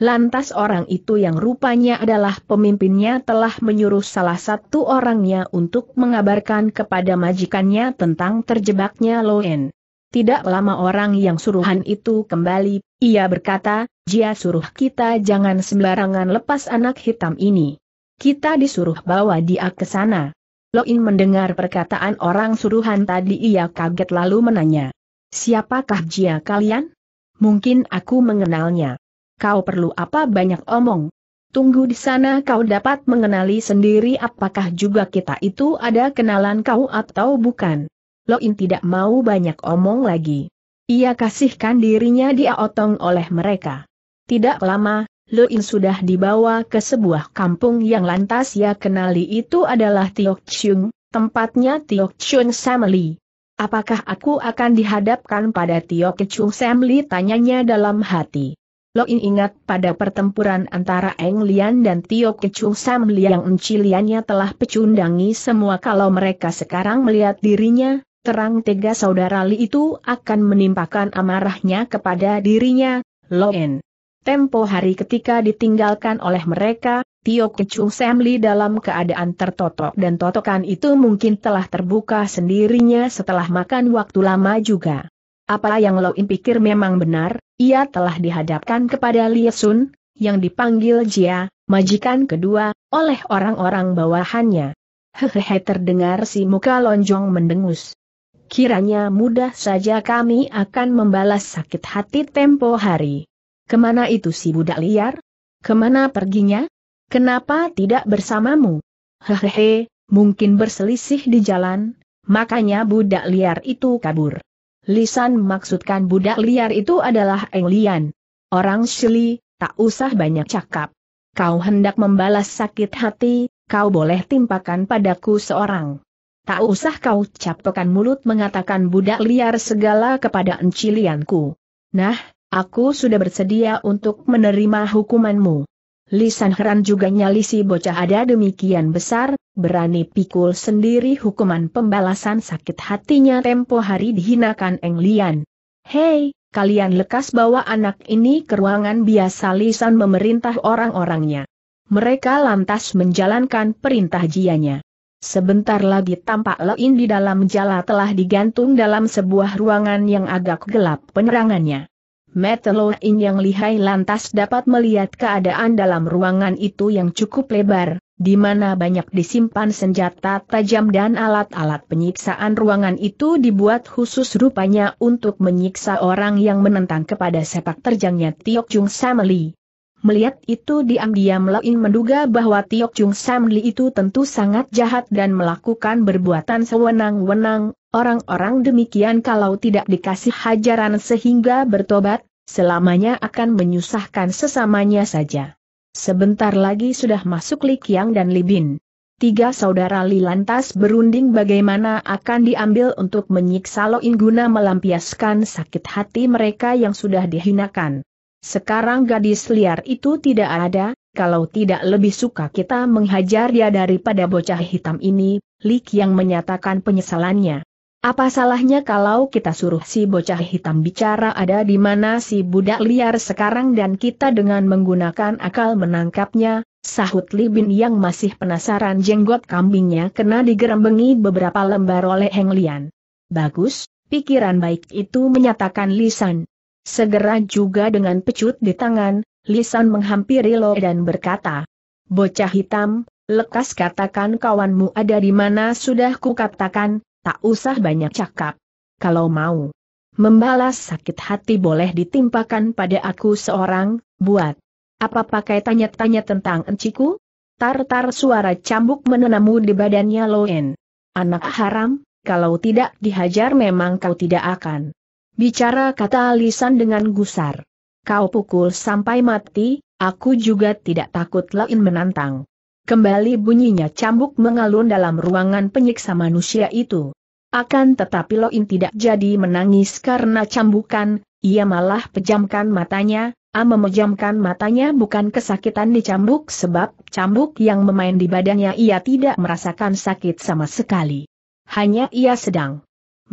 Lantas orang itu yang rupanya adalah pemimpinnya telah menyuruh salah satu orangnya untuk mengabarkan kepada majikannya tentang terjebaknya Loen. Tidak lama orang yang suruhan itu kembali, ia berkata, Jia suruh kita jangan sembarangan lepas anak hitam ini. Kita disuruh bawa dia ke sana. Loin mendengar perkataan orang suruhan tadi ia kaget lalu menanya. Siapakah Jia kalian? Mungkin aku mengenalnya kau perlu apa banyak omong. Tunggu di sana kau dapat mengenali sendiri apakah juga kita itu ada kenalan kau atau bukan. Loin tidak mau banyak omong lagi. Ia kasihkan dirinya diaotong oleh mereka. Tidak lama, Loin sudah dibawa ke sebuah kampung yang lantas ia kenali itu adalah Tiok Chung, tempatnya Tiok Chung Samli. Apakah aku akan dihadapkan pada Tiok Chung Samli tanyanya dalam hati. Loin ingat pada pertempuran antara Eng Lian dan Tio Kecu Sam Liang Enci Liannya telah pecundangi semua kalau mereka sekarang melihat dirinya, terang tega saudara Li itu akan menimpakan amarahnya kepada dirinya, Loin. Tempo hari ketika ditinggalkan oleh mereka, Tio Kecu Sam Li dalam keadaan tertotok dan totokan itu mungkin telah terbuka sendirinya setelah makan waktu lama juga. Apa yang Loin pikir memang benar, ia telah dihadapkan kepada Sun, yang dipanggil Jia, majikan kedua, oleh orang-orang bawahannya. Hehehe terdengar si muka lonjong mendengus. Kiranya mudah saja kami akan membalas sakit hati tempo hari. Kemana itu si budak liar? Kemana perginya? Kenapa tidak bersamamu? Hehehe, mungkin berselisih di jalan, makanya budak liar itu kabur. Lisan maksudkan budak liar itu adalah Eng Lian. Orang Shili, tak usah banyak cakap. Kau hendak membalas sakit hati, kau boleh timpakan padaku seorang. Tak usah kau captokan mulut mengatakan budak liar segala kepada encilianku. Nah, aku sudah bersedia untuk menerima hukumanmu. Lisan heran juga nyalisi bocah ada demikian besar, berani pikul sendiri hukuman pembalasan sakit hatinya tempo hari dihinakan Eng Lian. Hei, kalian lekas bawa anak ini ke ruangan biasa Lisan memerintah orang-orangnya. Mereka lantas menjalankan perintah jianya. Sebentar lagi tampak Lein di dalam jala telah digantung dalam sebuah ruangan yang agak gelap penerangannya. Meteloin yang lihai lantas dapat melihat keadaan dalam ruangan itu yang cukup lebar, di mana banyak disimpan senjata tajam dan alat-alat penyiksaan ruangan itu dibuat khusus rupanya untuk menyiksa orang yang menentang kepada sepak terjangnya Tiok Jung Sameli. Melihat itu diam-diam menduga bahwa Tiok Chung Sam Li itu tentu sangat jahat dan melakukan berbuatan sewenang-wenang, orang-orang demikian kalau tidak dikasih hajaran sehingga bertobat, selamanya akan menyusahkan sesamanya saja. Sebentar lagi sudah masuk Li Kiang dan Li Bin. Tiga saudara Li lantas berunding bagaimana akan diambil untuk menyiksa Loin guna melampiaskan sakit hati mereka yang sudah dihinakan. Sekarang gadis liar itu tidak ada, kalau tidak lebih suka kita menghajar dia daripada bocah hitam ini, Lik yang menyatakan penyesalannya. Apa salahnya kalau kita suruh si bocah hitam bicara ada di mana si budak liar sekarang dan kita dengan menggunakan akal menangkapnya, sahut Li Bin yang masih penasaran jenggot kambingnya kena digerembengi beberapa lembar oleh Heng Lian. Bagus, pikiran baik itu menyatakan lisan. Segera juga dengan pecut di tangan, Lisan menghampiri Lo dan berkata, Bocah hitam, lekas katakan kawanmu ada di mana sudah kukatakan, tak usah banyak cakap. Kalau mau membalas sakit hati boleh ditimpakan pada aku seorang, buat. Apa pakai tanya-tanya tentang enciku? Tartar suara cambuk menenamu di badannya Loen. Anak haram, kalau tidak dihajar memang kau tidak akan Bicara kata lisan dengan gusar. Kau pukul sampai mati, aku juga tidak takut lain menantang. Kembali bunyinya cambuk mengalun dalam ruangan penyiksa manusia itu. Akan tetapi Loin tidak jadi menangis karena cambukan, ia malah pejamkan matanya, A memejamkan matanya bukan kesakitan dicambuk sebab cambuk yang memain di badannya ia tidak merasakan sakit sama sekali. Hanya ia sedang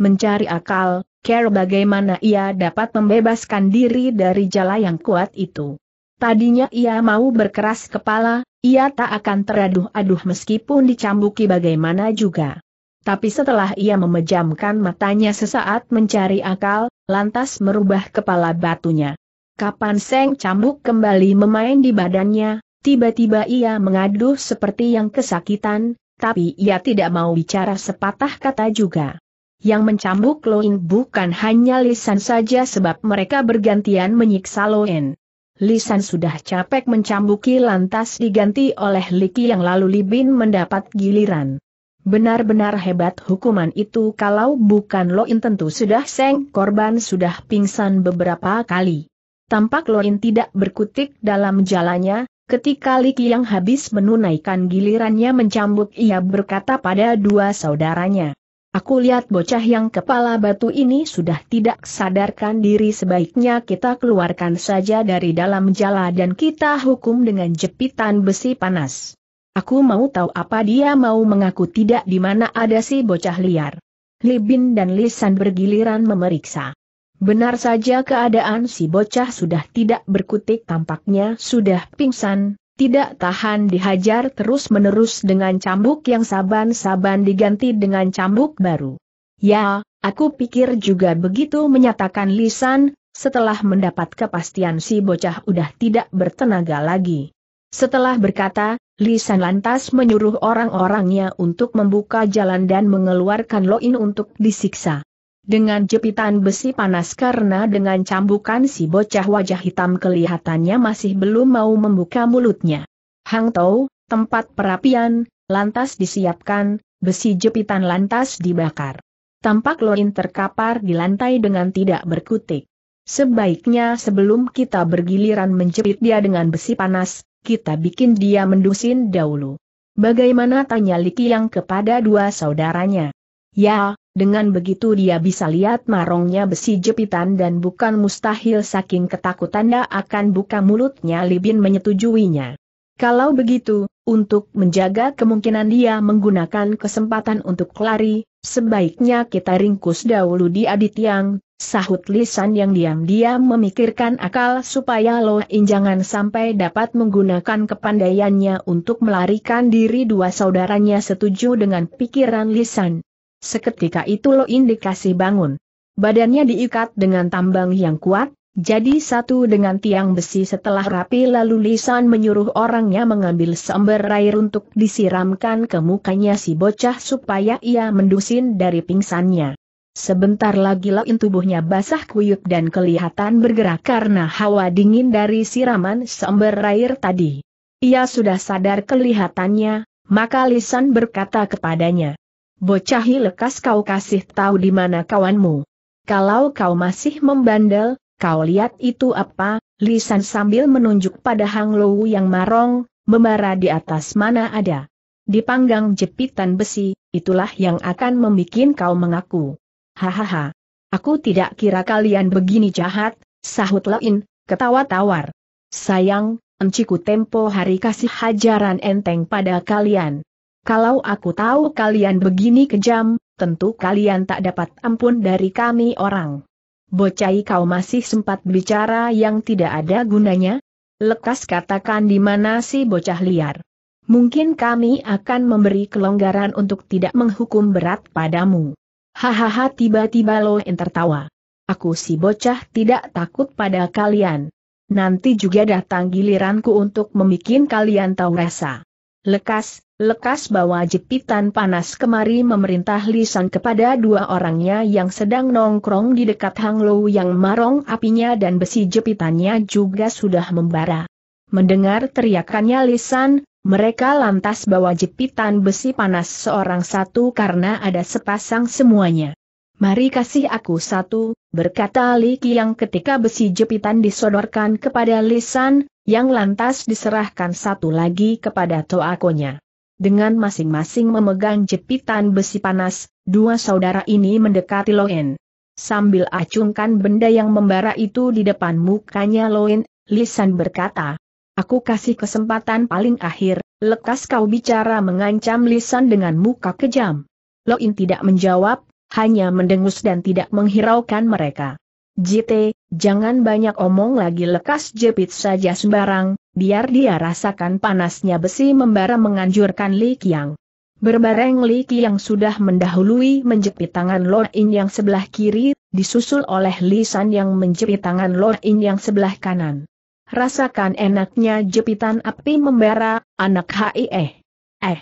mencari akal, care bagaimana ia dapat membebaskan diri dari jala yang kuat itu. Tadinya ia mau berkeras kepala, ia tak akan teraduh-aduh meskipun dicambuki bagaimana juga. Tapi setelah ia memejamkan matanya sesaat mencari akal, lantas merubah kepala batunya. Kapan Seng cambuk kembali memain di badannya, tiba-tiba ia mengaduh seperti yang kesakitan, tapi ia tidak mau bicara sepatah kata juga. Yang mencambuk Loin bukan hanya Lisan saja sebab mereka bergantian menyiksa Loin. Lisan sudah capek mencambuki lantas diganti oleh Liki yang lalu Libin mendapat giliran. Benar-benar hebat hukuman itu kalau bukan Loin tentu sudah seng korban sudah pingsan beberapa kali. Tampak Loin tidak berkutik dalam jalannya, Ketika Liki yang habis menunaikan gilirannya mencambuk ia berkata pada dua saudaranya. Aku lihat bocah yang kepala batu ini sudah tidak sadarkan diri sebaiknya kita keluarkan saja dari dalam jala dan kita hukum dengan jepitan besi panas. Aku mau tahu apa dia mau mengaku tidak di mana ada si bocah liar. Libin dan Lisan bergiliran memeriksa. Benar saja keadaan si bocah sudah tidak berkutik tampaknya sudah pingsan, tidak tahan dihajar terus-menerus dengan cambuk yang saban-saban diganti dengan cambuk baru. Ya, aku pikir juga begitu menyatakan lisan, setelah mendapat kepastian si bocah udah tidak bertenaga lagi. Setelah berkata, Lisan lantas menyuruh orang-orangnya untuk membuka jalan dan mengeluarkan Loin untuk disiksa dengan jepitan besi panas karena dengan cambukan si bocah wajah hitam kelihatannya masih belum mau membuka mulutnya. Hang Tou, tempat perapian, lantas disiapkan, besi jepitan lantas dibakar. Tampak Loin terkapar di lantai dengan tidak berkutik. Sebaiknya sebelum kita bergiliran menjepit dia dengan besi panas, kita bikin dia mendusin dahulu. Bagaimana tanya Liki yang kepada dua saudaranya? Ya, dengan begitu dia bisa lihat marongnya besi jepitan dan bukan mustahil saking ketakutan dia akan buka mulutnya Libin menyetujuinya. Kalau begitu, untuk menjaga kemungkinan dia menggunakan kesempatan untuk lari, sebaiknya kita ringkus dahulu di Aditiang, sahut lisan yang diam-diam memikirkan akal supaya Lo Injangan sampai dapat menggunakan kepandaiannya untuk melarikan diri dua saudaranya setuju dengan pikiran lisan. Seketika itu Lo Indikasi bangun. Badannya diikat dengan tambang yang kuat, jadi satu dengan tiang besi setelah rapi lalu Lisan menyuruh orangnya mengambil seember air untuk disiramkan ke mukanya si bocah supaya ia mendusin dari pingsannya. Sebentar lagi lain tubuhnya basah kuyup dan kelihatan bergerak karena hawa dingin dari siraman seember air tadi. Ia sudah sadar kelihatannya, maka Lisan berkata kepadanya, Bocah lekas kau kasih tahu di mana kawanmu. Kalau kau masih membandel, kau lihat itu apa, lisan sambil menunjuk pada Hang Lou yang marong, membara di atas mana ada. Dipanggang jepitan besi, itulah yang akan membuat kau mengaku. Hahaha. Aku tidak kira kalian begini jahat, sahut Lain, ketawa tawar. Sayang, enciku tempo hari kasih hajaran enteng pada kalian. Kalau aku tahu kalian begini kejam, tentu kalian tak dapat ampun dari kami orang. Bocai kau masih sempat bicara yang tidak ada gunanya? Lekas katakan di mana si bocah liar. Mungkin kami akan memberi kelonggaran untuk tidak menghukum berat padamu. Hahaha tiba-tiba Loen tertawa. Aku si bocah tidak takut pada kalian. Nanti juga datang giliranku untuk memikin kalian tahu rasa. Lekas, Lekas bawa jepitan panas kemari memerintah lisan kepada dua orangnya yang sedang nongkrong di dekat Hang Lo yang marong apinya dan besi jepitannya juga sudah membara. Mendengar teriakannya lisan, mereka lantas bawa jepitan besi panas seorang satu karena ada sepasang semuanya. Mari kasih aku satu, berkata Li Qiang ketika besi jepitan disodorkan kepada lisan, yang lantas diserahkan satu lagi kepada toakonya dengan masing-masing memegang jepitan besi panas, dua saudara ini mendekati Loen. Sambil acungkan benda yang membara itu di depan mukanya Loen, Lisan berkata, Aku kasih kesempatan paling akhir, lekas kau bicara mengancam Lisan dengan muka kejam. Loen tidak menjawab, hanya mendengus dan tidak menghiraukan mereka. JT, jangan banyak omong lagi lekas jepit saja sembarang, biar dia rasakan panasnya besi membara menganjurkan Li Qiang. Berbareng Li Qiang sudah mendahului menjepit tangan Lord In yang sebelah kiri, disusul oleh Li San yang menjepit tangan Lord In yang sebelah kanan. Rasakan enaknya jepitan api membara, anak HIE. Eh. eh.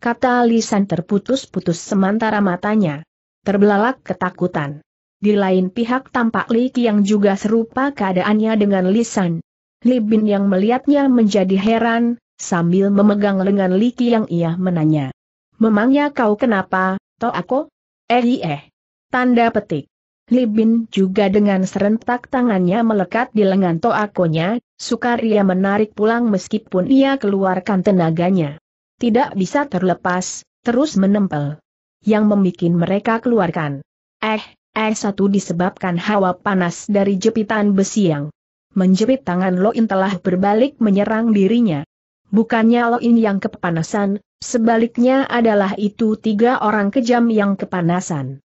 Kata Lisan terputus-putus sementara matanya. Terbelalak ketakutan. Di lain pihak tampak Li Qiang juga serupa keadaannya dengan Lisan Libin yang melihatnya menjadi heran, sambil memegang lengan Liki yang ia menanya. Memangnya kau kenapa, to aku? Eh eh. Tanda petik. Libin juga dengan serentak tangannya melekat di lengan toakonya, sukar ia menarik pulang meskipun ia keluarkan tenaganya. Tidak bisa terlepas, terus menempel. Yang membuat mereka keluarkan. Eh, Eh satu disebabkan hawa panas dari jepitan besi yang menjerit tangan Loin telah berbalik menyerang dirinya. Bukannya Loin yang kepanasan, sebaliknya adalah itu tiga orang kejam yang kepanasan.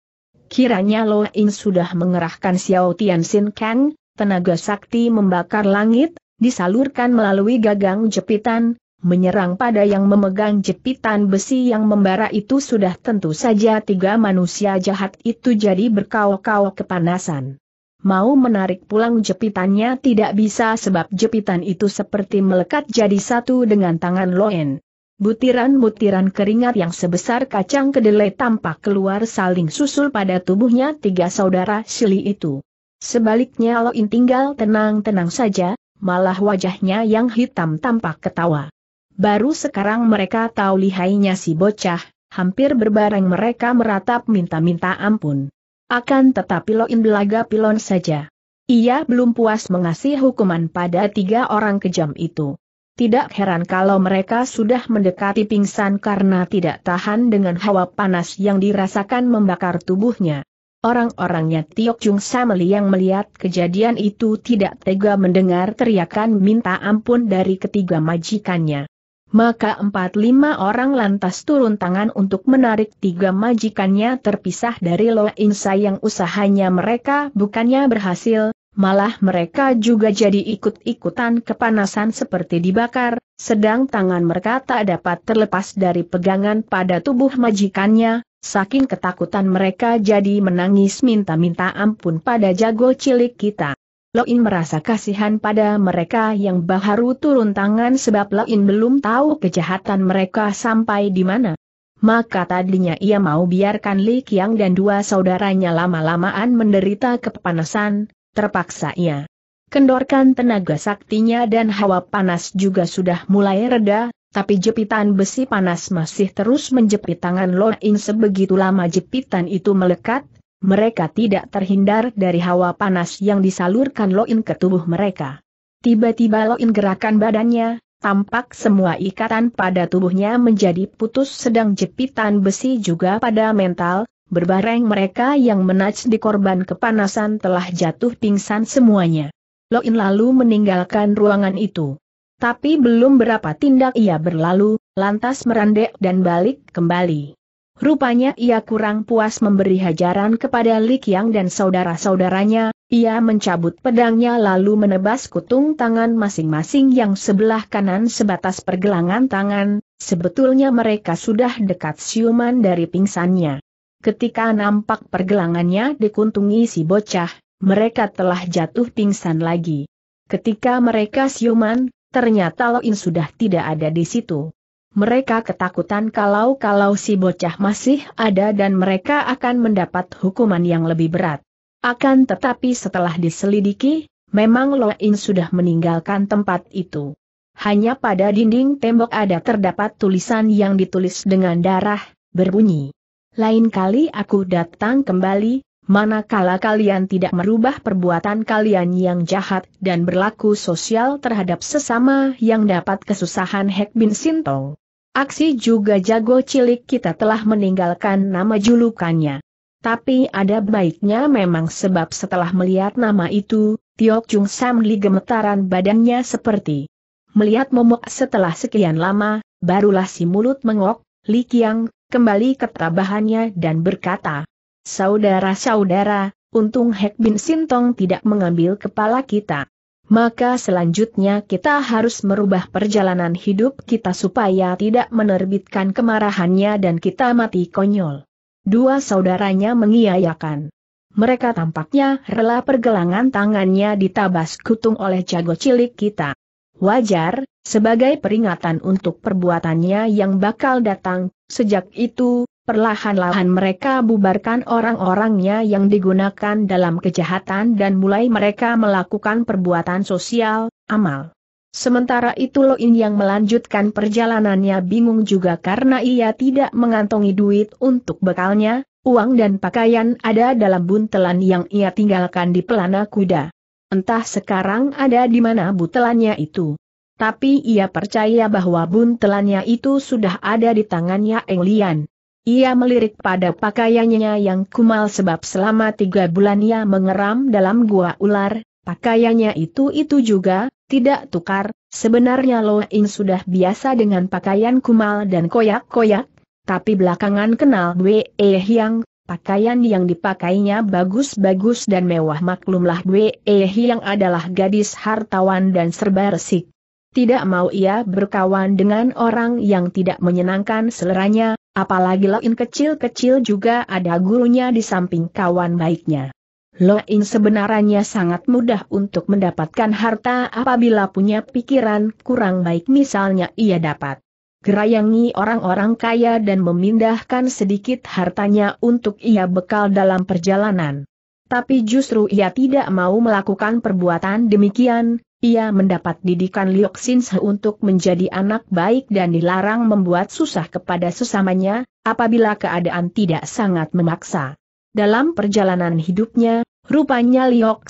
Kiranya Loin sudah mengerahkan Xiao Tian Sin Kang, tenaga sakti membakar langit, disalurkan melalui gagang jepitan, menyerang pada yang memegang jepitan besi yang membara itu sudah tentu saja tiga manusia jahat itu jadi berkau-kau kepanasan mau menarik pulang jepitannya tidak bisa sebab jepitan itu seperti melekat jadi satu dengan tangan Loen. Butiran-butiran keringat yang sebesar kacang kedelai tampak keluar saling susul pada tubuhnya tiga saudara Sili itu. Sebaliknya Loen tinggal tenang-tenang saja, malah wajahnya yang hitam tampak ketawa. Baru sekarang mereka tahu lihainya si bocah, hampir berbareng mereka meratap minta-minta ampun. Akan tetapi Loin belaga pilon saja. Ia belum puas mengasih hukuman pada tiga orang kejam itu. Tidak heran kalau mereka sudah mendekati pingsan karena tidak tahan dengan hawa panas yang dirasakan membakar tubuhnya. Orang-orangnya Tiok Jung Sameli yang melihat kejadian itu tidak tega mendengar teriakan minta ampun dari ketiga majikannya maka empat lima orang lantas turun tangan untuk menarik tiga majikannya terpisah dari Lo Insa yang usahanya mereka bukannya berhasil, malah mereka juga jadi ikut-ikutan kepanasan seperti dibakar, sedang tangan mereka tak dapat terlepas dari pegangan pada tubuh majikannya, saking ketakutan mereka jadi menangis minta-minta ampun pada jago cilik kita. Loin merasa kasihan pada mereka yang baharu turun tangan sebab Loin belum tahu kejahatan mereka sampai di mana. Maka tadinya ia mau biarkan Li Qiang dan dua saudaranya lama-lamaan menderita kepanasan, terpaksa ia kendorkan tenaga saktinya dan hawa panas juga sudah mulai reda, tapi jepitan besi panas masih terus menjepit tangan Loin sebegitu lama jepitan itu melekat, mereka tidak terhindar dari hawa panas yang disalurkan Loin ke tubuh mereka. Tiba-tiba Loin gerakan badannya, tampak semua ikatan pada tubuhnya menjadi putus sedang jepitan besi juga pada mental, berbareng mereka yang menaj di korban kepanasan telah jatuh pingsan semuanya. Loin lalu meninggalkan ruangan itu. Tapi belum berapa tindak ia berlalu, lantas merandek dan balik kembali. Rupanya ia kurang puas memberi hajaran kepada Li Qiang dan saudara-saudaranya, ia mencabut pedangnya lalu menebas kutung tangan masing-masing yang sebelah kanan sebatas pergelangan tangan, sebetulnya mereka sudah dekat siuman dari pingsannya. Ketika nampak pergelangannya dikuntungi si bocah, mereka telah jatuh pingsan lagi. Ketika mereka siuman, ternyata Loin sudah tidak ada di situ mereka ketakutan kalau-kalau si bocah masih ada dan mereka akan mendapat hukuman yang lebih berat. Akan tetapi setelah diselidiki, memang Loin sudah meninggalkan tempat itu. Hanya pada dinding tembok ada terdapat tulisan yang ditulis dengan darah, berbunyi. Lain kali aku datang kembali, manakala kalian tidak merubah perbuatan kalian yang jahat dan berlaku sosial terhadap sesama yang dapat kesusahan Hek Bin Sintong. Aksi juga jago cilik kita telah meninggalkan nama julukannya. Tapi ada baiknya memang sebab setelah melihat nama itu, Tiok Chung Sam Li gemetaran badannya seperti melihat momok setelah sekian lama, barulah si mulut mengok, Li Kiang, kembali ke tabahannya dan berkata, Saudara-saudara, untung Hek Bin Sintong tidak mengambil kepala kita maka selanjutnya kita harus merubah perjalanan hidup kita supaya tidak menerbitkan kemarahannya dan kita mati konyol. Dua saudaranya mengiyakan. Mereka tampaknya rela pergelangan tangannya ditabas kutung oleh jago cilik kita. Wajar, sebagai peringatan untuk perbuatannya yang bakal datang, sejak itu, Perlahan-lahan mereka bubarkan orang-orangnya yang digunakan dalam kejahatan dan mulai mereka melakukan perbuatan sosial, amal. Sementara itu Loin yang melanjutkan perjalanannya bingung juga karena ia tidak mengantongi duit untuk bekalnya, uang dan pakaian ada dalam buntelan yang ia tinggalkan di pelana kuda. Entah sekarang ada di mana buntelannya itu. Tapi ia percaya bahwa buntelannya itu sudah ada di tangannya Eng Lian. Ia melirik pada pakaiannya yang kumal sebab selama tiga bulan ia mengeram dalam gua ular, pakaiannya itu-itu juga, tidak tukar, sebenarnya Lo In sudah biasa dengan pakaian kumal dan koyak-koyak, tapi belakangan kenal Bwe Hyang, pakaian yang dipakainya bagus-bagus dan mewah maklumlah Bwe Hyang adalah gadis hartawan dan serba resik. Tidak mau ia berkawan dengan orang yang tidak menyenangkan seleranya, Apalagi Loin kecil-kecil juga ada gurunya di samping kawan baiknya. Loin sebenarnya sangat mudah untuk mendapatkan harta apabila punya pikiran kurang baik misalnya ia dapat gerayangi orang-orang kaya dan memindahkan sedikit hartanya untuk ia bekal dalam perjalanan. Tapi justru ia tidak mau melakukan perbuatan demikian, ia mendapat didikan Liok untuk menjadi anak baik dan dilarang membuat susah kepada sesamanya, apabila keadaan tidak sangat memaksa. Dalam perjalanan hidupnya, Rupanya Liok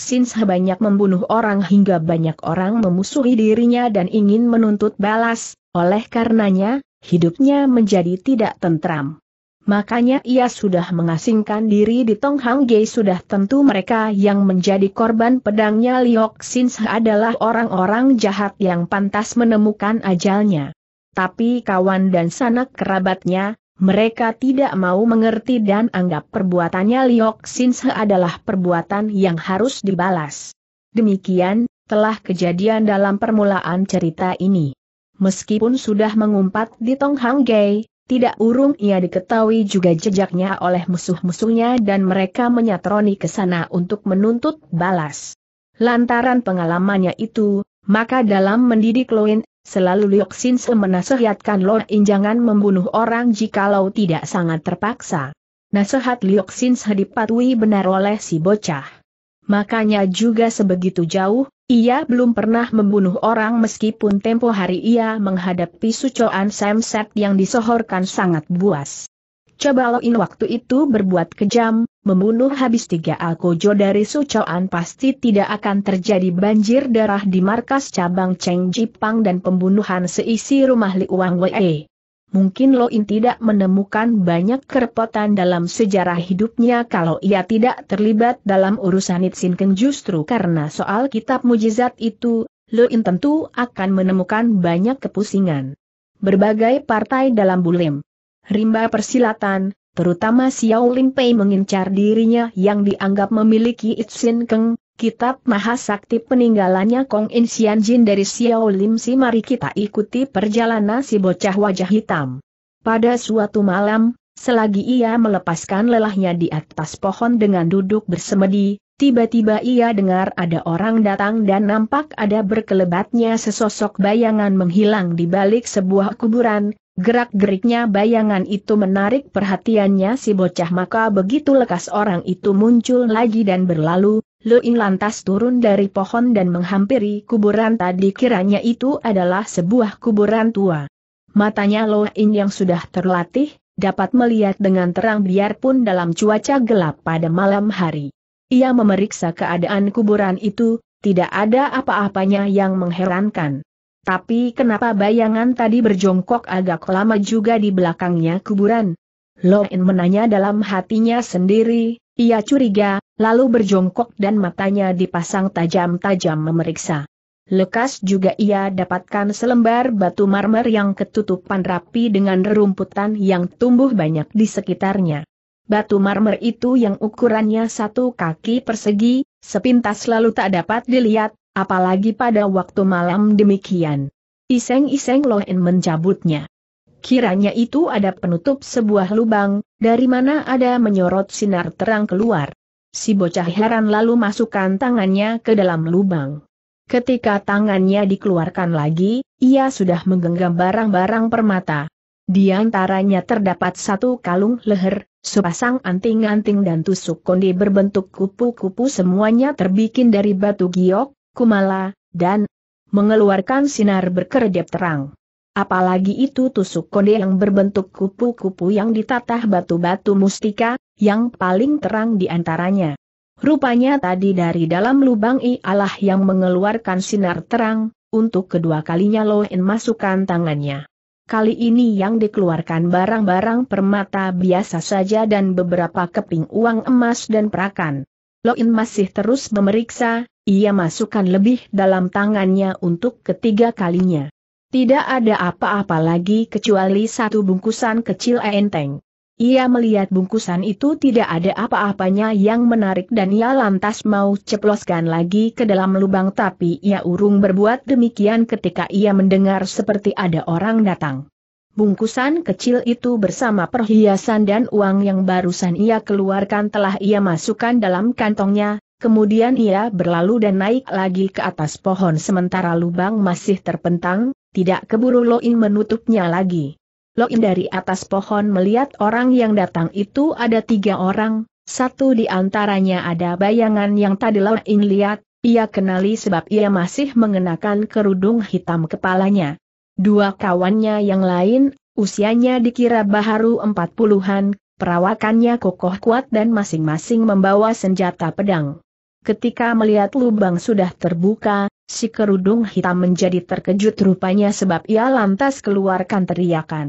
banyak membunuh orang hingga banyak orang memusuhi dirinya dan ingin menuntut balas, oleh karenanya, hidupnya menjadi tidak tentram. Makanya ia sudah mengasingkan diri di Tong Hang Ge sudah tentu mereka yang menjadi korban pedangnya Liok Sin adalah orang-orang jahat yang pantas menemukan ajalnya. Tapi kawan dan sanak kerabatnya, mereka tidak mau mengerti dan anggap perbuatannya Liok Sin adalah perbuatan yang harus dibalas. Demikian, telah kejadian dalam permulaan cerita ini. Meskipun sudah mengumpat di Tong Hang tidak urung ia diketahui juga jejaknya oleh musuh-musuhnya dan mereka menyatroni ke sana untuk menuntut balas. Lantaran pengalamannya itu, maka dalam mendidik Loin, selalu Liok Sin Se Loin jangan membunuh orang jikalau tidak sangat terpaksa. Nasihat Liok Sin Se benar oleh si bocah. Makanya juga sebegitu jauh, ia belum pernah membunuh orang meskipun tempo hari ia menghadapi sucoan Samset yang disohorkan sangat buas. Coba Loin waktu itu berbuat kejam, membunuh habis tiga alkojo dari sucoan pasti tidak akan terjadi banjir darah di markas cabang Cheng Jipang dan pembunuhan seisi rumah Liuang Wei. Mungkin Loin tidak menemukan banyak kerepotan dalam sejarah hidupnya kalau ia tidak terlibat dalam urusan Itsinken justru karena soal kitab mujizat itu, Loin tentu akan menemukan banyak kepusingan. Berbagai partai dalam Bulim, rimba persilatan, terutama Xiao Limpei mengincar dirinya yang dianggap memiliki Itsinken, Kitab Mahasakti peninggalannya Kong In Sian Jin dari Xiao Lim Si mari kita ikuti perjalanan si bocah wajah hitam. Pada suatu malam, selagi ia melepaskan lelahnya di atas pohon dengan duduk bersemedi, tiba-tiba ia dengar ada orang datang dan nampak ada berkelebatnya sesosok bayangan menghilang di balik sebuah kuburan, Gerak-geriknya bayangan itu menarik perhatiannya si bocah maka begitu lekas orang itu muncul lagi dan berlalu, Luin lantas turun dari pohon dan menghampiri kuburan tadi kiranya itu adalah sebuah kuburan tua. Matanya Luin yang sudah terlatih, dapat melihat dengan terang biarpun dalam cuaca gelap pada malam hari. Ia memeriksa keadaan kuburan itu, tidak ada apa-apanya yang mengherankan. Tapi kenapa bayangan tadi berjongkok agak lama juga di belakangnya kuburan? Loin menanya dalam hatinya sendiri, ia curiga, lalu berjongkok dan matanya dipasang tajam-tajam memeriksa. Lekas juga ia dapatkan selembar batu marmer yang ketutupan rapi dengan rerumputan yang tumbuh banyak di sekitarnya. Batu marmer itu yang ukurannya satu kaki persegi, sepintas lalu tak dapat dilihat, apalagi pada waktu malam demikian. Iseng-iseng Lohen mencabutnya. Kiranya itu ada penutup sebuah lubang, dari mana ada menyorot sinar terang keluar. Si bocah heran lalu masukkan tangannya ke dalam lubang. Ketika tangannya dikeluarkan lagi, ia sudah menggenggam barang-barang permata. Di antaranya terdapat satu kalung leher, sepasang anting-anting dan tusuk konde berbentuk kupu-kupu semuanya terbikin dari batu giok, kumala, dan mengeluarkan sinar berkedip terang. Apalagi itu tusuk kode yang berbentuk kupu-kupu yang ditatah batu-batu mustika, yang paling terang di antaranya. Rupanya tadi dari dalam lubang ialah yang mengeluarkan sinar terang, untuk kedua kalinya Loen masukkan tangannya. Kali ini yang dikeluarkan barang-barang permata biasa saja dan beberapa keping uang emas dan perakan. Loin masih terus memeriksa, ia masukkan lebih dalam tangannya untuk ketiga kalinya. Tidak ada apa-apa lagi kecuali satu bungkusan kecil enteng. Ia melihat bungkusan itu tidak ada apa-apanya yang menarik dan ia lantas mau ceploskan lagi ke dalam lubang tapi ia urung berbuat demikian ketika ia mendengar seperti ada orang datang. Bungkusan kecil itu bersama perhiasan dan uang yang barusan ia keluarkan telah ia masukkan dalam kantongnya, Kemudian ia berlalu dan naik lagi ke atas pohon sementara lubang masih terpentang, tidak keburu Loin menutupnya lagi. Loin dari atas pohon melihat orang yang datang itu ada tiga orang, satu di antaranya ada bayangan yang tadi Loin lihat, ia kenali sebab ia masih mengenakan kerudung hitam kepalanya. Dua kawannya yang lain, usianya dikira baharu empat puluhan, perawakannya kokoh kuat dan masing-masing membawa senjata pedang. Ketika melihat lubang sudah terbuka, si kerudung hitam menjadi terkejut rupanya sebab ia lantas keluarkan teriakan.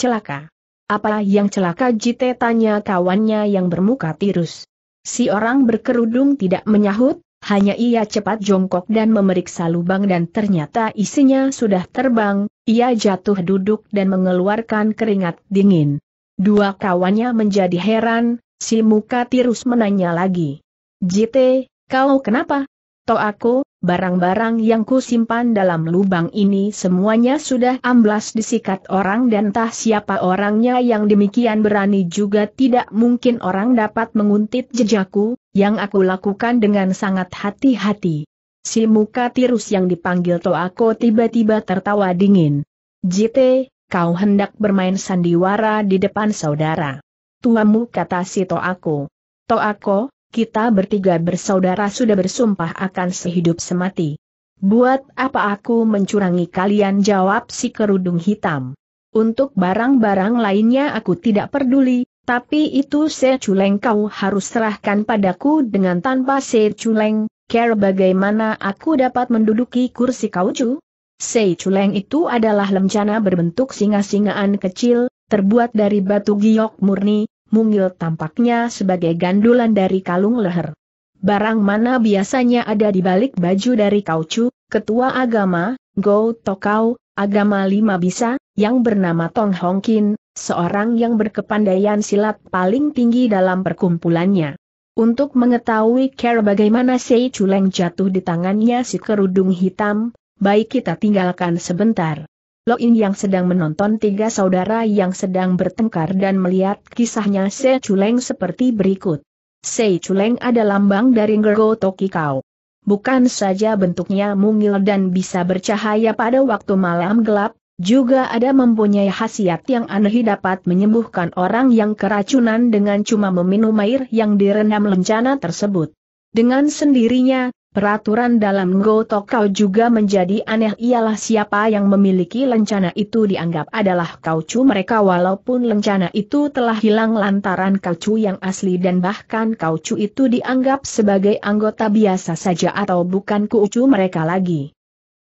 Celaka. Apa yang celaka Jite tanya kawannya yang bermuka tirus. Si orang berkerudung tidak menyahut, hanya ia cepat jongkok dan memeriksa lubang dan ternyata isinya sudah terbang, ia jatuh duduk dan mengeluarkan keringat dingin. Dua kawannya menjadi heran, si muka tirus menanya lagi. Jite, kau kenapa? To aku, Barang-barang yang kusimpan dalam lubang ini semuanya sudah amblas disikat orang dan tak siapa orangnya yang demikian berani juga tidak mungkin orang dapat menguntit jejakku, yang aku lakukan dengan sangat hati-hati. Si muka tirus yang dipanggil Toako tiba-tiba tertawa dingin. Jite, kau hendak bermain sandiwara di depan saudara. Tuamu kata si Toako. Toako, kita bertiga bersaudara sudah bersumpah akan sehidup semati. Buat apa aku mencurangi kalian jawab si kerudung hitam. Untuk barang-barang lainnya aku tidak peduli, tapi itu seculeng kau harus serahkan padaku dengan tanpa seculeng, care bagaimana aku dapat menduduki kursi kauju? cu? Seculeng itu adalah lencana berbentuk singa-singaan kecil, terbuat dari batu giok murni, mungil tampaknya sebagai gandulan dari kalung leher. Barang mana biasanya ada di balik baju dari Kaucu, ketua agama, Go Tokau, agama lima bisa, yang bernama Tong Hongkin, seorang yang berkepandaian silat paling tinggi dalam perkumpulannya. Untuk mengetahui care bagaimana Sei Chuleng jatuh di tangannya si kerudung hitam, baik kita tinggalkan sebentar. In yang sedang menonton tiga saudara yang sedang bertengkar dan melihat kisahnya Se Chuleng seperti berikut. Se Chuleng adalah lambang dari Ngergo Tokikau. Bukan saja bentuknya mungil dan bisa bercahaya pada waktu malam gelap, juga ada mempunyai khasiat yang aneh dapat menyembuhkan orang yang keracunan dengan cuma meminum air yang direndam lencana tersebut. Dengan sendirinya, Peraturan dalam Gotok kau juga menjadi aneh ialah siapa yang memiliki lencana itu dianggap adalah kaucu mereka walaupun lencana itu telah hilang lantaran kaucu yang asli dan bahkan kaucu itu dianggap sebagai anggota biasa saja atau bukan kucu mereka lagi.